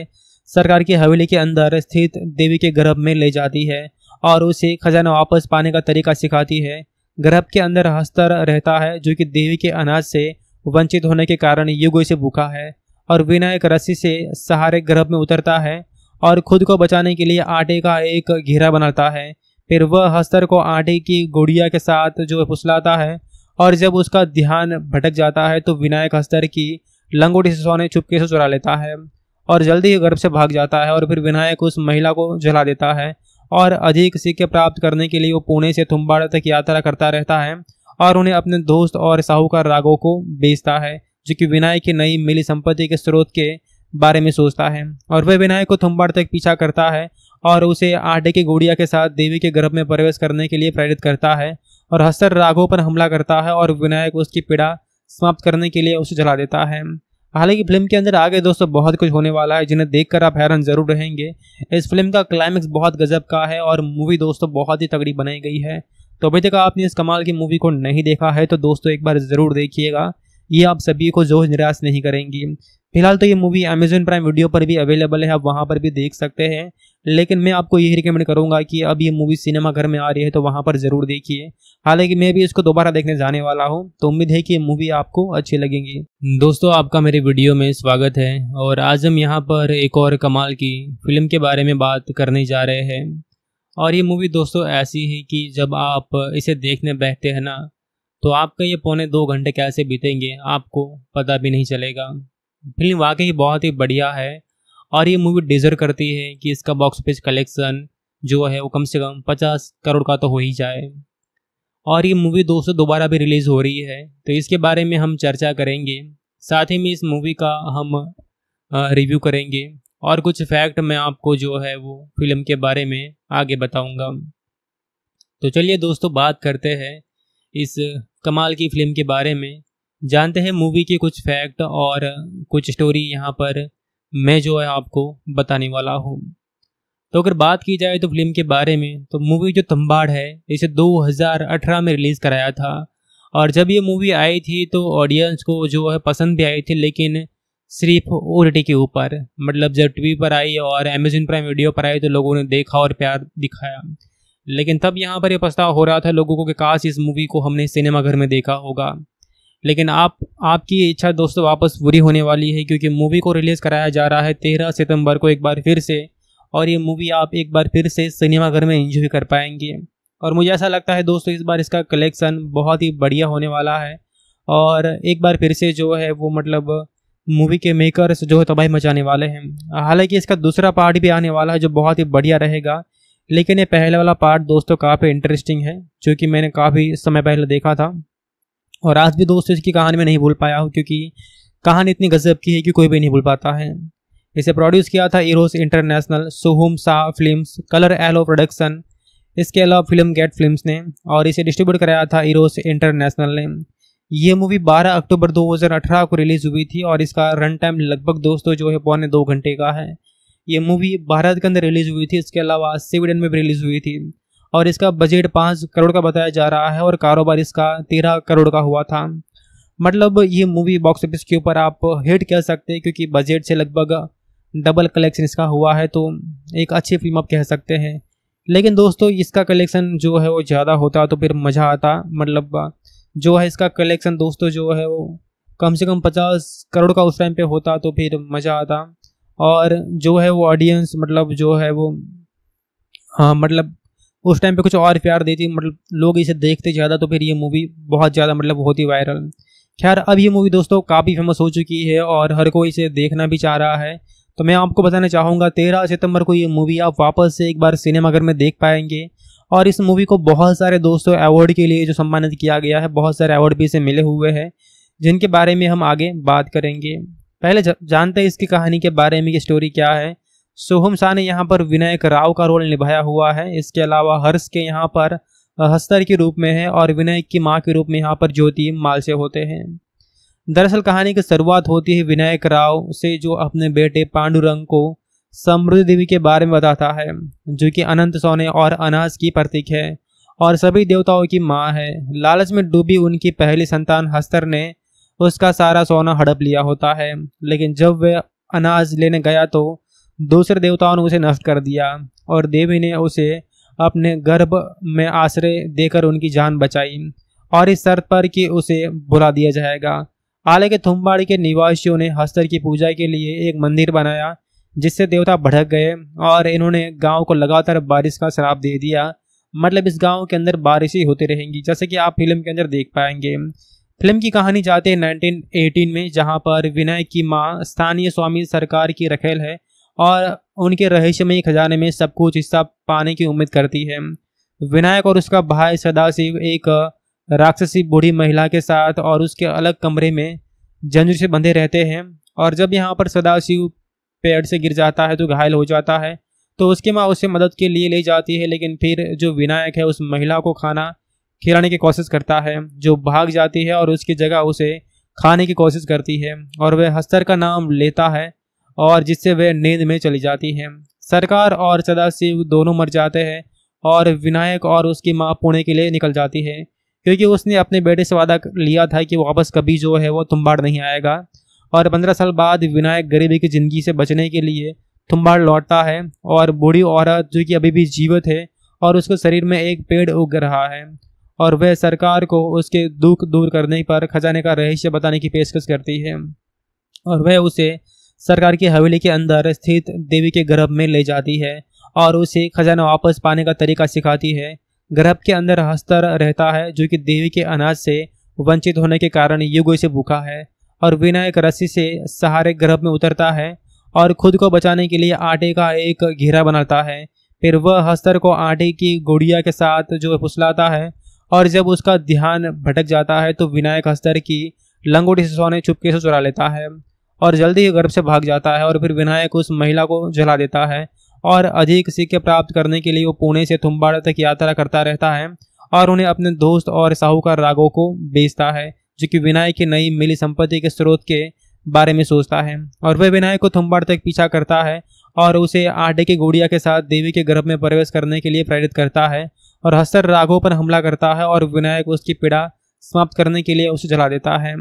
सरकार की हवेली के अंदर स्थित देवी के गर्भ में ले जाती है और उसे खजाना वापस पाने का तरीका सिखाती है गर्भ के अंदर हस्तर रहता है जो कि देवी के अनाज से वंचित होने के कारण युगो से भूखा है और विनायक रस्सी से सहारे गर्भ में उतरता है और खुद को बचाने के लिए आटे का एक घेरा बनाता है फिर वह हस्तर को आटे की गुड़िया के साथ जो फुसलाता है और जब उसका ध्यान भटक जाता है तो विनायक हस्तर की लंगोटी से सोने चुपके से चुरा लेता है और जल्दी ही गर्भ से भाग जाता है और फिर विनायक उस महिला को जला देता है और अधिक सिक्के प्राप्त करने के लिए वो पुणे से थुम्बाड़ा तक यात्रा करता रहता है और उन्हें अपने दोस्त और साहूकार रागों को बेचता है जो कि विनायक की नई मिली संपत्ति के स्रोत के बारे में सोचता है और वह विनायक को थुम्बाड़ तक पीछा करता है और उसे आटे की गुड़िया के साथ देवी के गर्भ में प्रवेश करने के लिए प्रेरित करता है और हस्तर रागों पर हमला करता है और विनायक उसकी पीड़ा समाप्त करने के लिए उसे जला देता है हालांकि फिल्म के अंदर आगे दोस्तों बहुत कुछ होने वाला है जिन्हें देखकर आप हैरान जरूर रहेंगे इस फिल्म का क्लाइमैक्स बहुत गजब का है और मूवी दोस्तों बहुत ही तगड़ी बनाई गई है तो अभी तक आपने इस कमाल की मूवी को नहीं देखा है तो दोस्तों एक बार ज़रूर देखिएगा ये आप सभी को जो निराश नहीं करेंगी फिलहाल तो ये मूवी अमेजोन प्राइम वीडियो पर भी अवेलेबल है आप वहाँ पर भी देख सकते हैं लेकिन मैं आपको यही रिकमेंड करूँगा कि अब ये मूवी सिनेमा घर में आ रही है तो वहाँ पर ज़रूर देखिए हालांकि मैं भी इसको दोबारा देखने जाने वाला हूँ तो उम्मीद है कि ये मूवी आपको अच्छी लगेंगी दोस्तों आपका मेरे वीडियो में स्वागत है और आज हम यहाँ पर एक और कमाल की फिल्म के बारे में बात करने जा रहे हैं और ये मूवी दोस्तों ऐसी है कि जब आप इसे देखने बैठते हैं ना तो आपका ये पौने दो घंटे कैसे बीतेंगे आपको पता भी नहीं चलेगा फिल्म वाकई बहुत ही बढ़िया है और ये मूवी डिजर्व करती है कि इसका बॉक्स ऑफिस कलेक्शन जो है वो कम से कम पचास करोड़ का तो हो ही जाए और ये मूवी दोस्तों दोबारा भी रिलीज़ हो रही है तो इसके बारे में हम चर्चा करेंगे साथ ही में इस मूवी का हम रिव्यू करेंगे और कुछ फैक्ट मैं आपको जो है वो फिल्म के बारे में आगे बताऊंगा तो चलिए दोस्तों बात करते हैं इस कमाल की फिल्म के बारे में जानते हैं मूवी के कुछ फैक्ट और कुछ स्टोरी यहाँ पर मैं जो है आपको बताने वाला हूँ तो अगर बात की जाए तो फिल्म के बारे में तो मूवी जो तम्बाड़ है इसे 2018 में रिलीज़ कराया था और जब ये मूवी आई थी तो ऑडियंस को जो है पसंद भी आई थी लेकिन सिर्फ ओ के ऊपर मतलब जब टीवी पर आई और अमेजन प्राइम वीडियो पर आई तो लोगों ने देखा और प्यार दिखाया लेकिन तब यहाँ पर यह पछतावा हो रहा था लोगों को कि काश इस मूवी को हमने सिनेमाघर में देखा होगा लेकिन आप आपकी इच्छा दोस्तों वापस पूरी होने वाली है क्योंकि मूवी को रिलीज़ कराया जा रहा है तेरह सितंबर को एक बार फिर से और ये मूवी आप एक बार फिर से सिनेमाघर में इंजॉय कर पाएंगे और मुझे ऐसा लगता है दोस्तों इस बार इसका कलेक्शन बहुत ही बढ़िया होने वाला है और एक बार फिर से जो है वो मतलब मूवी के मेकर्स जो है तबाही मचाने वाले हैं हालांकि इसका दूसरा पार्ट भी आने वाला है जो बहुत ही बढ़िया रहेगा लेकिन ये पहले वाला पार्ट दोस्तों काफ़ी इंटरेस्टिंग है क्योंकि मैंने काफ़ी समय पहले देखा था और आज भी दोस्तों इसकी कहानी में नहीं भूल पाया हूँ क्योंकि कहानी इतनी गजब की है कि कोई भी नहीं भूल पाता है इसे प्रोड्यूस किया था Eros International Sohum Shah Films Colour Yellow Production इसके अलावा फिल्म गेट फिल्म्स ने और इसे डिस्ट्रीब्यूट कराया था इरोस इंटरनेशनल ने यह मूवी 12 अक्टूबर 2018 को रिलीज़ हुई थी और इसका रन टाइम लगभग दोस्तों जो है पौने दो घंटे का है ये मूवी भारत के अंदर रिलीज हुई थी इसके अलावा स्वीडन में भी रिलीज हुई थी और इसका बजट पाँच करोड़ का बताया जा रहा है और कारोबार इसका तेरह करोड़ का हुआ था मतलब ये मूवी बॉक्स ऑफिस के ऊपर आप हिट कह सकते हैं क्योंकि बजट से लगभग डबल कलेक्शन इसका हुआ है तो एक अच्छी फिल्म आप कह सकते हैं लेकिन दोस्तों इसका कलेक्शन जो है वो ज़्यादा होता तो फिर मज़ा आता मतलब जो है इसका कलेक्शन दोस्तों जो है वो कम से कम पचास करोड़ का उस टाइम पे होता तो फिर मज़ा आता और जो है वो ऑडियंस मतलब जो है वो हाँ मतलब उस टाइम पे कुछ और प्यार देती मतलब लोग इसे देखते ज़्यादा तो फिर ये मूवी बहुत ज़्यादा मतलब होती वायरल खैर अब ये मूवी दोस्तों काफ़ी फेमस हो चुकी है और हर कोई इसे देखना भी चाह रहा है तो मैं आपको बताना चाहूँगा तेरह सितंबर को ये मूवी आप वापस से एक बार सिनेमाघर में देख पाएंगे और इस मूवी को बहुत सारे दोस्तों अवार्ड के लिए जो सम्मानित किया गया है बहुत सारे अवार्ड भी इसे मिले हुए हैं जिनके बारे में हम आगे बात करेंगे पहले जानते हैं इसकी कहानी के बारे में ये स्टोरी क्या है सोहम शाह ने यहाँ पर विनायक राव का रोल निभाया हुआ है इसके अलावा हर्ष के यहाँ पर हस्तर के रूप में है और विनायक की माँ के रूप में यहाँ पर ज्योति मालसे होते हैं दरअसल कहानी की शुरुआत होती है विनायक राव से जो अपने बेटे पांडुरंग को समृद्धि देवी के बारे में बताता है जो कि अनंत सोने और अनाज की प्रतीक है और सभी देवताओं की माँ है लालच में डूबी उनकी पहली संतान हस्तर ने उसका सारा सोना हड़प लिया होता है लेकिन जब वह अनाज लेने गया तो दूसरे देवताओं ने उसे नष्ट कर दिया और देवी ने उसे अपने गर्भ में आश्रय देकर उनकी जान बचाई और इस शर्त पर कि उसे बुला दिया जाएगा हालांकि थुम्बाड़ी के निवासियों ने हस्तर की पूजा के लिए एक मंदिर बनाया जिससे देवता भड़क गए और इन्होंने गांव को लगातार बारिश का शराब दे दिया मतलब इस गांव के अंदर बारिश ही होती रहेंगी जैसे कि आप फिल्म के अंदर देख पाएंगे फिल्म की कहानी जाते हैं एटीन में जहाँ पर विनय की माँ स्थानीय स्वामी सरकार की रखेल है और उनके रहस्यमय खजाने में सब कुछ हिस्सा पाने की उम्मीद करती है विनायक और उसका भाई सदाशिव एक राक्षसी बूढ़ी महिला के साथ और उसके अलग कमरे में जंजीर से बंधे रहते हैं और जब यहाँ पर सदाशिव पेड़ से गिर जाता है तो घायल हो जाता है तो उसकी माँ उसे मदद के लिए ले जाती है लेकिन फिर जो विनायक है उस महिला को खाना खिलाने की कोशिश करता है जो भाग जाती है और उसकी जगह उसे खाने की कोशिश करती है और वह हस्तर का नाम लेता है और जिससे वह नींद में चली जाती है सरकार और सदाशिव दोनों मर जाते हैं और विनायक और उसकी माँ पुणे के लिए निकल जाती है क्योंकि उसने अपने बेटे से वादा लिया था कि वापस कभी जो है वो तुम्बाड़ नहीं आएगा और पंद्रह साल बाद विनायक गरीबी की ज़िंदगी से बचने के लिए तुम्बाड़ लौटता है और बूढ़ी औरत जो कि अभी भी जीवित है और उसके शरीर में एक पेड़ उग रहा है और वह सरकार को उसके दुख दूर करने पर खजाने का रहस्य बताने की पेशकश करती है और वह उसे सरकार की हवेली के अंदर स्थित देवी के गर्भ में ले जाती है और उसे खजाना वापस पाने का तरीका सिखाती है गर्भ के अंदर हस्तर रहता है जो कि देवी के अनाज से वंचित होने के कारण युगों से भूखा है और बिना एक रस्सी से सहारे गर्भ में उतरता है और खुद को बचाने के लिए आटे का एक घेरा बनाता है फिर वह हस्तर को आटे की गुड़िया के साथ जो फुसलाता है और जब उसका ध्यान भटक जाता है तो विनायक अस्तर की लंगोटी से सोने चुपके से चुरा लेता है और जल्दी ही गर्भ से भाग जाता है और फिर विनायक उस महिला को जला देता है और अधिक सिक्के प्राप्त करने के लिए वो पुणे से थुम्बाड़ा तक यात्रा करता रहता है और उन्हें अपने दोस्त और साहूकार रागो को बेचता है जो कि विनायक की नई मिली संपत्ति के स्रोत के बारे में सोचता है और वह विनायक को थुम्बाड़ तक पीछा करता है और उसे आटे की गुड़िया के साथ देवी के गर्भ में प्रवेश करने के लिए प्रेरित करता है और हसर राघव पर हमला करता है और विनायक उसकी पीड़ा समाप्त करने के लिए उसे जला देता है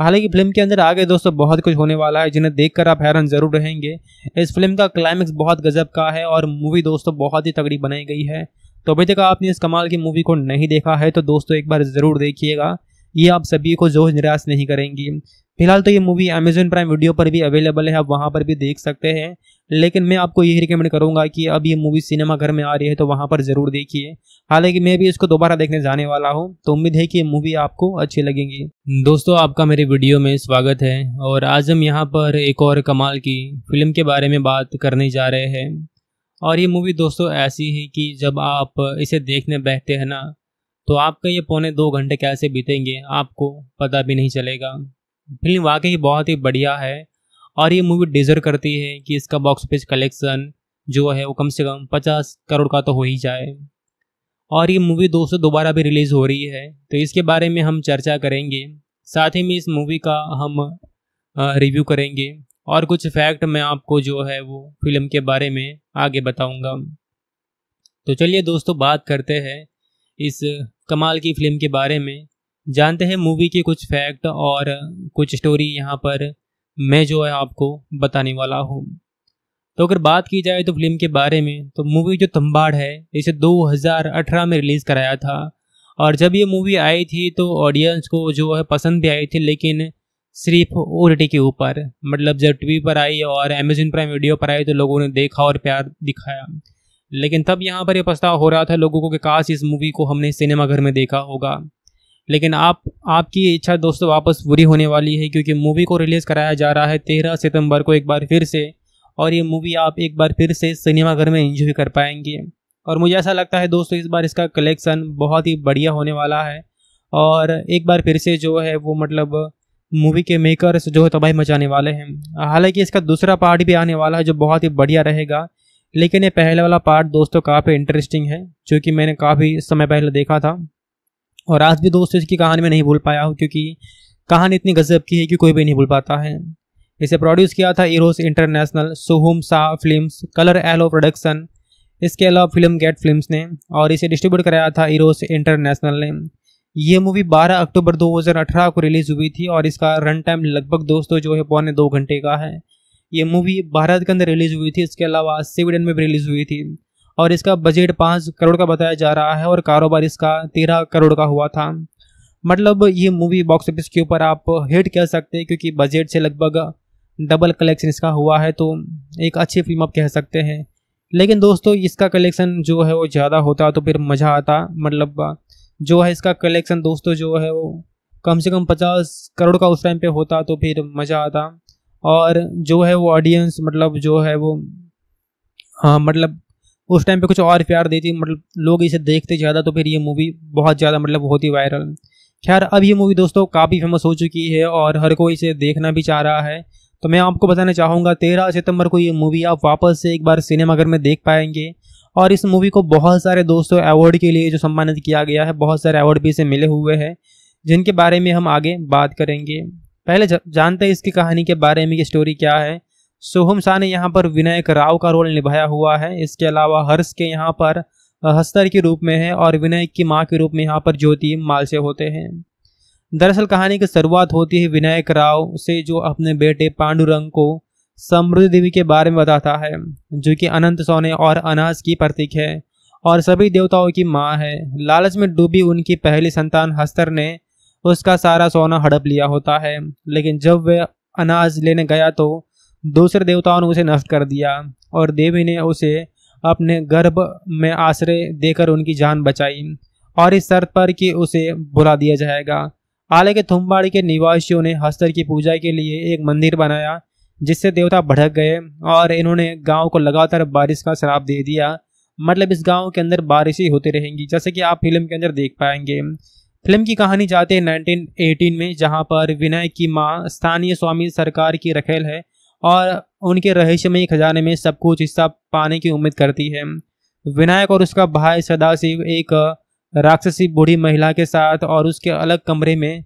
हालांकि फिल्म के अंदर आगे दोस्तों बहुत कुछ होने वाला है जिन्हें देखकर आप हैरान जरूर रहेंगे इस फिल्म का क्लाइमैक्स बहुत गजब का है और मूवी दोस्तों बहुत ही तगड़ी बनाई गई है तो अभी तक आपने इस कमाल की मूवी को नहीं देखा है तो दोस्तों एक बार ज़रूर देखिएगा ये आप सभी को जो निराश नहीं करेंगी फिलहाल तो ये मूवी अमेजोन प्राइम वीडियो पर भी अवेलेबल है आप वहाँ पर भी देख सकते हैं लेकिन मैं आपको यही रिकमेंड करूँगा कि अब ये मूवी सिनेमा घर में आ रही है तो वहाँ पर ज़रूर देखिए हालांकि मैं भी इसको दोबारा देखने जाने वाला हूँ तो उम्मीद है कि ये मूवी आपको अच्छी लगेंगी दोस्तों आपका मेरे वीडियो में स्वागत है और आज हम यहाँ पर एक और कमाल की फिल्म के बारे में बात करने जा रहे हैं और ये मूवी दोस्तों ऐसी है कि जब आप इसे देखने बैठते हैं ना तो आपका ये पौने दो घंटे कैसे बीतेंगे आपको पता भी नहीं चलेगा फिल्म वाकई बहुत ही बढ़िया है और ये मूवी डिजर्व करती है कि इसका बॉक्स ऑफिस कलेक्शन जो है वो कम से कम पचास करोड़ का तो हो ही जाए और ये मूवी दोस्तों दोबारा भी रिलीज़ हो रही है तो इसके बारे में हम चर्चा करेंगे साथ ही में इस मूवी का हम रिव्यू करेंगे और कुछ फैक्ट मैं आपको जो है वो फिल्म के बारे में आगे बताऊंगा तो चलिए दोस्तों बात करते हैं इस कमाल की फिल्म के बारे में जानते हैं मूवी के कुछ फैक्ट और कुछ स्टोरी यहाँ पर मैं जो है आपको बताने वाला हूँ तो अगर बात की जाए तो फिल्म के बारे में तो मूवी जो तम्बाड़ है इसे 2018 में रिलीज़ कराया था और जब ये मूवी आई थी तो ऑडियंस को जो है पसंद भी आई थी लेकिन सिर्फ ओ के ऊपर मतलब जब टीवी पर आई और अमेजन प्राइम वीडियो पर आई तो लोगों ने देखा और प्यार दिखाया लेकिन तब यहाँ पर यह पछताव हो रहा था लोगों को कि काश इस मूवी को हमने सिनेमाघर में देखा होगा लेकिन आप आपकी इच्छा दोस्तों वापस पूरी होने वाली है क्योंकि मूवी को रिलीज़ कराया जा रहा है तेरह सितंबर को एक बार फिर से और ये मूवी आप एक बार फिर से सिनेमाघर में इंजॉय कर पाएंगे और मुझे ऐसा लगता है दोस्तों इस बार इसका कलेक्शन बहुत ही बढ़िया होने वाला है और एक बार फिर से जो है वो मतलब मूवी के मेकर्स जो है तबाही मचाने वाले हैं हालांकि इसका दूसरा पार्ट भी आने वाला है जो बहुत ही बढ़िया रहेगा लेकिन ये पहले वाला पार्ट दोस्तों काफ़ी इंटरेस्टिंग है जो कि मैंने काफ़ी समय पहले देखा था और आज भी दोस्तों इसकी कहानी में नहीं भूल पाया हूँ क्योंकि कहानी इतनी गजब की है कि कोई भी नहीं भूल पाता है इसे प्रोड्यूस किया था Eros International Sohum Shah Films Colour Yellow Production इसके अलावा फिल्म गेट फिल्म्स ने और इसे डिस्ट्रीब्यूट कराया था इरोस इंटरनेशनल ने ये मूवी 12 अक्टूबर 2018 को रिलीज़ हुई थी और इसका रन टाइम लगभग दोस्तों जो है पौने दो घंटे का है ये मूवी भारत के अंदर रिलीज हुई थी इसके अलावा स्वीडन में भी रिलीज हुई थी और इसका बजट पाँच करोड़ का बताया जा रहा है और कारोबार इसका तेरह करोड़ का हुआ था मतलब ये मूवी बॉक्स ऑफिस के ऊपर आप हिट कह सकते हैं क्योंकि बजट से लगभग डबल कलेक्शन इसका हुआ है तो एक अच्छी फिल्म आप कह सकते हैं लेकिन दोस्तों इसका कलेक्शन जो है वो ज़्यादा होता तो फिर मज़ा आता मतलब जो है इसका कलेक्शन दोस्तों जो है वो कम से कम पचास करोड़ का उस टाइम पे होता तो फिर मज़ा आता और जो है वो ऑडियंस मतलब जो है वो आ, हाँ, मतलब उस टाइम पे कुछ और प्यार देती मतलब लोग इसे देखते ज़्यादा तो फिर ये मूवी बहुत ज़्यादा मतलब होती वायरल खैर अब ये मूवी दोस्तों काफ़ी फेमस हो चुकी है और हर कोई इसे देखना भी चाह रहा है तो मैं आपको बताना चाहूँगा तेरह सितंबर को ये मूवी आप वापस से एक बार सिनेमाघर में देख पाएंगे और इस मूवी को बहुत सारे दोस्तों अवार्ड के लिए जो सम्मानित किया गया है बहुत सारे अवार्ड भी इसे मिले हुए हैं जिनके बारे में हम आगे बात करेंगे पहले जानते हैं इसकी कहानी के बारे में कि स्टोरी क्या है सोहम शाह ने यहाँ पर विनायक राव का रोल निभाया हुआ है इसके अलावा हर्ष के यहाँ पर हस्तर के रूप में है और विनायक की माँ के रूप में यहाँ पर ज्योति मालसे होते हैं दरअसल कहानी की शुरुआत होती है विनायक राव से जो अपने बेटे पांडुरंग को समृद्धि देवी के बारे में बताता है जो कि अनंत सोने और अनाज की प्रतीक है और सभी देवताओं की माँ है लालच में डूबी उनकी पहली संतान हस्तर ने उसका सारा सोना हड़प लिया होता है लेकिन जब वह अनाज लेने गया तो दूसरे देवताओं ने उसे नष्ट कर दिया और देवी ने उसे अपने गर्भ में आश्रय देकर उनकी जान बचाई और इस शर्त पर कि उसे बुला दिया जाएगा हालांकि थुम्बाड़ी के निवासियों ने हस्तर की पूजा के लिए एक मंदिर बनाया जिससे देवता भड़क गए और इन्होंने गांव को लगातार बारिश का शराब दे दिया मतलब इस गांव के अंदर बारिश ही होती रहेंगी जैसे कि आप फिल्म के अंदर देख पाएंगे फिल्म की कहानी जाते हैं 1918 में जहां पर विनय की माँ स्थानीय स्वामी सरकार की रखेल है और उनके रहस्यमय खजाने में सब कुछ हिस्सा पाने की उम्मीद करती है विनायक और उसका भाई सदाशिव एक राक्षसी बूढ़ी महिला के साथ और उसके अलग कमरे में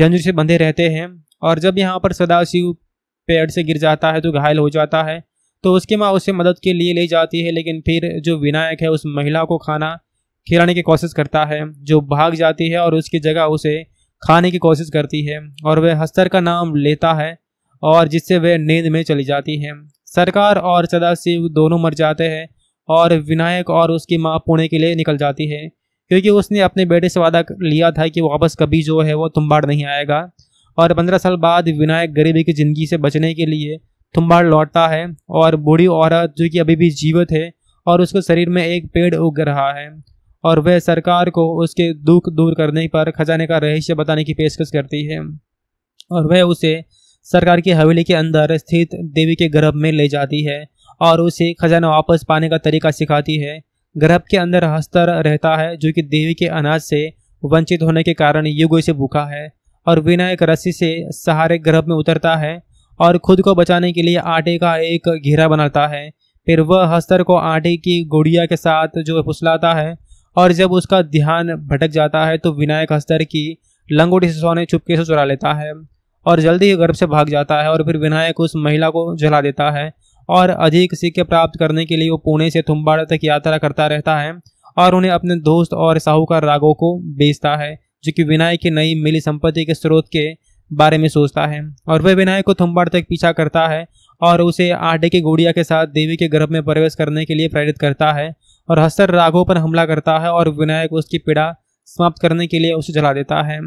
जंजू से बंधे रहते हैं और जब यहाँ पर सदाशिव पेड़ से गिर जाता है तो घायल हो जाता है तो उसकी माँ उसे मदद के लिए ले जाती है लेकिन फिर जो विनायक है उस महिला को खाना खिलाने की कोशिश करता है जो भाग जाती है और उसकी जगह उसे खाने की कोशिश करती है और वह हस्तर का नाम लेता है और जिससे वह नींद में चली जाती है सरकार और सदाशिव दोनों मर जाते हैं और विनायक और उसकी माँ पुणे के लिए निकल जाती है क्योंकि उसने अपने बेटे से वादा लिया था कि वापस कभी जो है वो तुम्बाड़ नहीं आएगा और पंद्रह साल बाद विनायक गरीबी की ज़िंदगी से बचने के लिए तुम्बाड़ लौटता है और बूढ़ी औरत जो कि अभी भी जीवित है और उसके शरीर में एक पेड़ उग रहा है और वह सरकार को उसके दुख दूर करने पर खजाने का रहस्य बताने की पेशकश करती है और वह उसे सरकार की हवेली के अंदर स्थित देवी के गर्भ में ले जाती है और उसे खजाना वापस पाने का तरीका सिखाती है गर्भ के अंदर हस्तर रहता है जो कि देवी के अनाज से वंचित होने के कारण युगों से भूखा है और विनायक रस्सी से सहारे गर्भ में उतरता है और खुद को बचाने के लिए आटे का एक घेरा बनाता है फिर वह हस्तर को आटे की गुड़िया के साथ जो फुसलाता है और जब उसका ध्यान भटक जाता है तो विनायक अस्तर की लंगोटी से सोने चुपके से चुरा लेता है और जल्दी ही गर्भ से भाग जाता है और फिर विनायक उस महिला को जला देता है और अधिक सिक्के प्राप्त करने के लिए वो पुणे से थुम्बाड़ा तक यात्रा करता रहता है और उन्हें अपने दोस्त और साहूकार रागों को बेचता है जो कि विनायक की नई मिली संपत्ति के स्रोत के बारे में सोचता है और वह विनायक को थुम्बाड़ तक पीछा करता है और उसे आटे की गुड़िया के साथ देवी के गर्भ में प्रवेश करने के लिए प्रेरित करता है और हस्तर राघव पर हमला करता है और विनायक उसकी पीड़ा समाप्त करने के लिए उसे जला देता है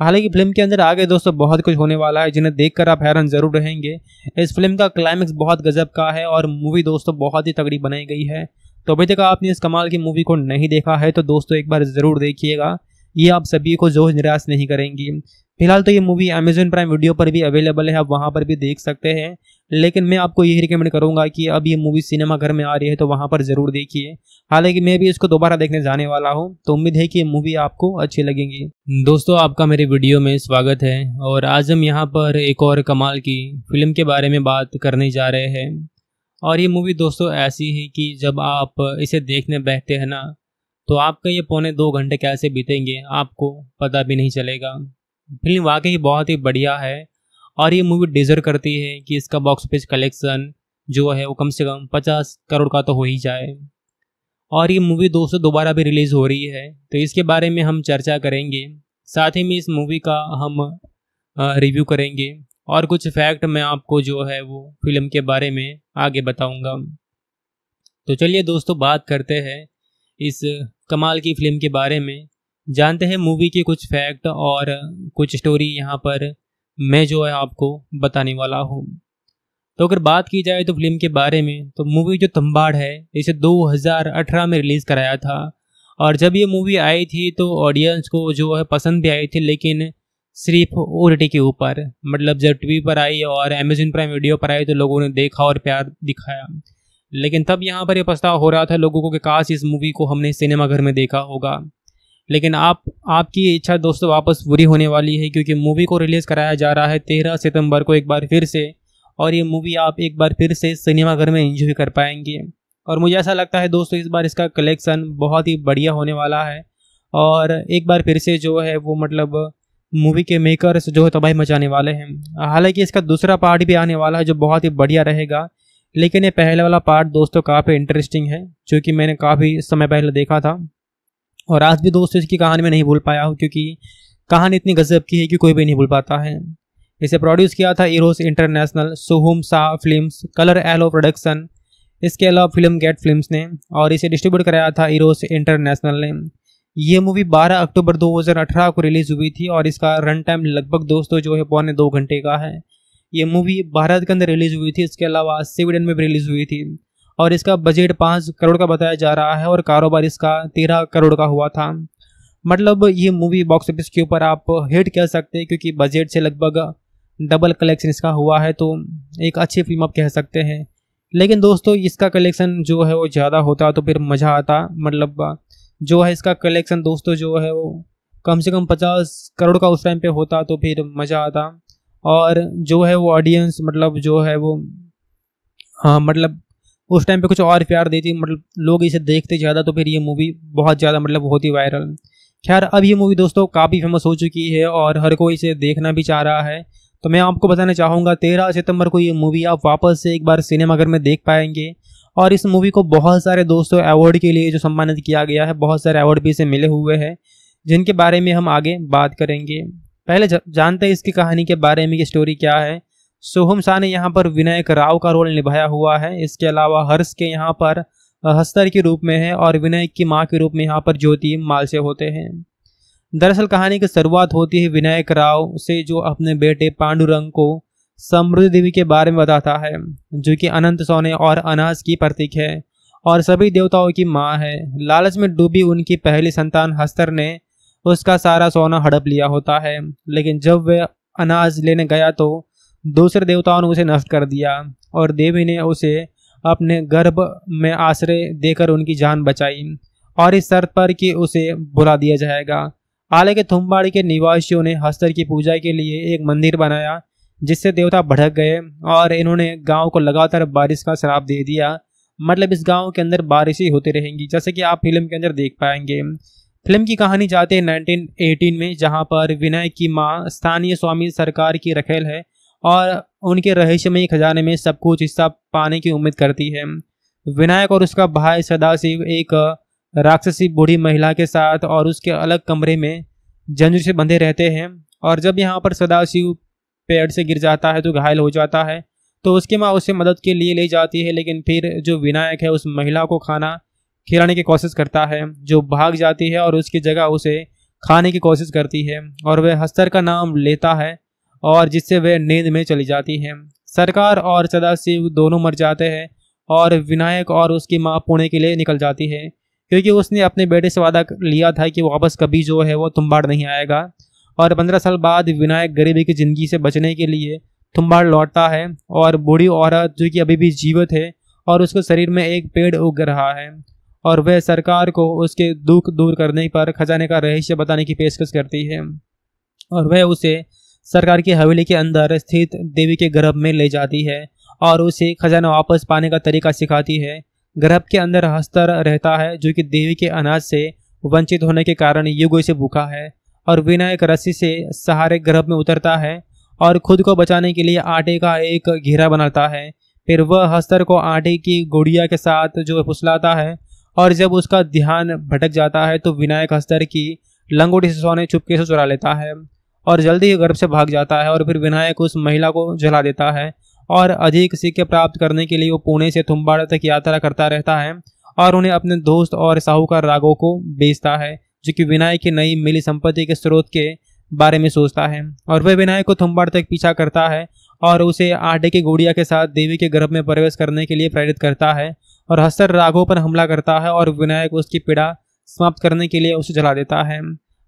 हालांकि फिल्म के अंदर आगे दोस्तों बहुत कुछ होने वाला है जिन्हें देखकर आप हैरान जरूर रहेंगे इस फिल्म का क्लाइमैक्स बहुत गजब का है और मूवी दोस्तों बहुत ही तगड़ी बनाई गई है तो अभी तक आपने इस कमाल की मूवी को नहीं देखा है तो दोस्तों एक बार ज़रूर देखिएगा ये आप सभी को जो निराश नहीं करेंगी फिलहाल तो ये मूवी अमेजोन प्राइम वीडियो पर भी अवेलेबल है आप वहाँ पर भी देख सकते हैं लेकिन मैं आपको यही रिकमेंड करूँगा कि अब ये मूवी सिनेमा घर में आ रही है तो वहाँ पर ज़रूर देखिए हालांकि मैं भी इसको दोबारा देखने जाने वाला हूँ तो उम्मीद है कि ये मूवी आपको अच्छी लगेंगी दोस्तों आपका मेरे वीडियो में स्वागत है और आज हम यहाँ पर एक और कमाल की फिल्म के बारे में बात करने जा रहे हैं और ये मूवी दोस्तों ऐसी है कि जब आप इसे देखने बैठते हैं ना तो आपका ये पौने दो घंटे कैसे बीतेंगे आपको पता भी नहीं चलेगा फिल्म वाकई बहुत ही बढ़िया है और ये मूवी डिजर्व करती है कि इसका बॉक्स ऑफिस कलेक्शन जो है वो कम से कम पचास करोड़ का तो हो ही जाए और ये मूवी दो सौ दोबारा भी रिलीज़ हो रही है तो इसके बारे में हम चर्चा करेंगे साथ ही में इस मूवी का हम रिव्यू करेंगे और कुछ फैक्ट मैं आपको जो है वो फिल्म के बारे में आगे बताऊंगा तो चलिए दोस्तों बात करते हैं इस कमाल की फिल्म के बारे में जानते हैं मूवी के कुछ फैक्ट और कुछ स्टोरी यहाँ पर मैं जो है आपको बताने वाला हूँ तो अगर बात की जाए तो फिल्म के बारे में तो मूवी जो तम्बाड़ है इसे 2018 में रिलीज़ कराया था और जब ये मूवी आई थी तो ऑडियंस को जो है पसंद भी आई थी लेकिन सिर्फ ओ के ऊपर मतलब जब टीवी पर आई और अमेजन प्राइम वीडियो पर आई तो लोगों ने देखा और प्यार दिखाया लेकिन तब यहाँ पर यह पछतावा हो रहा था लोगों को कि काश इस मूवी को हमने सिनेमाघर में देखा होगा लेकिन आप आपकी इच्छा दोस्तों वापस बुरी होने वाली है क्योंकि मूवी को रिलीज़ कराया जा रहा है तेरह सितंबर को एक बार फिर से और ये मूवी आप एक बार फिर से सिनेमाघर में इंजॉय कर पाएंगे और मुझे ऐसा लगता है दोस्तों इस बार इसका कलेक्शन बहुत ही बढ़िया होने वाला है और एक बार फिर से जो है वो मतलब मूवी के मेकर्स जो है तबाही मचाने वाले हैं हालांकि इसका दूसरा पार्ट भी आने वाला है जो बहुत ही बढ़िया रहेगा लेकिन ये पहले वाला पार्ट दोस्तों काफ़ी इंटरेस्टिंग है जो कि मैंने काफ़ी समय पहले देखा था और आज भी दोस्तों इसकी कहानी में नहीं भूल पाया हूँ क्योंकि कहानी इतनी गजब की है कि कोई भी नहीं भूल पाता है इसे प्रोड्यूस किया था Eros International Sohum Shah Films Colour Yellow Production इसके अलावा फिल्म गेट फिल्म्स ने और इसे डिस्ट्रीब्यूट कराया था इरोस इंटरनेशनल ने यह मूवी 12 अक्टूबर 2018 को रिलीज़ हुई थी और इसका रन टाइम लगभग दोस्तों जो है पौने दो घंटे का है ये मूवी भारत के अंदर रिलीज़ हुई थी इसके अलावा स्वीडन में भी रिलीज़ हुई थी और इसका बजट पाँच करोड़ का बताया जा रहा है और कारोबार इसका तेरह करोड़ का हुआ था मतलब ये मूवी बॉक्स ऑफिस के ऊपर आप हिट कह सकते हैं क्योंकि बजट से लगभग डबल कलेक्शन इसका हुआ है तो एक अच्छी फिल्म आप कह सकते हैं लेकिन दोस्तों इसका कलेक्शन जो है वो ज़्यादा होता तो फिर मज़ा आता मतलब जो है इसका कलेक्शन दोस्तों जो है वो कम से कम पचास करोड़ का उस टाइम पे होता तो फिर मज़ा आता और जो है वो ऑडियंस मतलब जो है वो हाँ मतलब उस टाइम पे कुछ और प्यार देती मतलब लोग इसे देखते ज़्यादा तो फिर ये मूवी बहुत ज़्यादा मतलब बहुत ही वायरल खैर अब ये मूवी दोस्तों काफ़ी फेमस हो चुकी है और हर कोई इसे देखना भी चाह रहा है तो मैं आपको बताना चाहूँगा तेरह सितंबर को ये मूवी आप वापस से एक बार सिनेमाघर में देख पाएंगे और इस मूवी को बहुत सारे दोस्तों अवार्ड के लिए जो सम्मानित किया गया है बहुत सारे अवार्ड भी इसे मिले हुए हैं जिनके बारे में हम आगे बात करेंगे पहले जानते हैं इसकी कहानी के बारे में कि स्टोरी क्या है सोहम शाह ने यहाँ पर विनायक राव का रोल निभाया हुआ है इसके अलावा हर्ष के यहाँ पर हस्तर के रूप में है और विनायक की माँ के रूप में यहाँ पर ज्योति मालसे होते हैं दरअसल कहानी की शुरुआत होती है विनायक राव से जो अपने बेटे पांडुरंग को समृद्धि देवी के बारे में बताता है जो कि अनंत सोने और अनाज की प्रतीक है और सभी देवताओं की माँ है लालच में डूबी उनकी पहली संतान हस्तर ने उसका सारा सोना हड़प लिया होता है लेकिन जब वह अनाज लेने गया तो दूसरे देवताओं ने उसे नष्ट कर दिया और देवी ने उसे अपने गर्भ में आश्रय देकर उनकी जान बचाई और इस शर्त पर कि उसे बुला दिया जाएगा हालांकि थुम्बाड़ी के निवासियों ने हस्तर की पूजा के लिए एक मंदिर बनाया जिससे देवता भड़क गए और इन्होंने गांव को लगातार बारिश का शराब दे दिया मतलब इस गांव के अंदर बारिश ही होती रहेंगी जैसे कि आप फिल्म के अंदर देख पाएंगे फिल्म की कहानी जाती हैं 1918 में जहां पर विनय की माँ स्थानीय स्वामी सरकार की रखेल है और उनके रहस्यमय खजाने में सब कुछ हिस्सा पाने की उम्मीद करती है विनायक और उसका भाई सदाशिव एक राक्षसी बूढ़ी महिला के साथ और उसके अलग कमरे में जंजू से बंधे रहते हैं और जब यहाँ पर सदाशिव पेड़ से गिर जाता है तो घायल हो जाता है तो उसकी माँ उसे मदद के लिए ले जाती है लेकिन फिर जो विनायक है उस महिला को खाना खिलाने की कोशिश करता है जो भाग जाती है और उसकी जगह उसे खाने की कोशिश करती है और वह हस्तर का नाम लेता है और जिससे वे नींद में चली जाती हैं सरकार और सदाशिव दोनों मर जाते हैं और विनायक और उसकी माँ पुणे के लिए निकल जाती है क्योंकि उसने अपने बेटे से वादा लिया था कि वापस कभी जो है वो तुम्बाड़ नहीं आएगा और पंद्रह साल बाद विनायक गरीबी की ज़िंदगी से बचने के लिए तुम्बाड़ लौटता है और बूढ़ी औरत जो कि अभी भी जीवित है और उसके शरीर में एक पेड़ उग रहा है और वह सरकार को उसके दुख दूर करने पर खजाने का रहस्य बताने की पेशकश करती है और वह उसे सरकार की हवेली के अंदर स्थित देवी के गर्भ में ले जाती है और उसे खजाना वापस पाने का तरीका सिखाती है गर्भ के अंदर हस्तर रहता है जो कि देवी के अनाज से वंचित होने के कारण युगो से भूखा है और विनायक रस्सी से सहारे गर्भ में उतरता है और खुद को बचाने के लिए आटे का एक घेरा बनाता है फिर वह हस्तर को आटे की गुड़िया के साथ जो फुसलाता है और जब उसका ध्यान भटक जाता है तो विनायक हस्तर की लंगोटी से सोने चुपके से चुरा लेता है और जल्दी ही गर्भ से भाग जाता है और फिर विनायक उस महिला को जला देता है और अधिक सिक्के प्राप्त करने के लिए वो पुणे से थुम्बाड़ा तक यात्रा करता रहता है और उन्हें अपने दोस्त और साहूकार रागों को बेचता है जो कि विनायक की नई मिली संपत्ति के स्रोत के बारे में सोचता है और वह विनायक को थुम्बाड़ तक पीछा करता है और उसे आटे की गुड़िया के साथ देवी के गर्भ में प्रवेश करने के लिए प्रेरित करता है और हस्तर रागों पर हमला करता है और विनायक उसकी पीड़ा समाप्त करने के लिए उसे जला देता है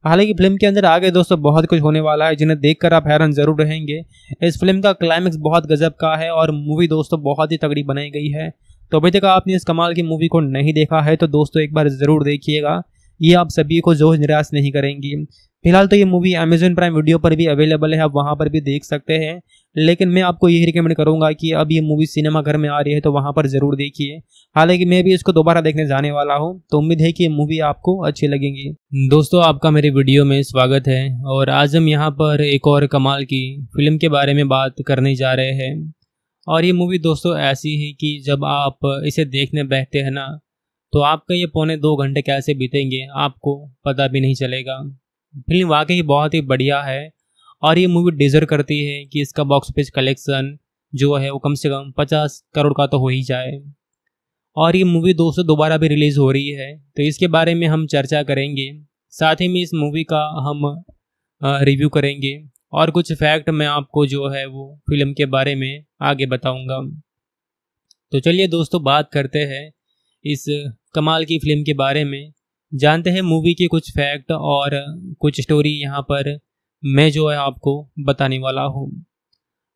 हालांकि फिल्म के अंदर आगे दोस्तों बहुत कुछ होने वाला है जिन्हें देखकर आप हैरान जरूर रहेंगे इस फिल्म का क्लाइमैक्स बहुत गजब का है और मूवी दोस्तों बहुत ही तगड़ी बनाई गई है तो अभी तक आपने इस कमाल की मूवी को नहीं देखा है तो दोस्तों एक बार ज़रूर देखिएगा ये आप सभी को जो निराश नहीं करेंगी फिलहाल तो ये मूवी अमेजोन प्राइम वीडियो पर भी अवेलेबल है आप वहाँ पर भी देख सकते हैं लेकिन मैं आपको यही रिकमेंड करूँगा कि अब ये मूवी सिनेमा घर में आ रही है तो वहाँ पर ज़रूर देखिए हालांकि मैं भी इसको दोबारा देखने जाने वाला हूँ तो उम्मीद है कि ये मूवी आपको अच्छी लगेंगी दोस्तों आपका मेरे वीडियो में स्वागत है और आज हम यहाँ पर एक और कमाल की फिल्म के बारे में बात करने जा रहे हैं और ये मूवी दोस्तों ऐसी है कि जब आप इसे देखने बैठते हैं ना तो आपका ये पौने दो घंटे कैसे बीतेंगे आपको पता भी नहीं चलेगा फिल्म वाकई बहुत ही बढ़िया है और ये मूवी डिजर्व करती है कि इसका बॉक्स ऑफिस कलेक्शन जो है वो कम से कम पचास करोड़ का तो हो ही जाए और ये मूवी दो से दोबारा भी रिलीज़ हो रही है तो इसके बारे में हम चर्चा करेंगे साथ ही में इस मूवी का हम रिव्यू करेंगे और कुछ फैक्ट मैं आपको जो है वो फिल्म के बारे में आगे बताऊंगा तो चलिए दोस्तों बात करते हैं इस कमाल की फिल्म के बारे में जानते हैं मूवी के कुछ फैक्ट और कुछ स्टोरी यहाँ पर मैं जो है आपको बताने वाला हूँ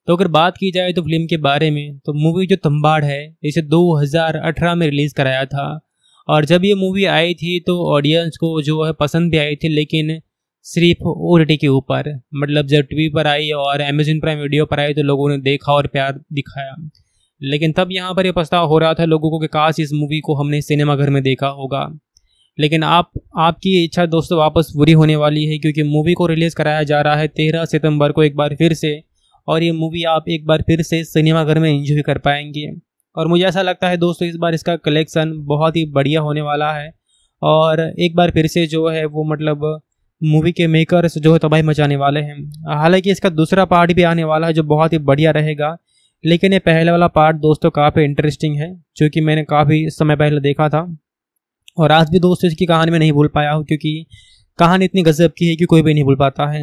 तो अगर बात की जाए तो फिल्म के बारे में तो मूवी जो तम्बाड़ है इसे 2018 में रिलीज़ कराया था और जब ये मूवी आई थी तो ऑडियंस को जो है पसंद भी आई थी लेकिन सिर्फ ओ के ऊपर मतलब जब टीवी पर आई और अमेजन प्राइम वीडियो पर आई तो लोगों ने देखा और प्यार दिखाया लेकिन तब यहाँ पर यह पछतावा हो रहा था लोगों को कि काश इस मूवी को हमने सिनेमाघर में देखा होगा लेकिन आप आपकी इच्छा दोस्तों वापस बुरी होने वाली है क्योंकि मूवी को रिलीज़ कराया जा रहा है तेरह सितंबर को एक बार फिर से और ये मूवी आप एक बार फिर से सिनेमाघर में इंजॉय कर पाएंगे और मुझे ऐसा लगता है दोस्तों इस बार इसका कलेक्शन बहुत ही बढ़िया होने वाला है और एक बार फिर से जो है वो मतलब मूवी के मेकर्स जो है तबाही मचाने वाले हैं हालांकि इसका दूसरा पार्ट भी आने वाला है जो बहुत ही बढ़िया रहेगा लेकिन ये पहले वाला पार्ट दोस्तों काफ़ी इंटरेस्टिंग है कि मैंने काफ़ी समय पहले देखा था और आज भी दोस्तों इसकी कहानी में नहीं भूल पाया हूँ क्योंकि कहानी इतनी गजब की है कि कोई भी नहीं भूल पाता है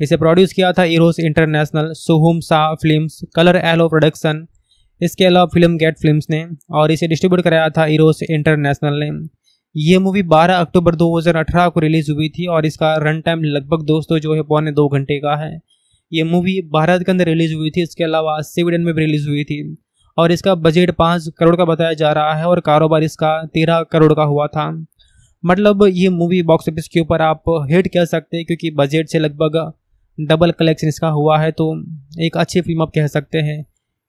इसे प्रोड्यूस किया था Eros International Sohum Shah Films Colour Yellow Production इसके अलावा फिल्म गेट फिल्म्स ने और इसे डिस्ट्रीब्यूट कराया था इरोस इंटरनेशनल ने यह मूवी 12 अक्टूबर 2018 को रिलीज़ हुई थी और इसका रन टाइम लगभग दोस्तों जो है पौने दो घंटे का है ये मूवी भारत के अंदर रिलीज हुई थी इसके अलावा स्वीडन में भी रिलीज हुई थी और इसका बजट पाँच करोड़ का बताया जा रहा है और कारोबार इसका तेरह करोड़ का हुआ था मतलब ये मूवी बॉक्स ऑफिस के ऊपर आप हिट कह सकते हैं क्योंकि बजट से लगभग डबल कलेक्शन इसका हुआ है तो एक अच्छी फिल्म आप कह सकते हैं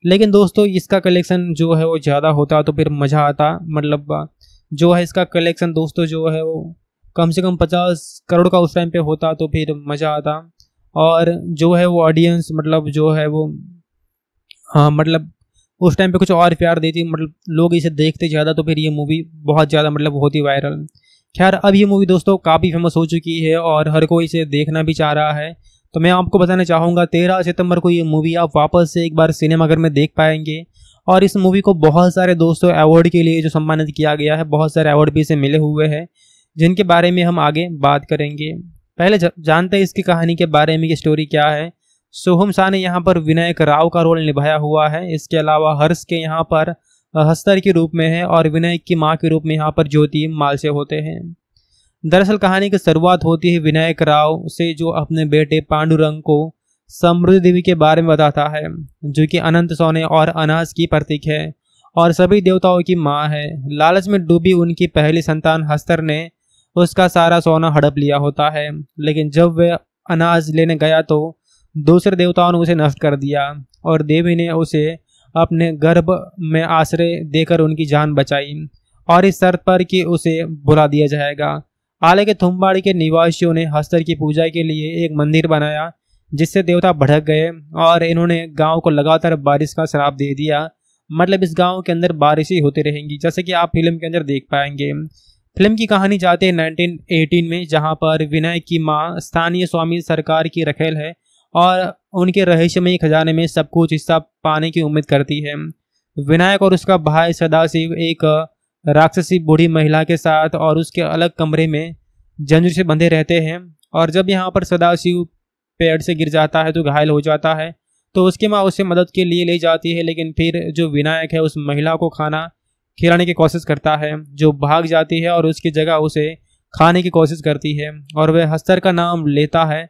लेकिन दोस्तों इसका कलेक्शन जो है वो ज़्यादा होता तो फिर मज़ा आता मतलब जो है इसका कलेक्शन दोस्तों जो है वो कम से कम पचास करोड़ का उस टाइम पे होता तो फिर मज़ा आता और जो है वो ऑडियंस मतलब जो है वो हाँ मतलब उस टाइम पे कुछ और प्यार देती मतलब लोग इसे देखते ज़्यादा तो फिर ये मूवी बहुत ज़्यादा मतलब होती वायरल खैर अब ये मूवी दोस्तों काफ़ी फेमस हो चुकी है और हर कोई इसे देखना भी चाह रहा है तो मैं आपको बताना चाहूँगा तेरह सितंबर को ये मूवी आप वापस से एक बार सिनेमाघर में देख पाएंगे और इस मूवी को बहुत सारे दोस्तों अवार्ड के लिए जो सम्मानित किया गया है बहुत सारे अवार्ड भी इसे मिले हुए हैं जिनके बारे में हम आगे बात करेंगे पहले जानते हैं इसकी कहानी के बारे में ये स्टोरी क्या है सोहम शाह ने यहाँ पर विनायक राव का रोल निभाया हुआ है इसके अलावा हर्ष के यहाँ पर हस्तर के रूप में है और विनायक की माँ के रूप में यहाँ पर ज्योति मालसे होते हैं दरअसल कहानी की शुरुआत होती है विनायक राव से जो अपने बेटे पांडुरंग को समृद्धि देवी के बारे में बताता है जो कि अनंत सोने और अनाज की प्रतीक है और सभी देवताओं की माँ है लालच में डूबी उनकी पहली संतान हस्तर ने उसका सारा सोना हड़प लिया होता है लेकिन जब वह अनाज लेने गया तो दूसरे देवताओं ने उसे नष्ट कर दिया और देवी ने उसे अपने गर्भ में आश्रय देकर उनकी जान बचाई और इस शर्त पर कि उसे बुला दिया जाएगा हालांकि थुम्बाड़ी के निवासियों ने हस्तर की पूजा के लिए एक मंदिर बनाया जिससे देवता भड़क गए और इन्होंने गांव को लगातार बारिश का शराब दे दिया मतलब इस गांव के अंदर बारिश ही होती रहेंगी जैसे कि आप फिल्म के अंदर देख पाएंगे फिल्म की कहानी जाते हैं 1918 में जहां पर विनय की माँ स्थानीय स्वामी सरकार की रखेल है और उनके रहस्यमयी खजाने में सब कुछ हिस्सा पाने की उम्मीद करती है विनायक और उसका भाई सदाशिव एक राक्षसी बूढ़ी महिला के साथ और उसके अलग कमरे में जंजू से बंधे रहते हैं और जब यहाँ पर सदाशिव पेड़ से गिर जाता है तो घायल हो जाता है तो उसकी माँ उसे मदद के लिए ले जाती है लेकिन फिर जो विनायक है उस महिला को खाना खिलाने की कोशिश करता है जो भाग जाती है और उसकी जगह उसे खाने की कोशिश करती है और वह हस्तर का नाम लेता है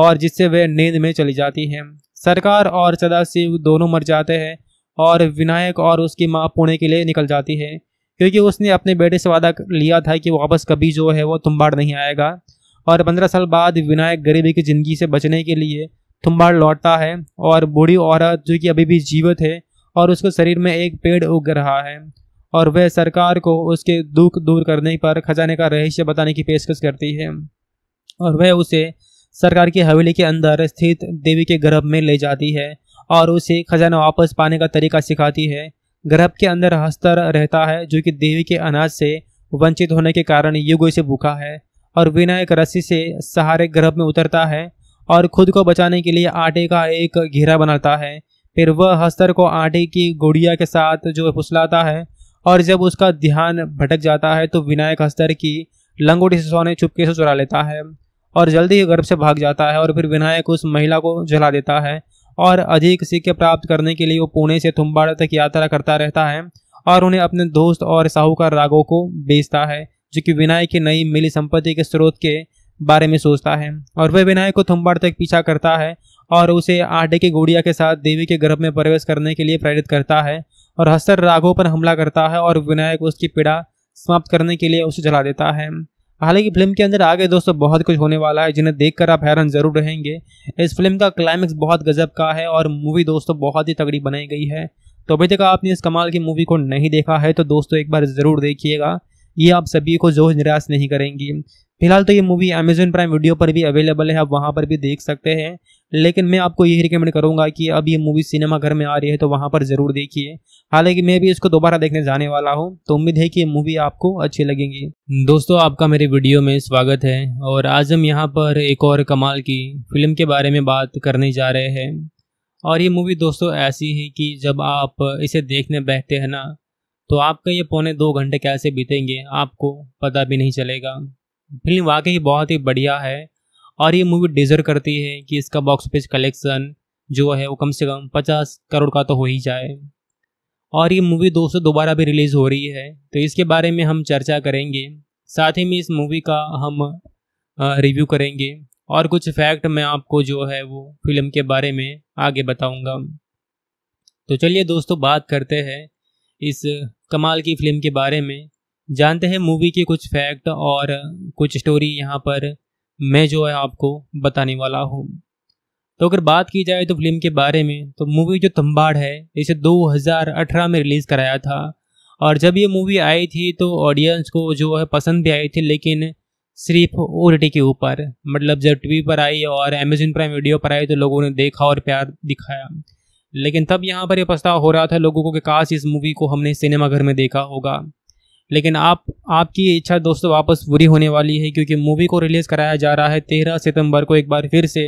और जिससे वह नींद में चली जाती है सरकार और सदाशिव दोनों मर जाते हैं और विनायक और उसकी माँ पुणे के लिए निकल जाती है क्योंकि उसने अपने बेटे से वादा लिया था कि वापस कभी जो है वो तुम्बाड़ नहीं आएगा और पंद्रह साल बाद विनायक गरीबी की ज़िंदगी से बचने के लिए तुम्बाड़ लौटता है और बूढ़ी औरत जो कि अभी भी जीवित है और उसके शरीर में एक पेड़ उग रहा है और वह सरकार को उसके दुख दूर करने पर खजाने का रहस्य बताने की पेशकश करती है और वह उसे सरकार की हवेली के अंदर स्थित देवी के गर्भ में ले जाती है और उसे खजाना वापस पाने का तरीका सिखाती है गर्भ के अंदर हस्तर रहता है जो कि देवी के अनाज से वंचित होने के कारण युगों से भूखा है और विनायक रस्सी से सहारे गर्भ में उतरता है और खुद को बचाने के लिए आटे का एक घेरा बनाता है फिर वह हस्तर को आटे की गुड़िया के साथ जो फुसलाता है और जब उसका ध्यान भटक जाता है तो विनायक अस्तर की लंगोटी से सोने चुपके से चुरा लेता है और जल्दी ही गर्भ से भाग जाता है और फिर विनायक उस महिला को जला देता है और अधिक सिक्के प्राप्त करने के लिए वो पुणे से थुम्बाड़ा तक यात्रा करता रहता है और उन्हें अपने दोस्त और साहूकार रागों को बेचता है जो कि विनायक की नई मिली संपत्ति के स्रोत के बारे में सोचता है और वह विनायक को थुम्बाड़ तक पीछा करता है और उसे आटे की गुड़िया के साथ देवी के गर्भ में प्रवेश करने के लिए प्रेरित करता है और हस्तर राघव पर हमला करता है और विनायक उसकी पीड़ा समाप्त करने के लिए उसे जला देता है हालांकि फिल्म के अंदर आगे दोस्तों बहुत कुछ होने वाला है जिन्हें देखकर आप हैरान जरूर रहेंगे इस फिल्म का क्लाइमेक्स बहुत गजब का है और मूवी दोस्तों बहुत ही तगड़ी बनाई गई है तो अभी तक आपने इस कमाल की मूवी को नहीं देखा है तो दोस्तों एक बार ज़रूर देखिएगा ये आप सभी को जोश निराश नहीं करेंगी फिलहाल तो ये मूवी अमेजोन प्राइम वीडियो पर भी अवेलेबल है आप वहाँ पर भी देख सकते हैं लेकिन मैं आपको यही रिकमेंड करूँगा कि अब ये मूवी सिनेमा घर में आ रही है तो वहाँ पर ज़रूर देखिए हालांकि मैं भी इसको दोबारा देखने जाने वाला हूँ तो उम्मीद है कि ये मूवी आपको अच्छी लगेंगी दोस्तों आपका मेरे वीडियो में स्वागत है और आज हम यहाँ पर एक और कमाल की फिल्म के बारे में बात करने जा रहे हैं और ये मूवी दोस्तों ऐसी है कि जब आप इसे देखने बैठते हैं ना तो आपका ये पौने दो घंटे कैसे बीतेंगे आपको पता भी नहीं चलेगा फिल्म वाकई बहुत ही बढ़िया है और ये मूवी डिजर्व करती है कि इसका बॉक्स ऑफिस कलेक्शन जो है वो कम से कम पचास करोड़ का तो हो ही जाए और ये मूवी दो दोबारा भी रिलीज़ हो रही है तो इसके बारे में हम चर्चा करेंगे साथ ही में इस मूवी का हम रिव्यू करेंगे और कुछ फैक्ट मैं आपको जो है वो फिल्म के बारे में आगे बताऊंगा तो चलिए दोस्तों बात करते हैं इस कमाल की फिल्म के बारे में जानते हैं मूवी के कुछ फैक्ट और कुछ स्टोरी यहाँ पर मैं जो है आपको बताने वाला हूँ तो अगर बात की जाए तो फिल्म के बारे में तो मूवी जो तम्बाड़ है इसे 2018 में रिलीज़ कराया था और जब ये मूवी आई थी तो ऑडियंस को जो है पसंद भी आई थी लेकिन सिर्फ ओ के ऊपर मतलब जब टीवी पर आई और अमेजन प्राइम वीडियो पर आई तो लोगों ने देखा और प्यार दिखाया लेकिन तब यहाँ पर यह पछतावा हो रहा था लोगों को कि काश इस मूवी को हमने सिनेमाघर में देखा होगा लेकिन आप आपकी इच्छा दोस्तों वापस पूरी होने वाली है क्योंकि मूवी को रिलीज़ कराया जा रहा है तेरह सितंबर को एक बार फिर से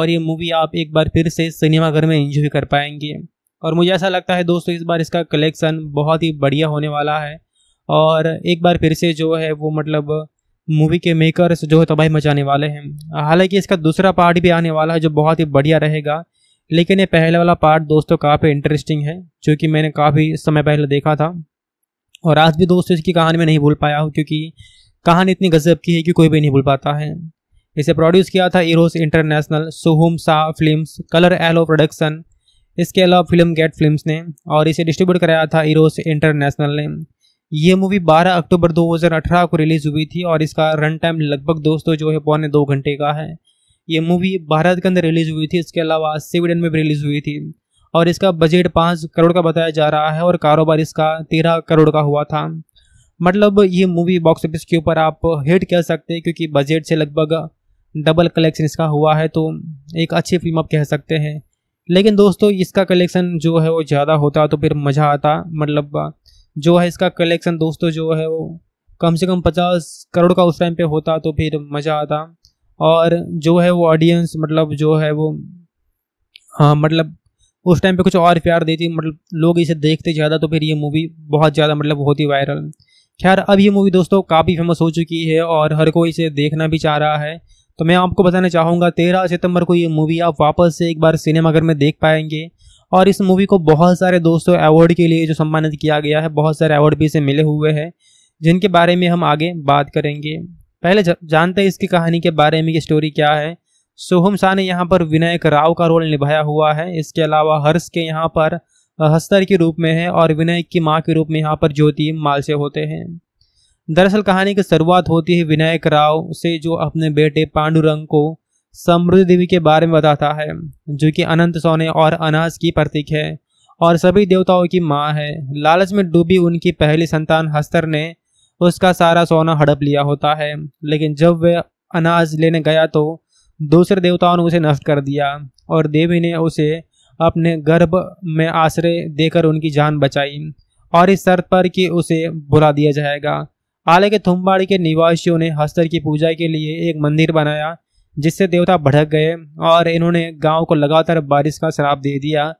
और ये मूवी आप एक बार फिर से सिनेमाघर में इंजॉय कर पाएंगे और मुझे ऐसा लगता है दोस्तों इस बार इसका कलेक्शन बहुत ही बढ़िया होने वाला है और एक बार फिर से जो है वो मतलब मूवी के मेकर्स जो है तबाही मचाने वाले हैं हालांकि इसका दूसरा पार्ट भी आने वाला है जो बहुत ही बढ़िया रहेगा लेकिन ये पहले वाला पार्ट दोस्तों काफ़ी इंटरेस्टिंग है जो कि मैंने काफ़ी समय पहले देखा था और आज भी दोस्तों इसकी कहानी में नहीं भूल पाया हूँ क्योंकि कहानी इतनी गजब की है कि कोई भी नहीं भूल पाता है इसे प्रोड्यूस किया था Eros International Sohum Shah Films Colour Yellow Production इसके अलावा फिल्म गेट फिल्म्स ने और इसे डिस्ट्रीब्यूट कराया था इरोस इंटरनेशनल ने यह मूवी 12 अक्टूबर 2018 को रिलीज़ हुई थी और इसका रन टाइम लगभग दोस्तों जो है पौने दो घंटे का है यह मूवी भारत के अंदर रिलीज़ हुई थी इसके अलावा स्वीडन में भी रिलीज़ हुई थी और इसका बजट पाँच करोड़ का बताया जा रहा है और कारोबार इसका तेरह करोड़ का हुआ था मतलब ये मूवी बॉक्स ऑफिस के ऊपर आप हिट कह सकते हैं क्योंकि बजट से लगभग डबल कलेक्शन इसका हुआ है तो एक अच्छी फिल्म आप कह सकते हैं लेकिन दोस्तों इसका कलेक्शन जो है वो ज़्यादा होता तो फिर मज़ा आता मतलब जो है इसका कलेक्शन दोस्तों जो है वो कम से कम पचास करोड़ का उस टाइम पे होता तो फिर मज़ा आता और जो है वो ऑडियंस मतलब जो है वो हाँ मतलब उस टाइम पे कुछ और प्यार देती मतलब लोग इसे देखते ज़्यादा तो फिर ये मूवी बहुत ज़्यादा मतलब होती वायरल खैर अब ये मूवी दोस्तों काफ़ी फेमस हो चुकी है और हर कोई इसे देखना भी चाह रहा है तो मैं आपको बताना चाहूँगा तेरह सितंबर को ये मूवी आप वापस से एक बार सिनेमाघर में देख पाएंगे और इस मूवी को बहुत सारे दोस्तों अवार्ड के लिए जो सम्मानित किया गया है बहुत सारे अवार्ड भी इसे मिले हुए हैं जिनके बारे में हम आगे बात करेंगे पहले जानते हैं इसकी कहानी के बारे में ये स्टोरी क्या है सोहम शाह ने यहाँ पर विनायक राव का रोल निभाया हुआ है इसके अलावा हर्ष के यहाँ पर हस्तर के रूप में है और विनायक की माँ के रूप में यहाँ पर ज्योति मालसे होते हैं दरअसल कहानी की शुरुआत होती है विनायक राव से जो अपने बेटे पांडुरंग को समृद्धि देवी के बारे में बताता है जो कि अनंत सोने और अनाज की प्रतीक है और सभी देवताओं की माँ है लालच में डूबी उनकी पहली संतान हस्तर ने उसका सारा सोना हड़प लिया होता है लेकिन जब वह अनाज लेने गया तो दूसरे देवताओं ने उसे नष्ट कर दिया और देवी ने उसे अपने गर्भ में आश्रय देकर उनकी जान बचाई और इस शर्त पर कि उसे बुला दिया जाएगा हालांकि थुम्बाड़ी के निवासियों ने हस्तर की पूजा के लिए एक मंदिर बनाया जिससे देवता भड़क गए और इन्होंने गांव को लगातार बारिश का श्राप दे दिया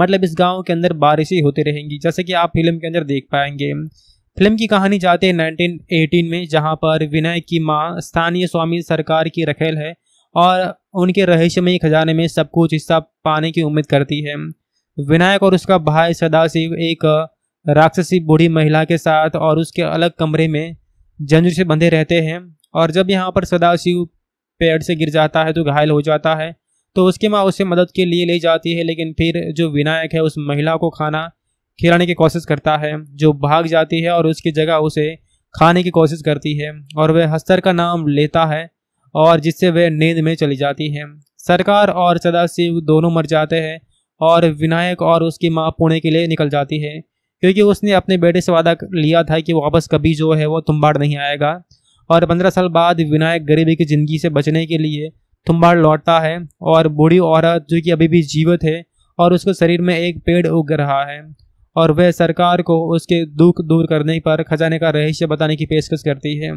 मतलब इस गांव के अंदर बारिश ही होती रहेंगी जैसे कि आप फिल्म के अंदर देख पाएंगे फिल्म की कहानी जाती है 1918 में जहां पर विनय की मां स्थानीय स्वामी सरकार की रखेल है और उनके रहस्यमय खजाने में सब कुछ हिस्सा पाने की उम्मीद करती है विनायक और उसका भाई सदाशिव एक राक्षसी बूढ़ी महिला के साथ और उसके अलग कमरे में जंजीर से बंधे रहते हैं और जब यहाँ पर सदाशिव पेड़ से गिर जाता है तो घायल हो जाता है तो उसकी माँ उसे मदद के लिए ले जाती है लेकिन फिर जो विनायक है उस महिला को खाना खिलाने की कोशिश करता है जो भाग जाती है और उसकी जगह उसे खाने की कोशिश करती है और वह हस्तर का नाम लेता है और जिससे वह नींद में चली जाती है सरकार और सदाशिव दोनों मर जाते हैं और विनायक और उसकी माँ पुणे के लिए निकल जाती है क्योंकि उसने अपने बेटे से वादा लिया था कि वापस कभी जो है वो तुम्बाड़ नहीं आएगा और पंद्रह साल बाद विनायक गरीबी की ज़िंदगी से बचने के लिए तुम्बाड़ लौटता है और बूढ़ी औरत जो कि अभी भी जीवित है और उसके शरीर में एक पेड़ उग रहा है और वह सरकार को उसके दुख दूर करने पर खजाने का रहस्य बताने की पेशकश करती है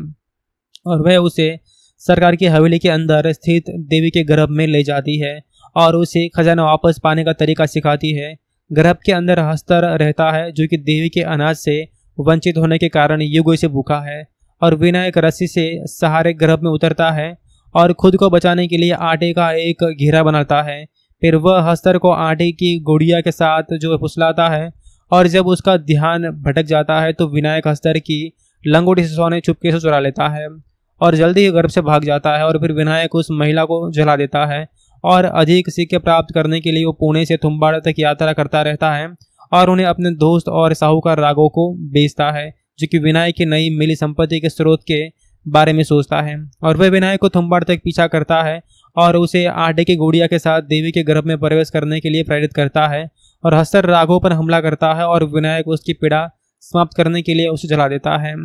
और वह उसे सरकार की हवेली के अंदर स्थित देवी के गर्भ में ले जाती है और उसे खजाना वापस पाने का तरीका सिखाती है गर्भ के अंदर हस्तर रहता है जो कि देवी के अनाज से वंचित होने के कारण युगों से भूखा है और विनायक रस्सी से सहारे गर्भ में उतरता है और खुद को बचाने के लिए आटे का एक घेरा बनाता है फिर वह हस्तर को आटे की गुड़िया के साथ जो फुसलाता है और जब उसका ध्यान भटक जाता है तो विनायक हस्तर की लंगोटी से सोने चुपके से चुरा लेता है और जल्दी ही गर्भ से भाग जाता है और फिर विनायक उस महिला को जला देता है और अधिक सिक्के प्राप्त करने के लिए वो पुणे से थुम्बाड़ा तक यात्रा करता रहता है और उन्हें अपने दोस्त और साहूकार रागों को बेचता है जो कि विनायक की नई मिली संपत्ति के स्रोत के बारे में सोचता है और वह विनायक को थुम्बाड़ तक पीछा करता है और उसे आटे की गुड़िया के साथ देवी के गर्भ में प्रवेश करने के लिए प्रेरित करता है और हस्तर राघों पर हमला करता है और विनायक उसकी पीड़ा समाप्त करने के लिए उसे जला देता है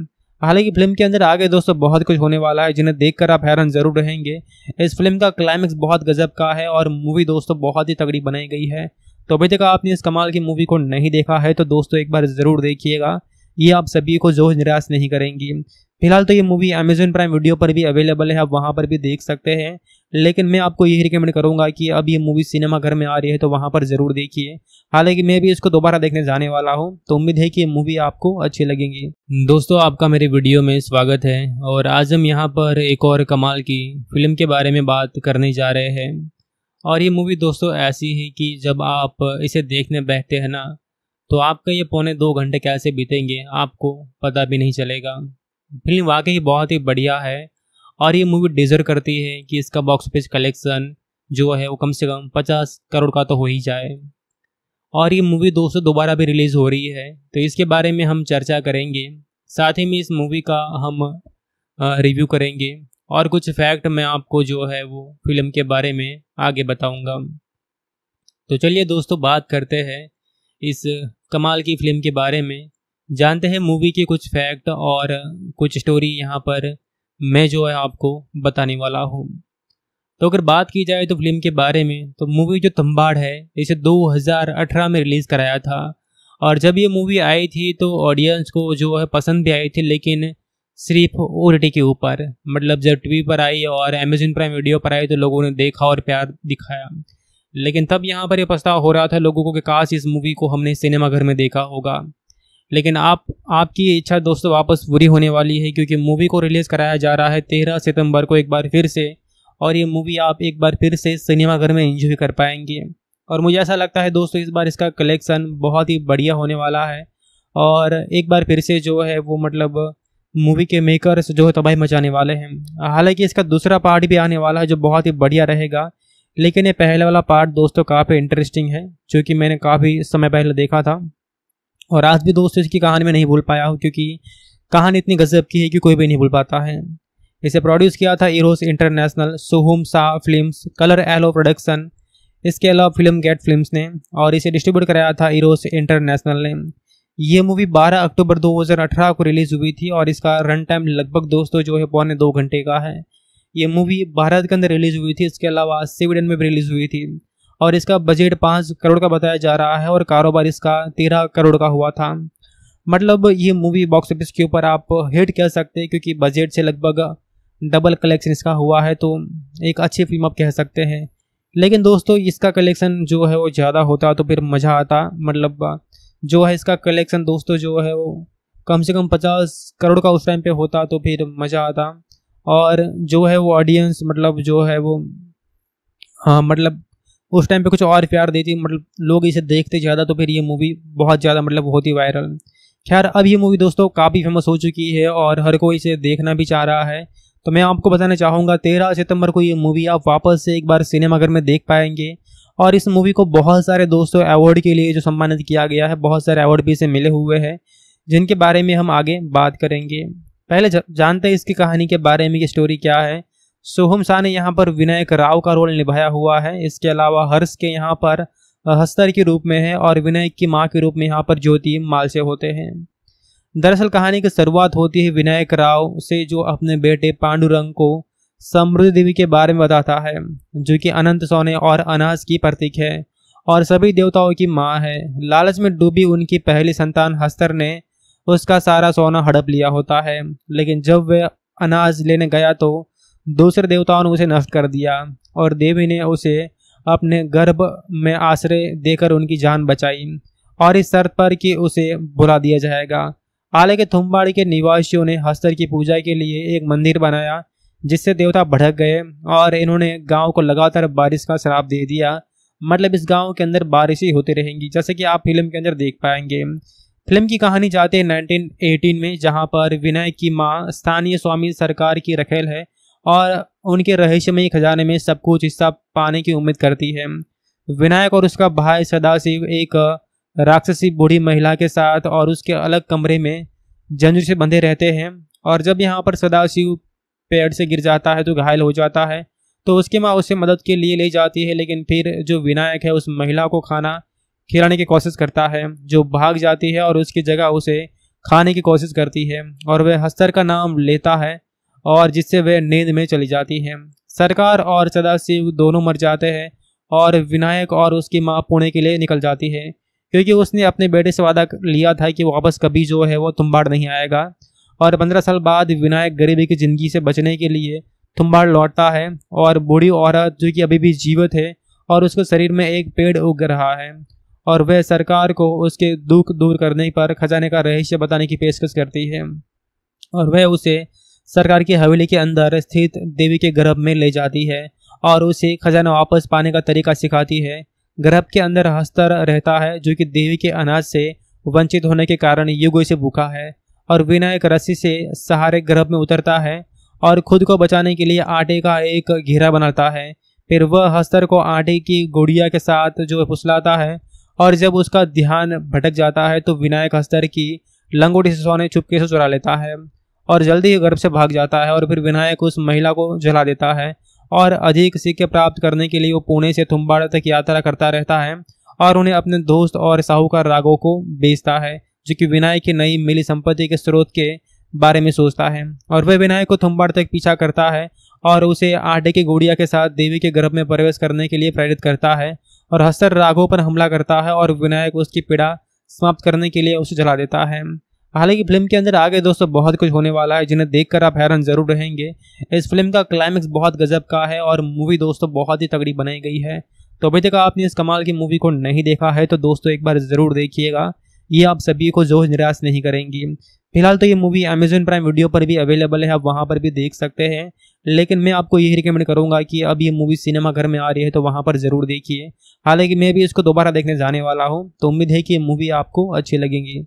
हालांकि फिल्म के अंदर आगे दोस्तों बहुत कुछ होने वाला है जिन्हें देखकर आप हैरान जरूर रहेंगे इस फिल्म का क्लाइमैक्स बहुत गजब का है और मूवी दोस्तों बहुत ही तगड़ी बनाई गई है तो अभी तक आपने इस कमाल की मूवी को नहीं देखा है तो दोस्तों एक बार ज़रूर देखिएगा ये आप सभी को जो निराश नहीं करेंगी फिलहाल तो ये मूवी अमेजोन प्राइम वीडियो पर भी अवेलेबल है आप वहाँ पर भी देख सकते हैं लेकिन मैं आपको यही रिकमेंड करूँगा कि अब ये मूवी सिनेमा घर में आ रही है तो वहाँ पर ज़रूर देखिए हालांकि मैं भी इसको दोबारा देखने जाने वाला हूँ तो उम्मीद है कि ये मूवी आपको अच्छी लगेंगी दोस्तों आपका मेरे वीडियो में स्वागत है और आज हम यहाँ पर एक और कमाल की फिल्म के बारे में बात करने जा रहे हैं और ये मूवी दोस्तों ऐसी है कि जब आप इसे देखने बैठते हैं ना तो आपके ये पौने दो घंटे कैसे बीतेंगे आपको पता भी नहीं चलेगा फिल्म वाकई बहुत ही बढ़िया है और ये मूवी डिजर्व करती है कि इसका बॉक्स ऑफिस कलेक्शन जो है वो कम से कम पचास करोड़ का तो हो ही जाए और ये मूवी दो सौ दोबारा भी रिलीज़ हो रही है तो इसके बारे में हम चर्चा करेंगे साथ ही में इस मूवी का हम रिव्यू करेंगे और कुछ फैक्ट मैं आपको जो है वो फिल्म के बारे में आगे बताऊंगा तो चलिए दोस्तों बात करते हैं इस कमाल की फिल्म के बारे में जानते हैं मूवी के कुछ फैक्ट और कुछ स्टोरी यहाँ पर मैं जो है आपको बताने वाला हूँ तो अगर बात की जाए तो फिल्म के बारे में तो मूवी जो तम्बाड़ है इसे 2018 में रिलीज़ कराया था और जब ये मूवी आई थी तो ऑडियंस को जो है पसंद भी आई थी लेकिन सिर्फ ओ के ऊपर मतलब जब टीवी पर आई और अमेजन प्राइम वीडियो पर आई तो लोगों ने देखा और प्यार दिखाया लेकिन तब यहाँ पर यह पछताव हो रहा था लोगों को कि काश इस मूवी को हमने सिनेमाघर में देखा होगा लेकिन आप आपकी इच्छा दोस्तों वापस पूरी होने वाली है क्योंकि मूवी को रिलीज़ कराया जा रहा है तेरह सितंबर को एक बार फिर से और ये मूवी आप एक बार फिर से सिनेमाघर में इंजॉय कर पाएंगे और मुझे ऐसा लगता है दोस्तों इस बार इसका कलेक्शन बहुत ही बढ़िया होने वाला है और एक बार फिर से जो है वो मतलब मूवी के मेकर्स जो है तबाही मचाने वाले हैं हालांकि इसका दूसरा पार्ट भी आने वाला है जो बहुत ही बढ़िया रहेगा लेकिन ये पहले वाला पार्ट दोस्तों काफ़ी इंटरेस्टिंग है क्योंकि मैंने काफ़ी समय पहले देखा था और आज भी दोस्तों इसकी कहानी में नहीं भूल पाया हूँ क्योंकि कहानी इतनी गजब की है कि कोई भी नहीं भूल पाता है इसे प्रोड्यूस किया था Eros International Sohum Shah Films Colour Yellow Production इसके अलावा फिल्म गेट फिल्म्स ने और इसे डिस्ट्रीब्यूट कराया था इरोस इंटरनेशनल ने ये मूवी 12 अक्टूबर 2018 को रिलीज़ हुई थी और इसका रन टाइम लगभग दोस्तों जो है पौने दो घंटे का है ये मूवी भारत के अंदर रिलीज हुई थी इसके अलावा स्वीडन में भी रिलीज हुई थी और इसका बजट पाँच करोड़ का बताया जा रहा है और कारोबार इसका तेरह करोड़ का हुआ था मतलब ये मूवी बॉक्स ऑफिस के ऊपर आप हिट कह सकते हैं क्योंकि बजट से लगभग डबल कलेक्शन इसका हुआ है तो एक अच्छी फिल्म आप कह सकते हैं लेकिन दोस्तों इसका कलेक्शन जो है वो ज़्यादा होता तो फिर मज़ा आता मतलब जो है इसका कलेक्शन दोस्तों जो है वो कम से कम पचास करोड़ का उस टाइम पे होता तो फिर मज़ा आता और जो है वो ऑडियंस मतलब जो है वो हाँ मतलब उस टाइम पे कुछ और प्यार देती मतलब लोग इसे देखते ज़्यादा तो फिर ये मूवी बहुत ज़्यादा मतलब होती वायरल खैर अब ये मूवी दोस्तों काफ़ी फेमस हो चुकी है और हर कोई इसे देखना भी चाह रहा है तो मैं आपको बताना चाहूँगा तेरह सितंबर को ये मूवी आप वापस से एक बार सिनेमाघर में देख पाएंगे और इस मूवी को बहुत सारे दोस्तों अवार्ड के लिए जो सम्मानित किया गया है बहुत सारे अवार्ड भी इसे मिले हुए हैं जिनके बारे में हम आगे बात करेंगे पहले जानते हैं इसकी कहानी के बारे में ये स्टोरी क्या है सोहम शाह ने यहाँ पर विनायक राव का रोल निभाया हुआ है इसके अलावा हर्ष के यहाँ पर हस्तर के रूप में है और विनायक की माँ के रूप में यहाँ पर ज्योति मालसे होते हैं दरअसल कहानी की शुरुआत होती है विनायक राव से जो अपने बेटे पांडुरंग को समृद्धि देवी के बारे में बताता है जो कि अनंत सोने और अनाज की प्रतीक है और सभी देवताओं की माँ है लालच में डूबी उनकी पहली संतान हस्तर ने उसका सारा सोना हड़प लिया होता है लेकिन जब वह अनाज लेने गया तो दूसरे देवताओं ने उसे नष्ट कर दिया और देवी ने उसे अपने गर्भ में आश्रय देकर उनकी जान बचाई और इस शर्त पर कि उसे बुला दिया जाएगा हालांकि थुम्बाड़ी के निवासियों ने हस्तर की पूजा के लिए एक मंदिर बनाया जिससे देवता भड़क गए और इन्होंने गांव को लगातार बारिश का शराब दे दिया मतलब इस गांव के अंदर बारिश ही होती रहेंगी जैसे कि आप फिल्म के अंदर देख पाएंगे फिल्म की कहानी जाते हैं 1918 में जहां पर विनय की मां स्थानीय स्वामी सरकार की रखेल है और उनके रहस्यमय खजाने में सब कुछ हिस्सा पाने की उम्मीद करती है विनायक और उसका भाई सदाशिव एक राक्षसी बूढ़ी महिला के साथ और उसके अलग कमरे में जंजू से बंधे रहते हैं और जब यहाँ पर सदाशिव पेड़ से गिर जाता है तो घायल हो जाता है तो उसकी माँ उसे मदद के लिए ले जाती है लेकिन फिर जो विनायक है उस महिला को खाना खिलाने की कोशिश करता है जो भाग जाती है और उसकी जगह उसे खाने की कोशिश करती है और वह हस्तर का नाम लेता है और जिससे वह नींद में चली जाती है सरकार और सदाशिव दोनों मर जाते हैं और विनायक और उसकी माँ पुणे के लिए निकल जाती है क्योंकि उसने अपने बेटे से वादा लिया था कि वापस कभी जो है वो तुम्बाड़ नहीं आएगा और पंद्रह साल बाद विनायक गरीबी की ज़िंदगी से बचने के लिए तुम्बाड़ लौटता है और बूढ़ी औरत जो कि अभी भी जीवित है और उसके शरीर में एक पेड़ उग रहा है और वह सरकार को उसके दुख दूर करने पर खजाने का रहस्य बताने की पेशकश करती है और वह उसे सरकार की हवेली के अंदर स्थित देवी के गर्भ में ले जाती है और उसे खजाना वापस पाने का तरीका सिखाती है गर्भ के अंदर हस्तर रहता है जो कि देवी के अनाज से वंचित होने के कारण युगों से भूखा है और विनायक रस्सी से सहारे गर्भ में उतरता है और खुद को बचाने के लिए आटे का एक घेरा बनाता है फिर वह हस्तर को आटे की गुड़िया के साथ जो फुसलाता है और जब उसका ध्यान भटक जाता है तो विनायक हस्तर की लंगोटी से सोने चुपके से चुरा लेता है और जल्दी ही गर्भ से भाग जाता है और फिर विनायक उस महिला को जला देता है और अधिक सिक्के प्राप्त करने के लिए वो पुणे से थुम्बाड़ा तक यात्रा करता रहता है और उन्हें अपने दोस्त और साहूकार रागों को बेचता है जो कि विनायक की नई मिली संपत्ति के स्रोत के बारे में सोचता है और वह विनायक को थुम्बाड़ तक पीछा करता है और उसे आटे की गुड़िया के साथ देवी के गर्भ में प्रवेश करने के लिए प्रेरित करता है और हस्तर राघव पर हमला करता है और विनायक उसकी पीड़ा समाप्त करने के लिए उसे जला देता है हालांकि फिल्म के अंदर आगे दोस्तों बहुत कुछ होने वाला है जिन्हें देखकर आप हैरान जरूर रहेंगे इस फिल्म का क्लाइमैक्स बहुत गजब का है और मूवी दोस्तों बहुत ही तगड़ी बनाई गई है तो अभी तक आपने इस कमाल की मूवी को नहीं देखा है तो दोस्तों एक बार ज़रूर देखिएगा ये आप सभी को जोश निराश नहीं करेंगी फिलहाल तो ये मूवी अमेजोन प्राइम वीडियो पर भी अवेलेबल है आप वहाँ पर भी देख सकते हैं लेकिन मैं आपको यही रिकमेंड करूँगा कि अब ये मूवी सिनेमा घर में आ रही है तो वहाँ पर ज़रूर देखिए हालांकि मैं भी इसको दोबारा देखने जाने वाला हूँ तो उम्मीद है कि ये मूवी आपको अच्छी लगेंगी